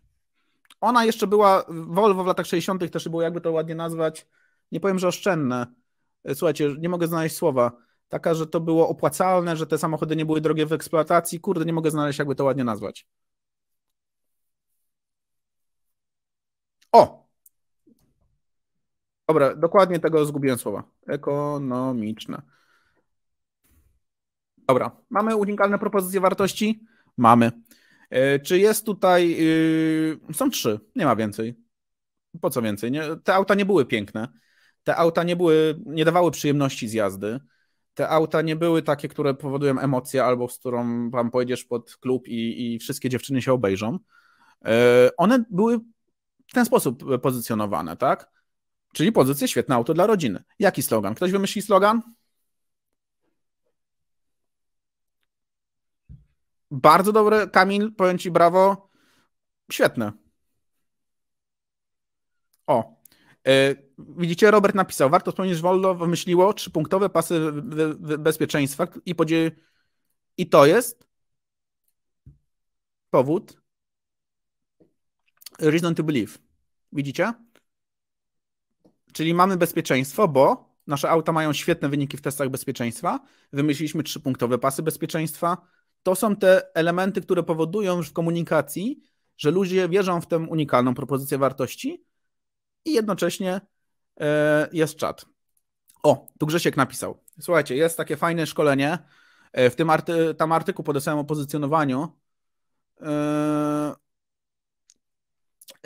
Ona jeszcze była, Volvo w latach 60. też było, jakby to ładnie nazwać, nie powiem, że oszczędne. Y, słuchajcie, nie mogę znaleźć słowa. Taka, że to było opłacalne, że te samochody nie były drogie w eksploatacji. Kurde, nie mogę znaleźć, jakby to ładnie nazwać. O! Dobra, dokładnie tego zgubiłem słowa. Ekonomiczne. Dobra, mamy unikalne propozycje wartości? Mamy. E, czy jest tutaj. Y, są trzy, nie ma więcej. Po co więcej? Nie, te auta nie były piękne. Te auta nie były, nie dawały przyjemności z jazdy. Te auta nie były takie, które powodują emocje, albo z którą wam pojedziesz pod klub i, i wszystkie dziewczyny się obejrzą. E, one były w ten sposób e, pozycjonowane, tak? Czyli pozycje świetne auto dla rodziny. Jaki slogan? Ktoś wymyśli slogan? Bardzo dobry, Kamil, powiem Ci brawo. Świetne. O. Yy, widzicie, Robert napisał, warto wspomnieć, że Volvo wymyśliło trzypunktowe pasy bezpieczeństwa i podzie... I to jest powód, reason to believe. Widzicie? Czyli mamy bezpieczeństwo, bo nasze auta mają świetne wyniki w testach bezpieczeństwa. Wymyśliliśmy trzypunktowe pasy bezpieczeństwa. To są te elementy, które powodują już w komunikacji, że ludzie wierzą w tę unikalną propozycję wartości i jednocześnie e, jest czat. O, tu Grzesiek napisał. Słuchajcie, jest takie fajne szkolenie. E, w tym arty tam artykuł podesłałem o pozycjonowaniu. E,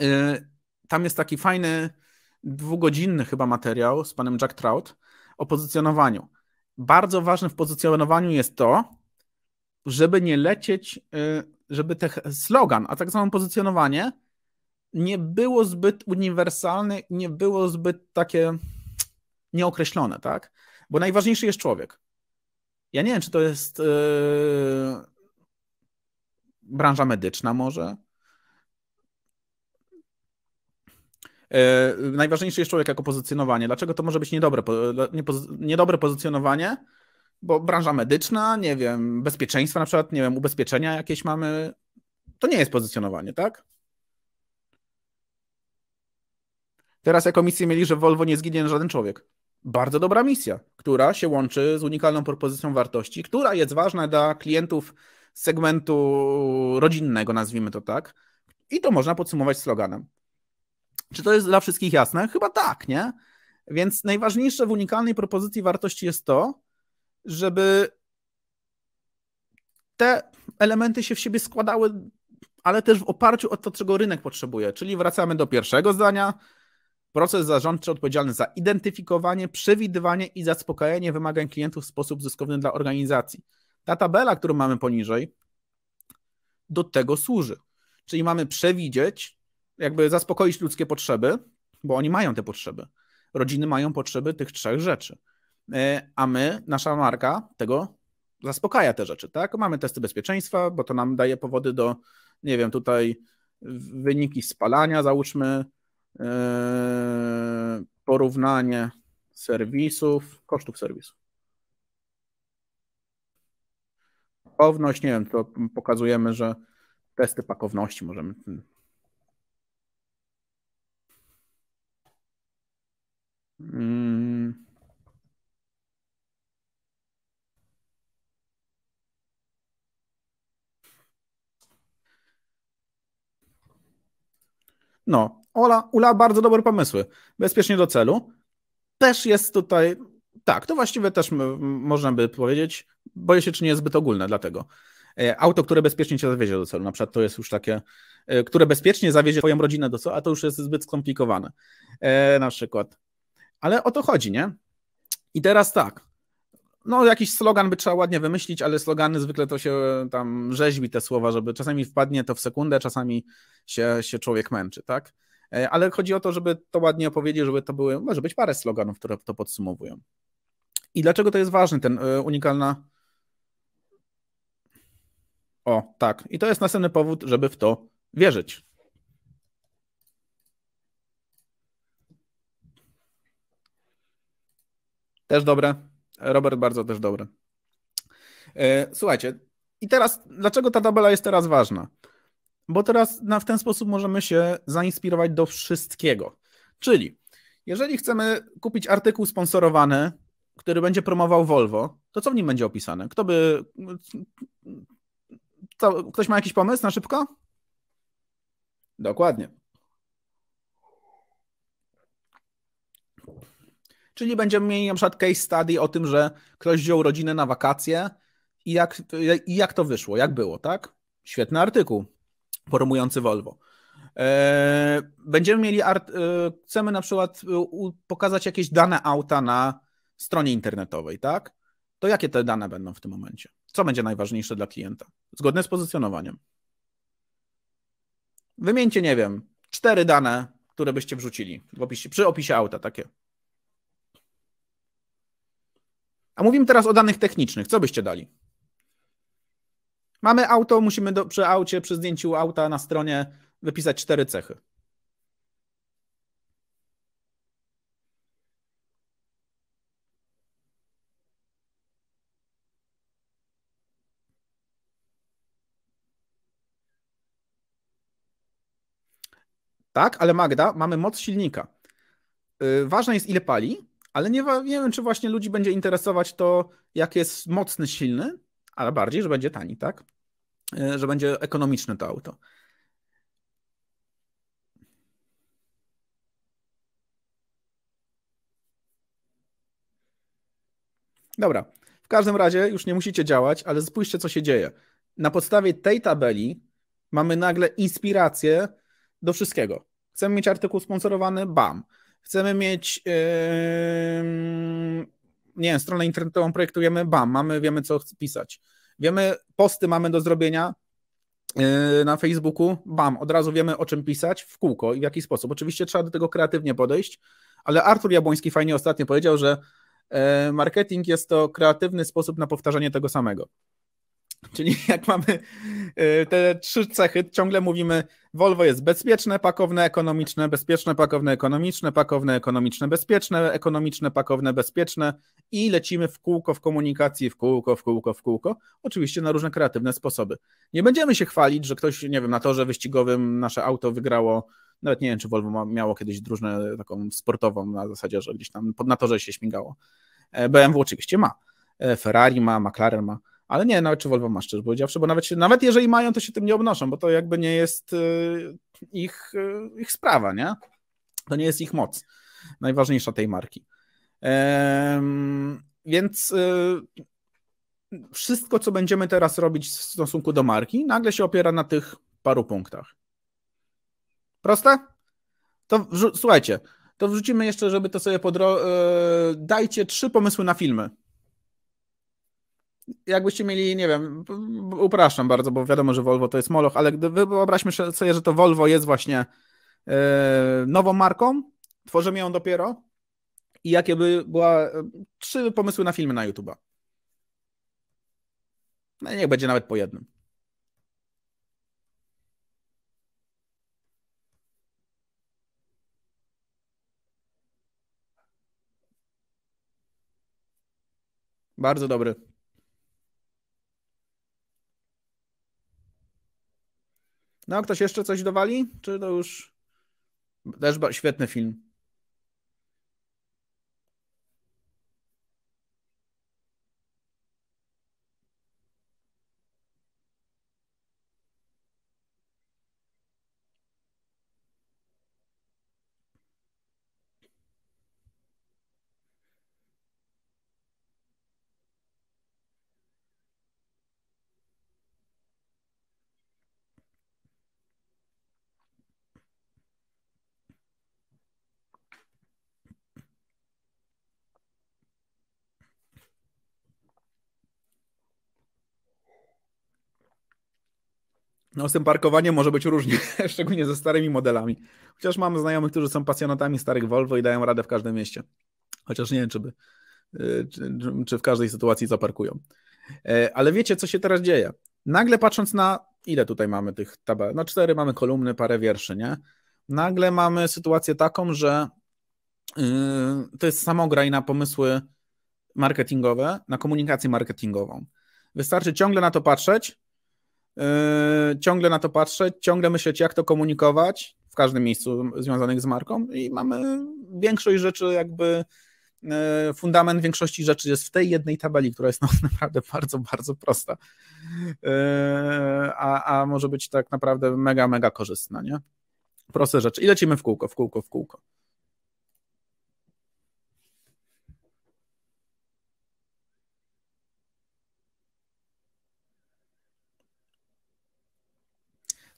Y, tam jest taki fajny, dwugodzinny chyba materiał z panem Jack Trout o pozycjonowaniu. Bardzo ważne w pozycjonowaniu jest to, żeby nie lecieć, y, żeby ten slogan, a tak samo pozycjonowanie nie było zbyt uniwersalne, nie było zbyt takie nieokreślone, tak? Bo najważniejszy jest człowiek. Ja nie wiem, czy to jest yy, branża medyczna może, E, najważniejszy jest człowiek jako pozycjonowanie. Dlaczego to może być niedobre, niedobre pozycjonowanie? Bo branża medyczna, nie wiem, bezpieczeństwa na przykład, nie wiem, ubezpieczenia jakieś mamy, to nie jest pozycjonowanie, tak? Teraz jako misję mieli, że w Volvo nie zginie żaden człowiek. Bardzo dobra misja, która się łączy z unikalną propozycją wartości, która jest ważna dla klientów segmentu rodzinnego, nazwijmy to tak. I to można podsumować sloganem. Czy to jest dla wszystkich jasne? Chyba tak, nie? Więc najważniejsze w unikalnej propozycji wartości jest to, żeby te elementy się w siebie składały, ale też w oparciu o to, czego rynek potrzebuje. Czyli wracamy do pierwszego zdania. Proces zarządczy odpowiedzialny za identyfikowanie, przewidywanie i zaspokajanie wymagań klientów w sposób zyskowny dla organizacji. Ta tabela, którą mamy poniżej, do tego służy. Czyli mamy przewidzieć, jakby zaspokoić ludzkie potrzeby, bo oni mają te potrzeby. Rodziny mają potrzeby tych trzech rzeczy. E, a my, nasza marka tego zaspokaja te rzeczy, tak? Mamy testy bezpieczeństwa, bo to nam daje powody do, nie wiem, tutaj wyniki spalania, załóżmy, e, porównanie serwisów, kosztów serwisu. Pakowność, nie wiem, to pokazujemy, że testy pakowności możemy Hmm. No, Ola, Ula bardzo dobre pomysły. Bezpiecznie do celu. Też jest tutaj, tak, to właściwie też można by powiedzieć, boję się, czy nie jest zbyt ogólne, dlatego. E, auto, które bezpiecznie cię zawiezie do celu, na przykład to jest już takie, e, które bezpiecznie zawiezie twoją rodzinę do celu, a to już jest zbyt skomplikowane. E, na przykład. Ale o to chodzi, nie? I teraz tak. No, jakiś slogan by trzeba ładnie wymyślić, ale slogany zwykle to się e, tam rzeźbi te słowa, żeby czasami wpadnie to w sekundę, czasami się, się człowiek męczy, tak? E, ale chodzi o to, żeby to ładnie opowiedzieć, żeby to były, może być parę sloganów, które to podsumowują. I dlaczego to jest ważne, ten e, unikalna. O, tak. I to jest następny powód, żeby w to wierzyć. Też dobre. Robert bardzo też dobre. E, słuchajcie, i teraz dlaczego ta tabela jest teraz ważna? Bo teraz na, w ten sposób możemy się zainspirować do wszystkiego. Czyli jeżeli chcemy kupić artykuł sponsorowany, który będzie promował Volvo, to co w nim będzie opisane? Kto by. Co, ktoś ma jakiś pomysł na szybko? Dokładnie. Czyli będziemy mieli na przykład case study o tym, że ktoś wziął rodzinę na wakacje i jak, i jak to wyszło, jak było, tak? Świetny artykuł formujący Volvo. E, będziemy mieli, art, e, chcemy na przykład pokazać jakieś dane auta na stronie internetowej, tak? To jakie te dane będą w tym momencie? Co będzie najważniejsze dla klienta? Zgodne z pozycjonowaniem. Wymieńcie, nie wiem, cztery dane, które byście wrzucili w opisie, przy opisie auta takie. A mówimy teraz o danych technicznych. Co byście dali? Mamy auto, musimy do, przy aucie, przy zdjęciu auta na stronie wypisać cztery cechy. Tak, ale Magda, mamy moc silnika. Yy, ważne jest, ile pali, ale nie, nie wiem, czy właśnie ludzi będzie interesować to, jak jest mocny, silny, ale bardziej, że będzie tani, tak? E, że będzie ekonomiczne to auto. Dobra. W każdym razie już nie musicie działać, ale spójrzcie, co się dzieje. Na podstawie tej tabeli mamy nagle inspirację do wszystkiego. Chcemy mieć artykuł sponsorowany, bam chcemy mieć, yy, nie wiem, stronę internetową projektujemy, bam, mamy, wiemy co pisać. Wiemy, posty mamy do zrobienia, e, na Facebooku, bam, od razu wiemy o czym pisać, w kółko i w jaki sposób. Oczywiście trzeba do tego kreatywnie podejść, ale Artur Jabłoński fajnie ostatnio powiedział, że e, marketing jest to kreatywny sposób na powtarzanie tego samego. Czyli jak mamy e, te trzy cechy, ciągle mówimy Volvo jest bezpieczne, pakowne, ekonomiczne, bezpieczne, pakowne, ekonomiczne, pakowne, ekonomiczne, bezpieczne, ekonomiczne, pakowne, bezpieczne i lecimy w kółko w komunikacji, w kółko, w kółko, w kółko, oczywiście na różne kreatywne sposoby. Nie będziemy się chwalić, że ktoś, nie wiem, na torze wyścigowym nasze auto wygrało, nawet nie wiem, czy Volvo miało kiedyś drużynę taką sportową na zasadzie, że gdzieś tam na torze się śmigało. E, BMW oczywiście ma, e, Ferrari ma, McLaren ma, ale nie, nawet czy Volvo ma szczerze powiedziawszy, bo nawet, się, nawet jeżeli mają, to się tym nie obnoszą, bo to jakby nie jest y, ich, y, ich sprawa, nie? To nie jest ich moc. Najważniejsza tej marki. Ehm, więc e, wszystko, co będziemy teraz robić w stosunku do marki, nagle się opiera na tych paru punktach. Proste? To słuchajcie, to wrzucimy jeszcze, żeby to sobie podro... E, dajcie trzy pomysły na filmy jakbyście mieli, nie wiem, upraszam bardzo, bo wiadomo, że Volvo to jest moloch, ale gdy, wyobraźmy sobie, że to Volvo jest właśnie yy, nową marką, tworzymy ją dopiero i jakie by była, e, trzy pomysły na filmy na YouTube'a. No niech będzie nawet po jednym. Bardzo dobry. No, ktoś jeszcze coś dowali? Czy to już... Też świetny film. No z tym parkowaniem może być różnie, szczególnie ze starymi modelami. Chociaż mam znajomych, którzy są pasjonatami starych Volvo i dają radę w każdym mieście. Chociaż nie wiem, czy, by, y, czy, czy w każdej sytuacji zaparkują. E, ale wiecie, co się teraz dzieje? Nagle patrząc na, ile tutaj mamy tych tabel? No cztery mamy kolumny, parę wierszy, nie? Nagle mamy sytuację taką, że yy, to jest samograj na pomysły marketingowe, na komunikację marketingową. Wystarczy ciągle na to patrzeć, Yy, ciągle na to patrzeć, ciągle myśleć, jak to komunikować w każdym miejscu związanych z marką i mamy większość rzeczy jakby yy, fundament większości rzeczy jest w tej jednej tabeli, która jest no, naprawdę bardzo, bardzo prosta, yy, a, a może być tak naprawdę mega, mega korzystna, nie? Proste rzeczy. I lecimy w kółko, w kółko, w kółko.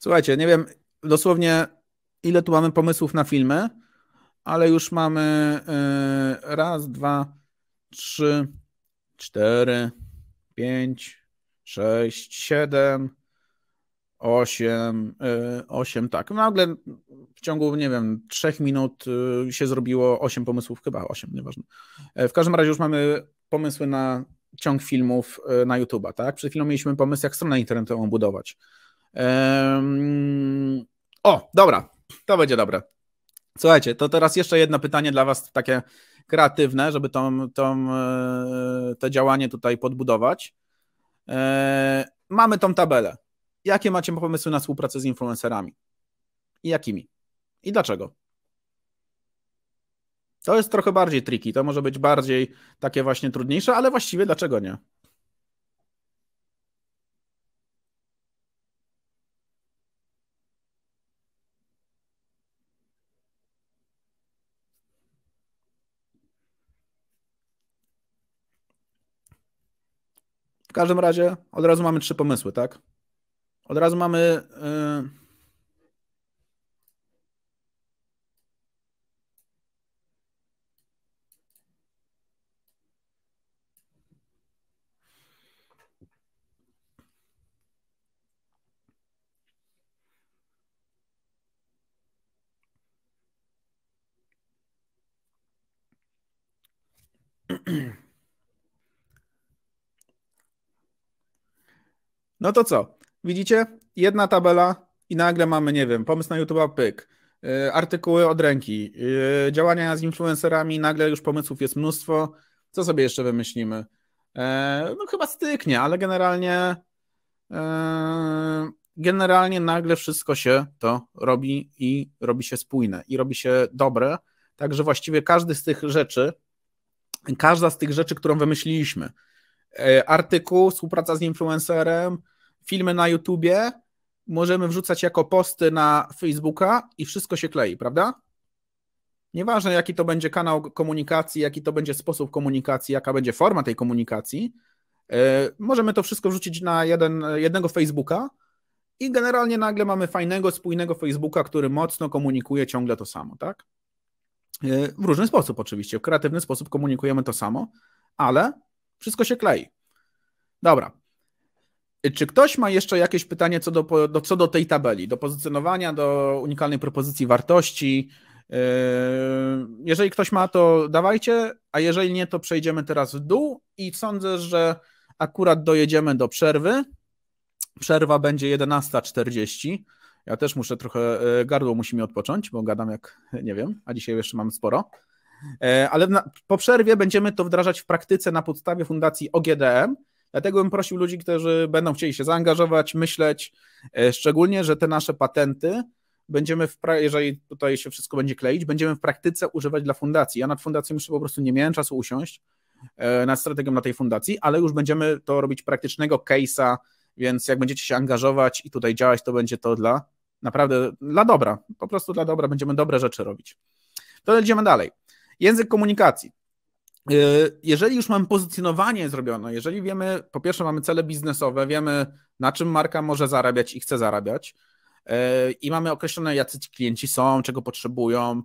Słuchajcie, nie wiem dosłownie, ile tu mamy pomysłów na filmy, ale już mamy yy, raz, dwa, trzy, cztery, pięć, sześć, siedem, osiem, yy, osiem, tak. No, nagle w ciągu, nie wiem, trzech minut yy, się zrobiło osiem pomysłów, chyba osiem, nieważne. E, w każdym razie już mamy pomysły na ciąg filmów y, na YouTube'a, tak? Przed chwilą mieliśmy pomysł, jak stronę internetową budować o, dobra, to będzie dobre. Słuchajcie, to teraz jeszcze jedno pytanie dla Was, takie kreatywne, żeby tą, tą, e, to działanie tutaj podbudować. E, mamy tą tabelę. Jakie macie pomysły na współpracę z influencerami? I jakimi? I dlaczego? To jest trochę bardziej tricky, to może być bardziej takie właśnie trudniejsze, ale właściwie dlaczego nie? W każdym razie od razu mamy trzy pomysły, tak? Od razu mamy. Yy... No to co? Widzicie? Jedna tabela i nagle mamy, nie wiem, pomysł na YouTube'a, pyk, y, artykuły od ręki, y, działania z influencerami, nagle już pomysłów jest mnóstwo. Co sobie jeszcze wymyślimy? E, no chyba styknie, ale generalnie e, generalnie nagle wszystko się to robi i robi się spójne i robi się dobre. Także właściwie każdy z tych rzeczy, każda z tych rzeczy, którą wymyśliliśmy, E, artykuł, współpraca z influencerem, filmy na YouTubie, możemy wrzucać jako posty na Facebooka i wszystko się klei, prawda? Nieważne, jaki to będzie kanał komunikacji, jaki to będzie sposób komunikacji, jaka będzie forma tej komunikacji, e, możemy to wszystko wrzucić na jeden, jednego Facebooka i generalnie nagle mamy fajnego, spójnego Facebooka, który mocno komunikuje ciągle to samo, tak? E, w różny sposób oczywiście, w kreatywny sposób komunikujemy to samo, ale wszystko się klei. Dobra. Y, czy ktoś ma jeszcze jakieś pytanie co do, do, co do tej tabeli, do pozycjonowania, do unikalnej propozycji wartości? Y, jeżeli ktoś ma, to dawajcie, a jeżeli nie, to przejdziemy teraz w dół i sądzę, że akurat dojedziemy do przerwy. Przerwa będzie 11.40. Ja też muszę trochę, y, gardło musi mi odpocząć, bo gadam jak, nie wiem, a dzisiaj jeszcze mam sporo. E, ale na, po przerwie będziemy to wdrażać w praktyce na podstawie fundacji OGDM. Dlatego bym prosił ludzi, którzy będą chcieli się zaangażować, myśleć, e, szczególnie, że te nasze patenty będziemy, w pra- jeżeli tutaj się wszystko będzie kleić, będziemy w praktyce używać dla fundacji. Ja nad fundacją już po prostu nie miałem czasu usiąść, e, nad strategią na tej fundacji, ale już będziemy to robić praktycznego case'a, więc jak będziecie się angażować i tutaj działać, to będzie to dla naprawdę dla dobra, po prostu dla dobra, będziemy dobre rzeczy robić. To idziemy dalej. Język komunikacji. Y, jeżeli już mamy pozycjonowanie zrobione, jeżeli wiemy, po pierwsze mamy cele biznesowe, wiemy na czym marka może zarabiać i chce zarabiać y, i mamy określone jacy ci klienci są, czego potrzebują.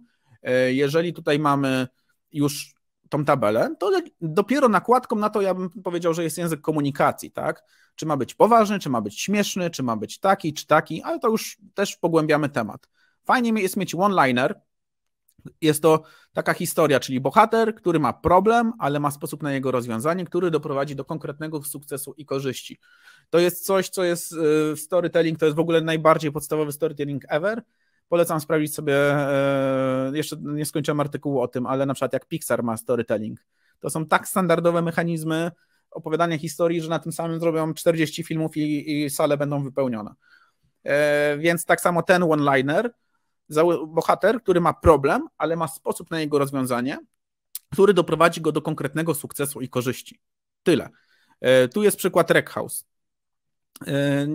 Y, jeżeli tutaj mamy już tą tabelę, to dopiero nakładką na to ja bym powiedział, że jest język komunikacji, tak? Czy ma być poważny, czy ma być śmieszny, czy ma być taki, czy taki, ale to już też pogłębiamy temat. Fajnie jest mieć one-liner, jest to taka historia, czyli bohater, który ma problem, ale ma sposób na jego rozwiązanie, który doprowadzi do konkretnego sukcesu i korzyści. To jest coś, co jest y, w storytelling, to jest w ogóle najbardziej podstawowy storytelling ever. Polecam sprawdzić sobie, y, jeszcze nie skończyłem artykułu o tym, ale na przykład jak Pixar ma storytelling. To są tak standardowe mechanizmy opowiadania historii, że na tym samym zrobią 40 filmów i, i sale będą wypełnione. E, więc tak samo ten one-liner, bohater, który ma problem, ale ma sposób na jego rozwiązanie, który doprowadzi go do konkretnego sukcesu i korzyści. Tyle. E, tu jest przykład house. E,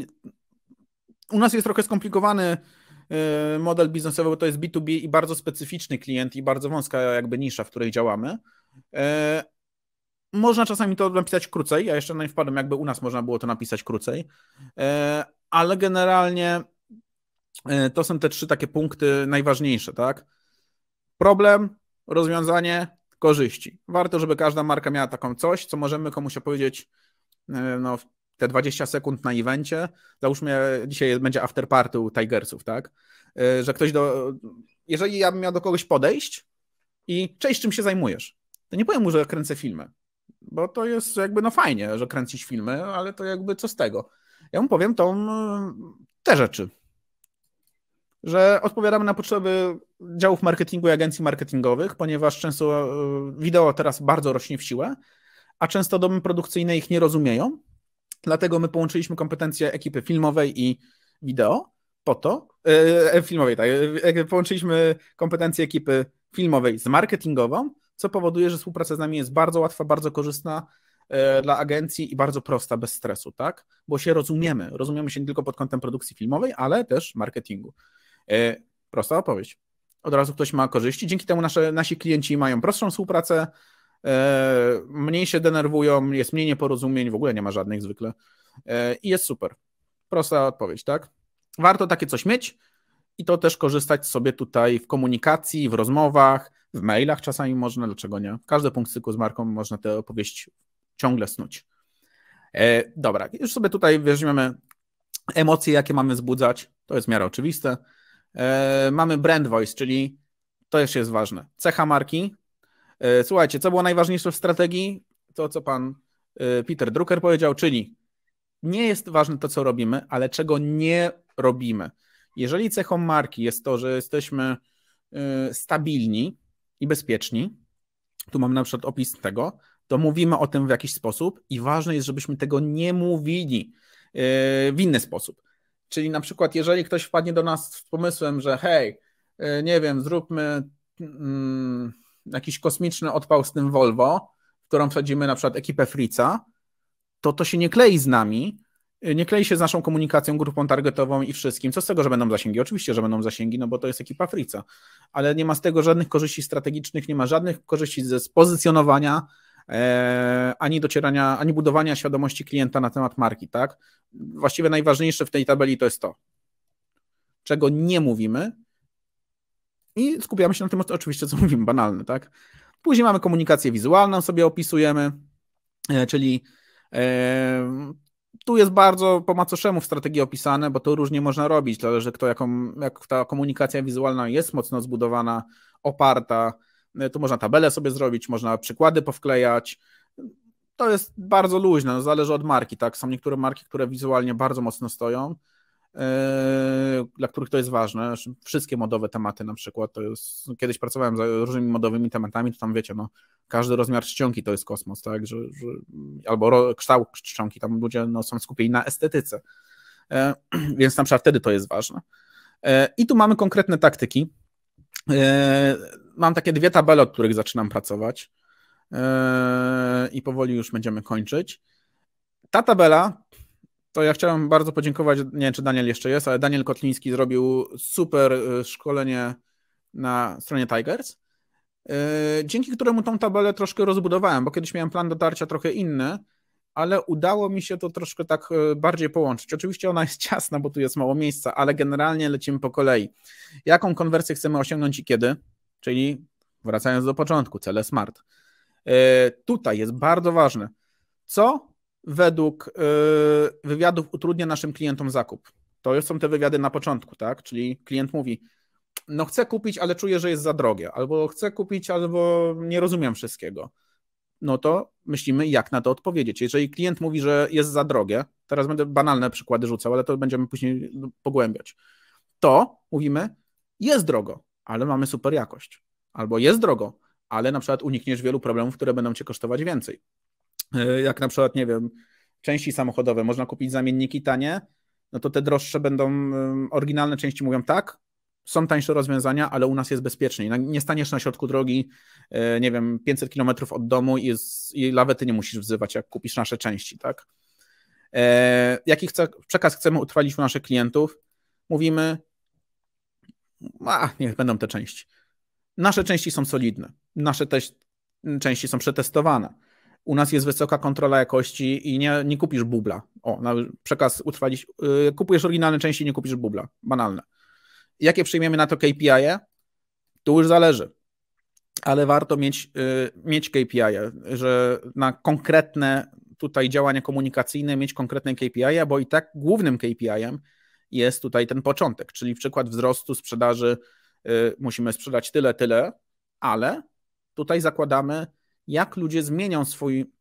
u nas jest trochę skomplikowany e, model biznesowy, bo to jest B2B i bardzo specyficzny klient i bardzo wąska jakby nisza, w której działamy. Można czasami to napisać krócej, ja jeszcze nie wpadłem, jakby u nas można było to napisać krócej, ale generalnie E, to są te trzy takie punkty najważniejsze, tak? Problem, rozwiązanie, korzyści. Warto, żeby każda marka miała taką coś, co możemy komuś opowiedzieć e, no, te 20 sekund na evencie. Załóżmy, dzisiaj będzie party u Tigersów, tak? E, że ktoś do... Jeżeli ja bym miał do kogoś podejść i cześć, czym się zajmujesz? To nie powiem mu, że kręcę filmy, bo to jest jakby no fajnie, że kręcić filmy, ale to jakby co z tego? Ja mu powiem tą, te rzeczy, że odpowiadamy na potrzeby działów marketingu i agencji marketingowych, ponieważ często e, wideo teraz bardzo rośnie w siłę, a często domy produkcyjne ich nie rozumieją. Dlatego my połączyliśmy kompetencje ekipy filmowej i wideo po to, e, e filmowej, tak, e, połączyliśmy kompetencje ekipy filmowej z marketingową, co powoduje, że współpraca z nami jest bardzo łatwa, bardzo korzystna e, dla agencji i bardzo prosta, bez stresu, tak? Bo się rozumiemy. Rozumiemy się nie tylko pod kątem produkcji filmowej, ale też marketingu. E, prosta odpowiedź. Od razu ktoś ma korzyści. Dzięki temu nasze, nasi klienci mają prostszą współpracę, e, mniej się denerwują, jest mniej nieporozumień, w ogóle nie ma żadnych zwykle. E, I jest super. Prosta odpowiedź, tak? Warto takie coś mieć i to też korzystać sobie tutaj w komunikacji, w rozmowach, w mailach czasami można, dlaczego nie? W każdy punkt styku z marką można tę opowieść ciągle snuć. Dobra, już sobie tutaj weźmiemy emocje, jakie mamy wzbudzać. To jest w miarę oczywiste. E, mamy brand voice, czyli to jeszcze jest ważne. Cecha marki. E, słuchajcie, co było najważniejsze w strategii? To, co pan e, Peter Drucker powiedział, czyli nie jest ważne to, co robimy, ale czego nie robimy. Jeżeli cechą marki jest to, że jesteśmy stabilni i bezpieczni, tu mam na przykład opis tego, to mówimy o tym w jakiś sposób i ważne jest, żebyśmy tego nie mówili w inny sposób. Czyli na przykład, jeżeli ktoś wpadnie do nas z pomysłem, że hej, y, nie wiem, zróbmy mm, jakiś kosmiczny odpał z tym Volvo, w którą wsadzimy na przykład ekipę Frica, to to się nie klei z nami, y, nie klei się z naszą komunikacją, grupą targetową i wszystkim. Co z tego, że będą zasięgi? Oczywiście, że będą zasięgi, no bo to jest ekipa Frica, ale nie ma z tego żadnych korzyści strategicznych, nie ma żadnych korzyści ze spozycjonowania, E, ani docierania, ani budowania świadomości klienta na temat marki, tak? Właściwie najważniejsze w tej tabeli to jest to, czego nie mówimy i skupiamy się na tym oczywiście, co mówimy, banalne, tak? Później mamy komunikację wizualną, sobie opisujemy, e, czyli e, tu jest bardzo po macoszemu w strategii opisane, bo to różnie można robić. Zależy, kto jaką, jak ta komunikacja wizualna jest mocno zbudowana, oparta E, tu można tabelę sobie zrobić, można przykłady powklejać. To jest bardzo luźne, no, zależy od marki, tak? Są niektóre marki, które wizualnie bardzo mocno stoją, yy, dla których to jest ważne. Znaczy, wszystkie modowe tematy na przykład, to jest, no, kiedyś pracowałem z różnymi modowymi tematami, to tam wiecie, no, każdy rozmiar czcionki to jest kosmos, tak? Że, że albo ro, kształt czcionki, tam ludzie no, są skupieni na estetyce. Yy, więc na przykład wtedy to jest ważne. I tu mamy konkretne taktyki mam takie dwie tabele, od których zaczynam pracować yy, i powoli już będziemy kończyć. Ta tabela, to ja chciałem bardzo podziękować, nie wiem czy Daniel jeszcze jest, ale Daniel Kotliński zrobił super yy, szkolenie na stronie Tigers, yy, dzięki któremu tą tabelę troszkę rozbudowałem, bo kiedyś miałem plan dotarcia trochę inny, ale udało mi się to troszkę tak bardziej połączyć. Oczywiście ona jest ciasna, bo tu jest mało miejsca, ale generalnie lecimy po kolei. Jaką konwersję chcemy osiągnąć i kiedy? czyli wracając do początku, cele smart. E, tutaj jest bardzo ważne, co według e, wywiadów utrudnia naszym klientom zakup. To są te wywiady na początku, tak? Czyli klient mówi, no chcę kupić, ale czuję, że jest za drogie, albo chcę kupić, albo nie rozumiem wszystkiego. No to myślimy, jak na to odpowiedzieć. Jeżeli klient mówi, że jest za drogie, teraz będę banalne przykłady rzucał, ale to będziemy później pogłębiać, to mówimy, jest drogo, ale mamy super jakość. Albo jest drogo, ale na przykład unikniesz wielu problemów, które będą cię kosztować więcej. E, jak na przykład, nie wiem, części samochodowe, można kupić zamienniki tanie, no to te droższe będą, oryginalne części mówią tak, są tańsze rozwiązania, ale u nas jest bezpieczniej. Nie staniesz na środku drogi, e, nie wiem, 500 km od domu i, nawet i lawety nie musisz wzywać, jak kupisz nasze części, tak? E, jaki chce, przekaz chcemy utrwalić u naszych klientów? Mówimy, a, niech będą te części. Nasze części są solidne. Nasze te części są przetestowane. U nas jest wysoka kontrola jakości i nie, nie kupisz bubla. O, przekaz utrwalić. Yy, kupujesz oryginalne części, nie kupisz bubla. Banalne. Jakie przyjmiemy na to KPI? -e? Tu już zależy. Ale warto mieć, yy, mieć KPI, -e, że na konkretne tutaj działania komunikacyjne mieć konkretne KPI, -e, bo i tak głównym KPI-em jest tutaj ten początek, czyli przykład wzrostu sprzedaży y, musimy sprzedać tyle, tyle, ale tutaj zakładamy, jak ludzie zmienią swój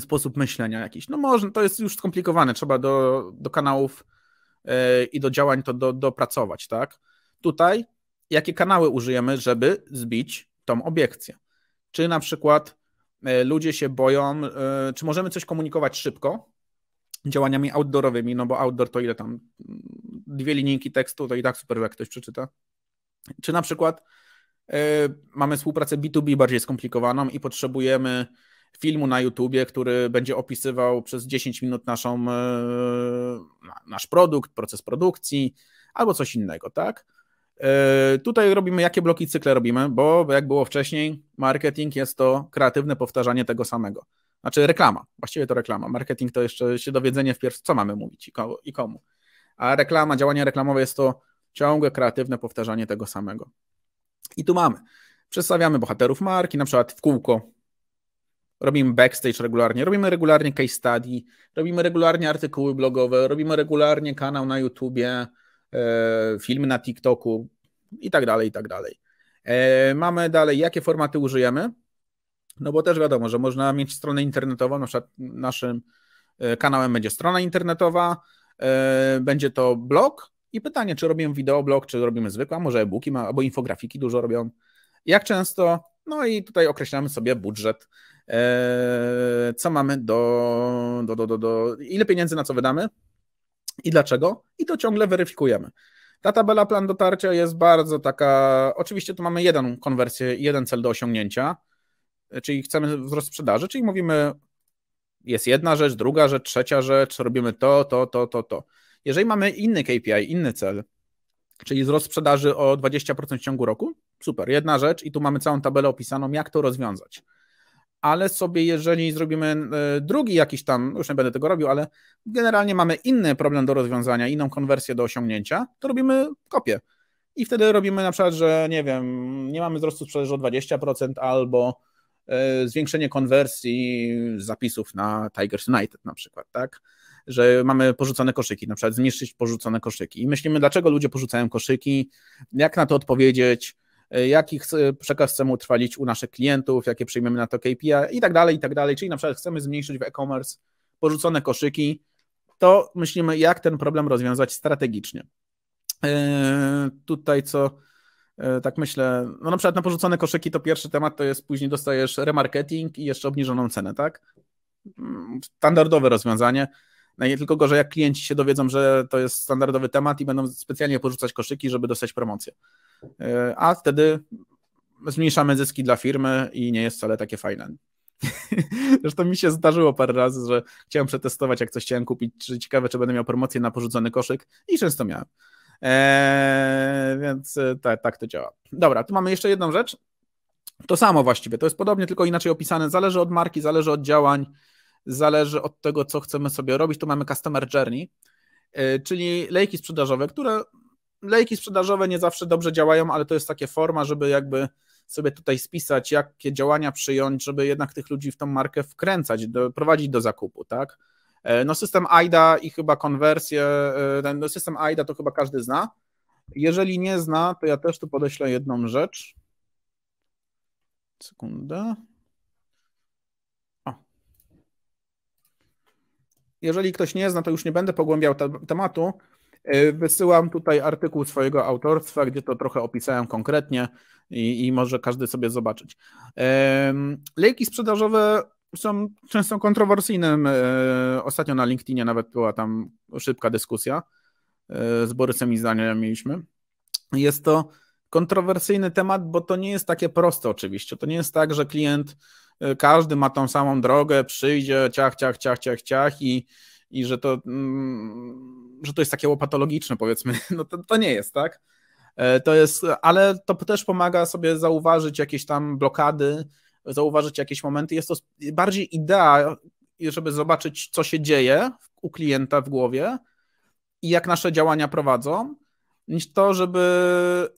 sposób myślenia jakiś. No można, to jest już skomplikowane, trzeba do, do kanałów y, i do działań to do, dopracować, tak? Tutaj jakie kanały użyjemy, żeby zbić tą obiekcję. Czy na przykład y, ludzie się boją, czy możemy coś komunikować szybko, działaniami outdoorowymi, no bo outdoor to ile tam, dwie linijki tekstu, to i tak super, jak ktoś przeczyta. Czy na przykład e, mamy współpracę B2B bardziej skomplikowaną i potrzebujemy filmu na YouTubie, który będzie opisywał przez 10 minut naszą, e, nasz produkt, proces produkcji albo coś innego, tak? E, tutaj robimy, jakie bloki cykle robimy, bo jak było wcześniej, marketing jest to kreatywne powtarzanie tego samego. Znaczy reklama, właściwie to reklama. Marketing to jeszcze się dowiedzenie wpierw, co mamy mówić i komu. A reklama, działanie reklamowe jest to ciągłe, kreatywne powtarzanie tego samego. I tu mamy. Przedstawiamy bohaterów marki, na przykład w kółko. Robimy backstage regularnie, robimy regularnie case study, robimy regularnie artykuły blogowe, robimy regularnie kanał na YouTubie, e, filmy na TikToku i tak dalej, i tak dalej. E, mamy dalej, jakie formaty użyjemy. No bo też wiadomo, że można mieć stronę internetową, na przykład naszym e, kanałem będzie strona internetowa, e, będzie to blog i pytanie, czy robimy wideoblog, czy robimy zwykłe, może e-booki albo infografiki dużo robią, jak często, no i tutaj określamy sobie budżet, e, co mamy do, do, do, do, do ile pieniędzy na co wydamy i dlaczego i to ciągle weryfikujemy. Ta tabela plan dotarcia jest bardzo taka, oczywiście tu mamy jedną konwersję, jeden cel do osiągnięcia, czyli chcemy wzrost sprzedaży, czyli mówimy, jest jedna rzecz, druga rzecz, trzecia rzecz, robimy to, to, to, to, to. Jeżeli mamy inny KPI, inny cel, czyli wzrost sprzedaży o 20% w ciągu roku, super, jedna rzecz i tu mamy całą tabelę opisaną, jak to rozwiązać. Ale sobie, jeżeli zrobimy e, drugi jakiś tam, już nie będę tego robił, ale generalnie mamy inny problem do rozwiązania, inną konwersję do osiągnięcia, to robimy kopię. I wtedy robimy na przykład, że nie wiem, nie mamy wzrostu sprzedaży o 20% albo E, zwiększenie konwersji zapisów na Tigers United na przykład, tak? że mamy porzucone koszyki, na przykład zmniejszyć porzucone koszyki. I myślimy, dlaczego ludzie porzucają koszyki, jak na to odpowiedzieć, e, jaki przekaz chcemy utrwalić u naszych klientów, jakie przyjmiemy na to KPI i tak dalej, i tak dalej. Czyli na przykład chcemy zmniejszyć w e-commerce porzucone koszyki, to myślimy, jak ten problem rozwiązać strategicznie. Yy, tutaj co E, tak myślę, no na przykład na porzucone koszyki to pierwszy temat to jest później dostajesz remarketing i jeszcze obniżoną cenę, tak? Mm, standardowe rozwiązanie. No i tylko gorzej, jak klienci się dowiedzą, że to jest standardowy temat i będą specjalnie porzucać koszyki, żeby dostać promocję. E, a wtedy zmniejszamy zyski dla firmy i nie jest wcale takie fajne. Zresztą mi się zdarzyło parę razy, że chciałem przetestować, jak coś chciałem kupić, czy ciekawe, czy będę miał promocję na porzucony koszyk i często miałem. Eee, więc e, tak, tak to działa. Dobra, tu mamy jeszcze jedną rzecz. To samo właściwie, to jest podobnie, tylko inaczej opisane. Zależy od marki, zależy od działań, zależy od tego, co chcemy sobie robić. Tu mamy customer journey, e, czyli lejki sprzedażowe, które lejki sprzedażowe nie zawsze dobrze działają, ale to jest takie forma, żeby jakby sobie tutaj spisać, jakie działania przyjąć, żeby jednak tych ludzi w tą markę wkręcać, doprowadzić do zakupu, tak? E, no system AIDA i chyba konwersję, e, ten no system AIDA to chyba każdy zna. Jeżeli nie zna, to ja też tu podeślę jedną rzecz. Sekundę. O. Jeżeli ktoś nie zna, to już nie będę pogłębiał te tematu. E, wysyłam tutaj artykuł swojego autorstwa, gdzie to trochę opisałem konkretnie i, i może każdy sobie zobaczyć. Lejki sprzedażowe są często kontrowersyjnym. E, ostatnio na LinkedInie nawet była tam szybka dyskusja e, z Borysem i zdaniem mieliśmy. Jest to kontrowersyjny temat, bo to nie jest takie proste oczywiście. To nie jest tak, że klient, e, każdy ma tą samą drogę, przyjdzie, ciach, ciach, ciach, ciach, ciach i, i że, to, mm, że to jest takie łopatologiczne powiedzmy. No to, to nie jest, tak? To jest, ale to też pomaga sobie zauważyć jakieś tam blokady, zauważyć jakieś momenty. Jest to bardziej idea, żeby zobaczyć, co się dzieje u klienta w głowie i jak nasze działania prowadzą, niż to, żeby.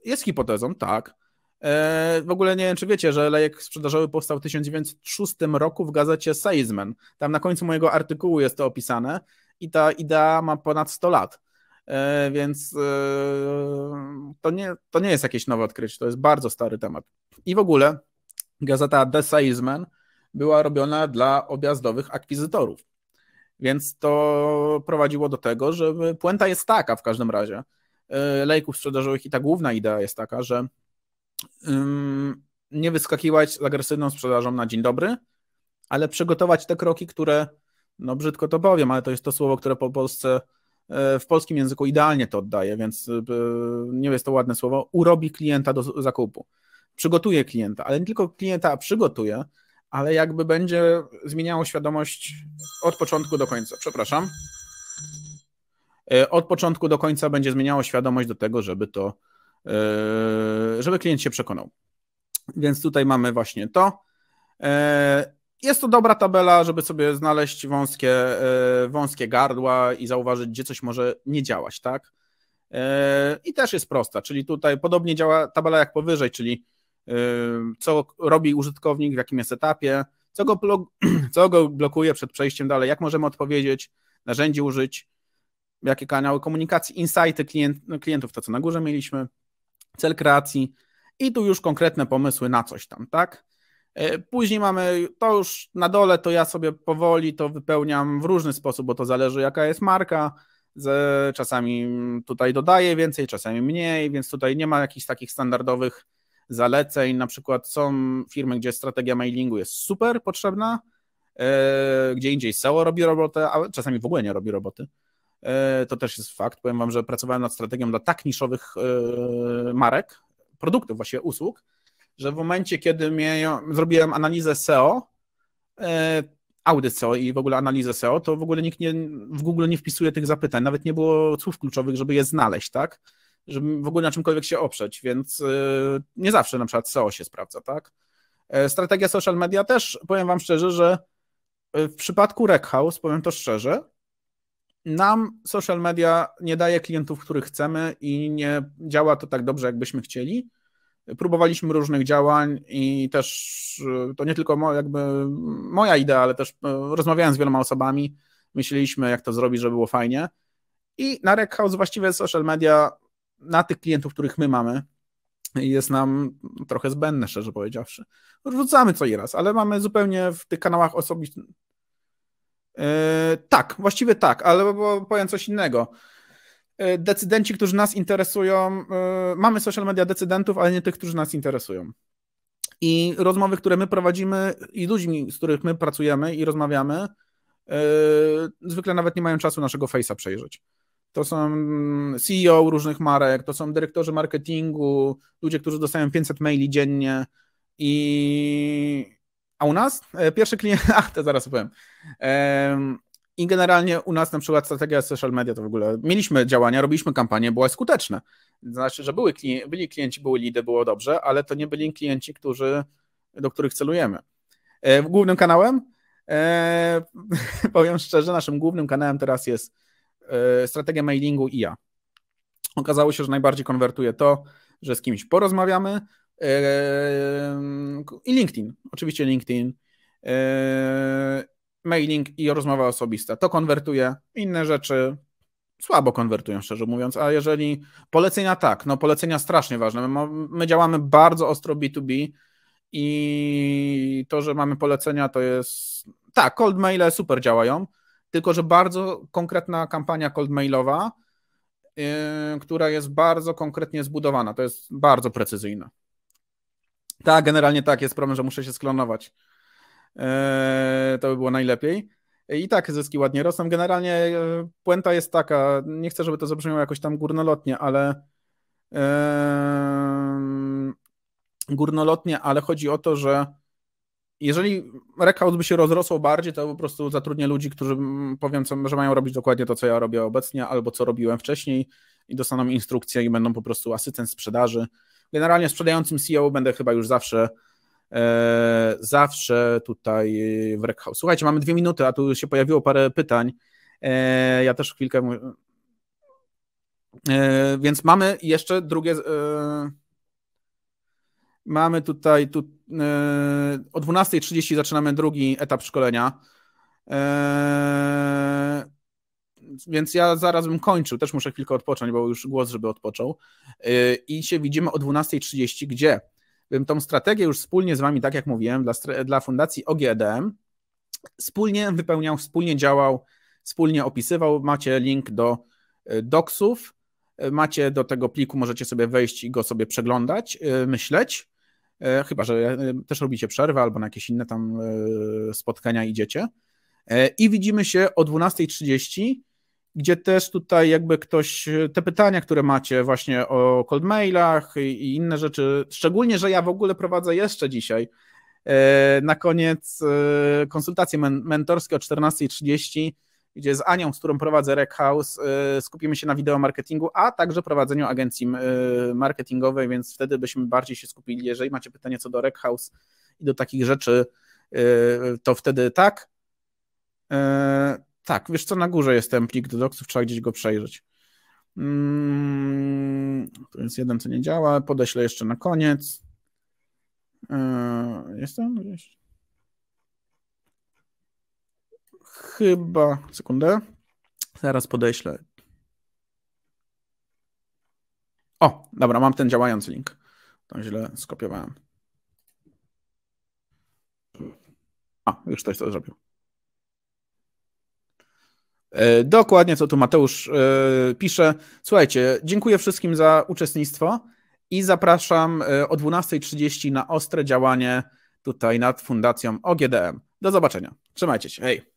Jest hipotezą, tak. E, w ogóle nie wiem, czy wiecie, że lejek sprzedażowy powstał w 1906 roku w gazecie Seizmen. Tam na końcu mojego artykułu jest to opisane i ta idea ma ponad 100 lat. E, więc e, to nie, to nie jest jakieś nowe odkrycie, to jest bardzo stary temat. I w ogóle gazeta The Salesman była robiona dla objazdowych akwizytorów. Więc to prowadziło do tego, że puenta jest taka w każdym razie y, lejków sprzedażowych i ta główna idea jest taka, że nie wyskakiwać z agresywną sprzedażą na dzień dobry, ale przygotować te kroki, które, no brzydko to powiem, ale to jest to słowo, które po Polsce y, w polskim języku idealnie to oddaje, więc y, nie jest to ładne słowo, urobi klienta do zakupu przygotuje klienta, ale nie tylko klienta przygotuje, ale jakby będzie zmieniało świadomość od początku do końca. Przepraszam. E, od początku do końca będzie zmieniało świadomość do tego, żeby to, e, żeby klient się przekonał. Więc tutaj mamy właśnie to. E, jest to dobra tabela, żeby sobie znaleźć wąskie, wąskie gardła i zauważyć, gdzie coś może nie działać, tak? I też jest prosta, czyli tutaj podobnie działa tabela jak powyżej, czyli co robi użytkownik, w jakim jest etapie, co go, co go blokuje przed przejściem dalej, jak możemy odpowiedzieć, narzędzi użyć, jakie kanały komunikacji, insighty klient, klientów, to co na górze mieliśmy, cel kreacji i tu już konkretne pomysły na coś tam, tak? E, później mamy, to już na dole, to ja sobie powoli to wypełniam w różny sposób, bo to zależy jaka jest marka, czasami tutaj dodaję więcej, czasami mniej, więc tutaj nie ma jakichś takich standardowych zaleceń. Na przykład są firmy, gdzie strategia mailingu jest super potrzebna, e, gdzie indziej SEO robi robotę, a czasami w ogóle nie robi roboty. E, to też jest fakt. Powiem Wam, że pracowałem nad strategią dla tak niszowych e, marek, produktów, właśnie usług, że w momencie, kiedy mnie, zrobiłem analizę SEO, audyt SEO i w ogóle analizę SEO, to w ogóle nikt nie, w Google nie wpisuje tych zapytań. Nawet nie było słów kluczowych, żeby je znaleźć, tak? żeby w ogóle na czymkolwiek się oprzeć, więc y, nie zawsze na przykład SEO się sprawdza, tak? E, strategia social media też, powiem Wam szczerze, że y, w przypadku Rekhaus, powiem to szczerze, nam social media nie daje klientów, których chcemy i nie działa to tak dobrze, jakbyśmy chcieli. Próbowaliśmy różnych działań i też y, to nie tylko jakby moja idea, ale też rozmawiałem z wieloma osobami, myśleliśmy, jak to zrobić, żeby było fajnie. I na Rekhaus właściwie social media na tych klientów, których my mamy, jest nam trochę zbędne, szczerze powiedziawszy. Rzucamy co i raz, ale mamy zupełnie w tych kanałach osobistych. Yy, e, tak, właściwie tak, ale powiem coś innego. Yy, decydenci, którzy nas interesują, yy, mamy social media decydentów, ale nie tych, którzy nas interesują. I rozmowy, które my prowadzimy i ludźmi, z których my pracujemy i rozmawiamy, zwykle nawet nie mają czasu naszego face'a przejrzeć to są mm, CEO różnych marek, to są dyrektorzy marketingu, ludzie, którzy dostają 500 maili dziennie i... A u nas e, pierwszy klient, ach, to zaraz powiem. I generalnie u nas na przykład strategia social media to w ogóle, mieliśmy działania, robiliśmy kampanię, była skuteczna. Znaczy, że były klien... byli klienci, były lidy, było dobrze, ale to nie byli klienci, którzy, do których celujemy. E, głównym kanałem, e, powiem szczerze, naszym głównym kanałem teraz jest E, strategia mailingu i ja. Okazało się, że najbardziej konwertuje to, że z kimś porozmawiamy e, i LinkedIn, oczywiście LinkedIn, e, mailing i rozmowa osobista. To konwertuje, inne rzeczy słabo konwertują, szczerze mówiąc, a jeżeli polecenia tak, no polecenia strasznie ważne. My, my działamy bardzo ostro B2B i to, że mamy polecenia, to jest tak, cold maile super działają, tylko że bardzo konkretna kampania cold mailowa, yy, która jest bardzo konkretnie zbudowana, to jest bardzo precyzyjne. Tak, generalnie tak, jest problem, że muszę się sklonować. Yy, to by było najlepiej. I tak zyski ładnie rosną. Generalnie yy, puenta jest taka, nie chcę, żeby to zabrzmiało jakoś tam górnolotnie, ale yy, górnolotnie, ale chodzi o to, że jeżeli Rekaut by się rozrosło bardziej, to po prostu zatrudnię ludzi, którzy mm, powiem, co, że mają robić dokładnie to, co ja robię obecnie, albo co robiłem wcześniej i dostaną instrukcje i będą po prostu asystent sprzedaży. Generalnie sprzedającym CEO będę chyba już zawsze e, zawsze tutaj w Rekhaus. Słuchajcie, mamy dwie minuty, a tu się pojawiło parę pytań. E, ja też chwilkę... E, więc mamy jeszcze drugie e, Mamy tutaj tu, yy, o 12.30 zaczynamy drugi etap szkolenia. Yy, więc ja zaraz bym kończył, też muszę chwilkę odpocząć, bo już głos, żeby odpoczął. Yy, I się widzimy o 12.30, gdzie bym tą strategię już wspólnie z Wami, tak jak mówiłem, dla, dla Fundacji OGEDM wspólnie wypełniał, wspólnie działał, wspólnie opisywał. Macie link do docsów, macie do tego pliku, możecie sobie wejść i go sobie przeglądać, myśleć. E, chyba że e, też robicie przerwę albo na jakieś inne tam e, spotkania idziecie. I widzimy się o 12.30, gdzie też tutaj jakby ktoś, te pytania, które macie właśnie o cold mailach i inne rzeczy, szczególnie, że ja w ogóle prowadzę jeszcze dzisiaj na koniec konsultacje mentorskie o 14.30 gdzie z Anią, z którą prowadzę Rec House, y, skupimy się na wideomarketingu, a także prowadzeniu agencji y, marketingowej, więc wtedy byśmy bardziej się skupili. Jeżeli macie pytanie co do Rec House i do takich rzeczy, y, to wtedy tak. Tak, wiesz co, na górze jest ten plik do doksów, trzeba gdzieś go przejrzeć. Mm, tu jest jeden, co nie działa. Podeślę jeszcze na koniec. Jestem gdzieś. chyba, sekundę, zaraz podeślę. O, dobra, mam ten działający link. To źle skopiowałem. A, już ktoś to zrobił. E, dokładnie, co tu Mateusz e, pisze. Słuchajcie, dziękuję wszystkim za uczestnictwo i zapraszam e, o 12.30 na ostre działanie tutaj nad Fundacją OGDM. Do zobaczenia. Trzymajcie się. Hej.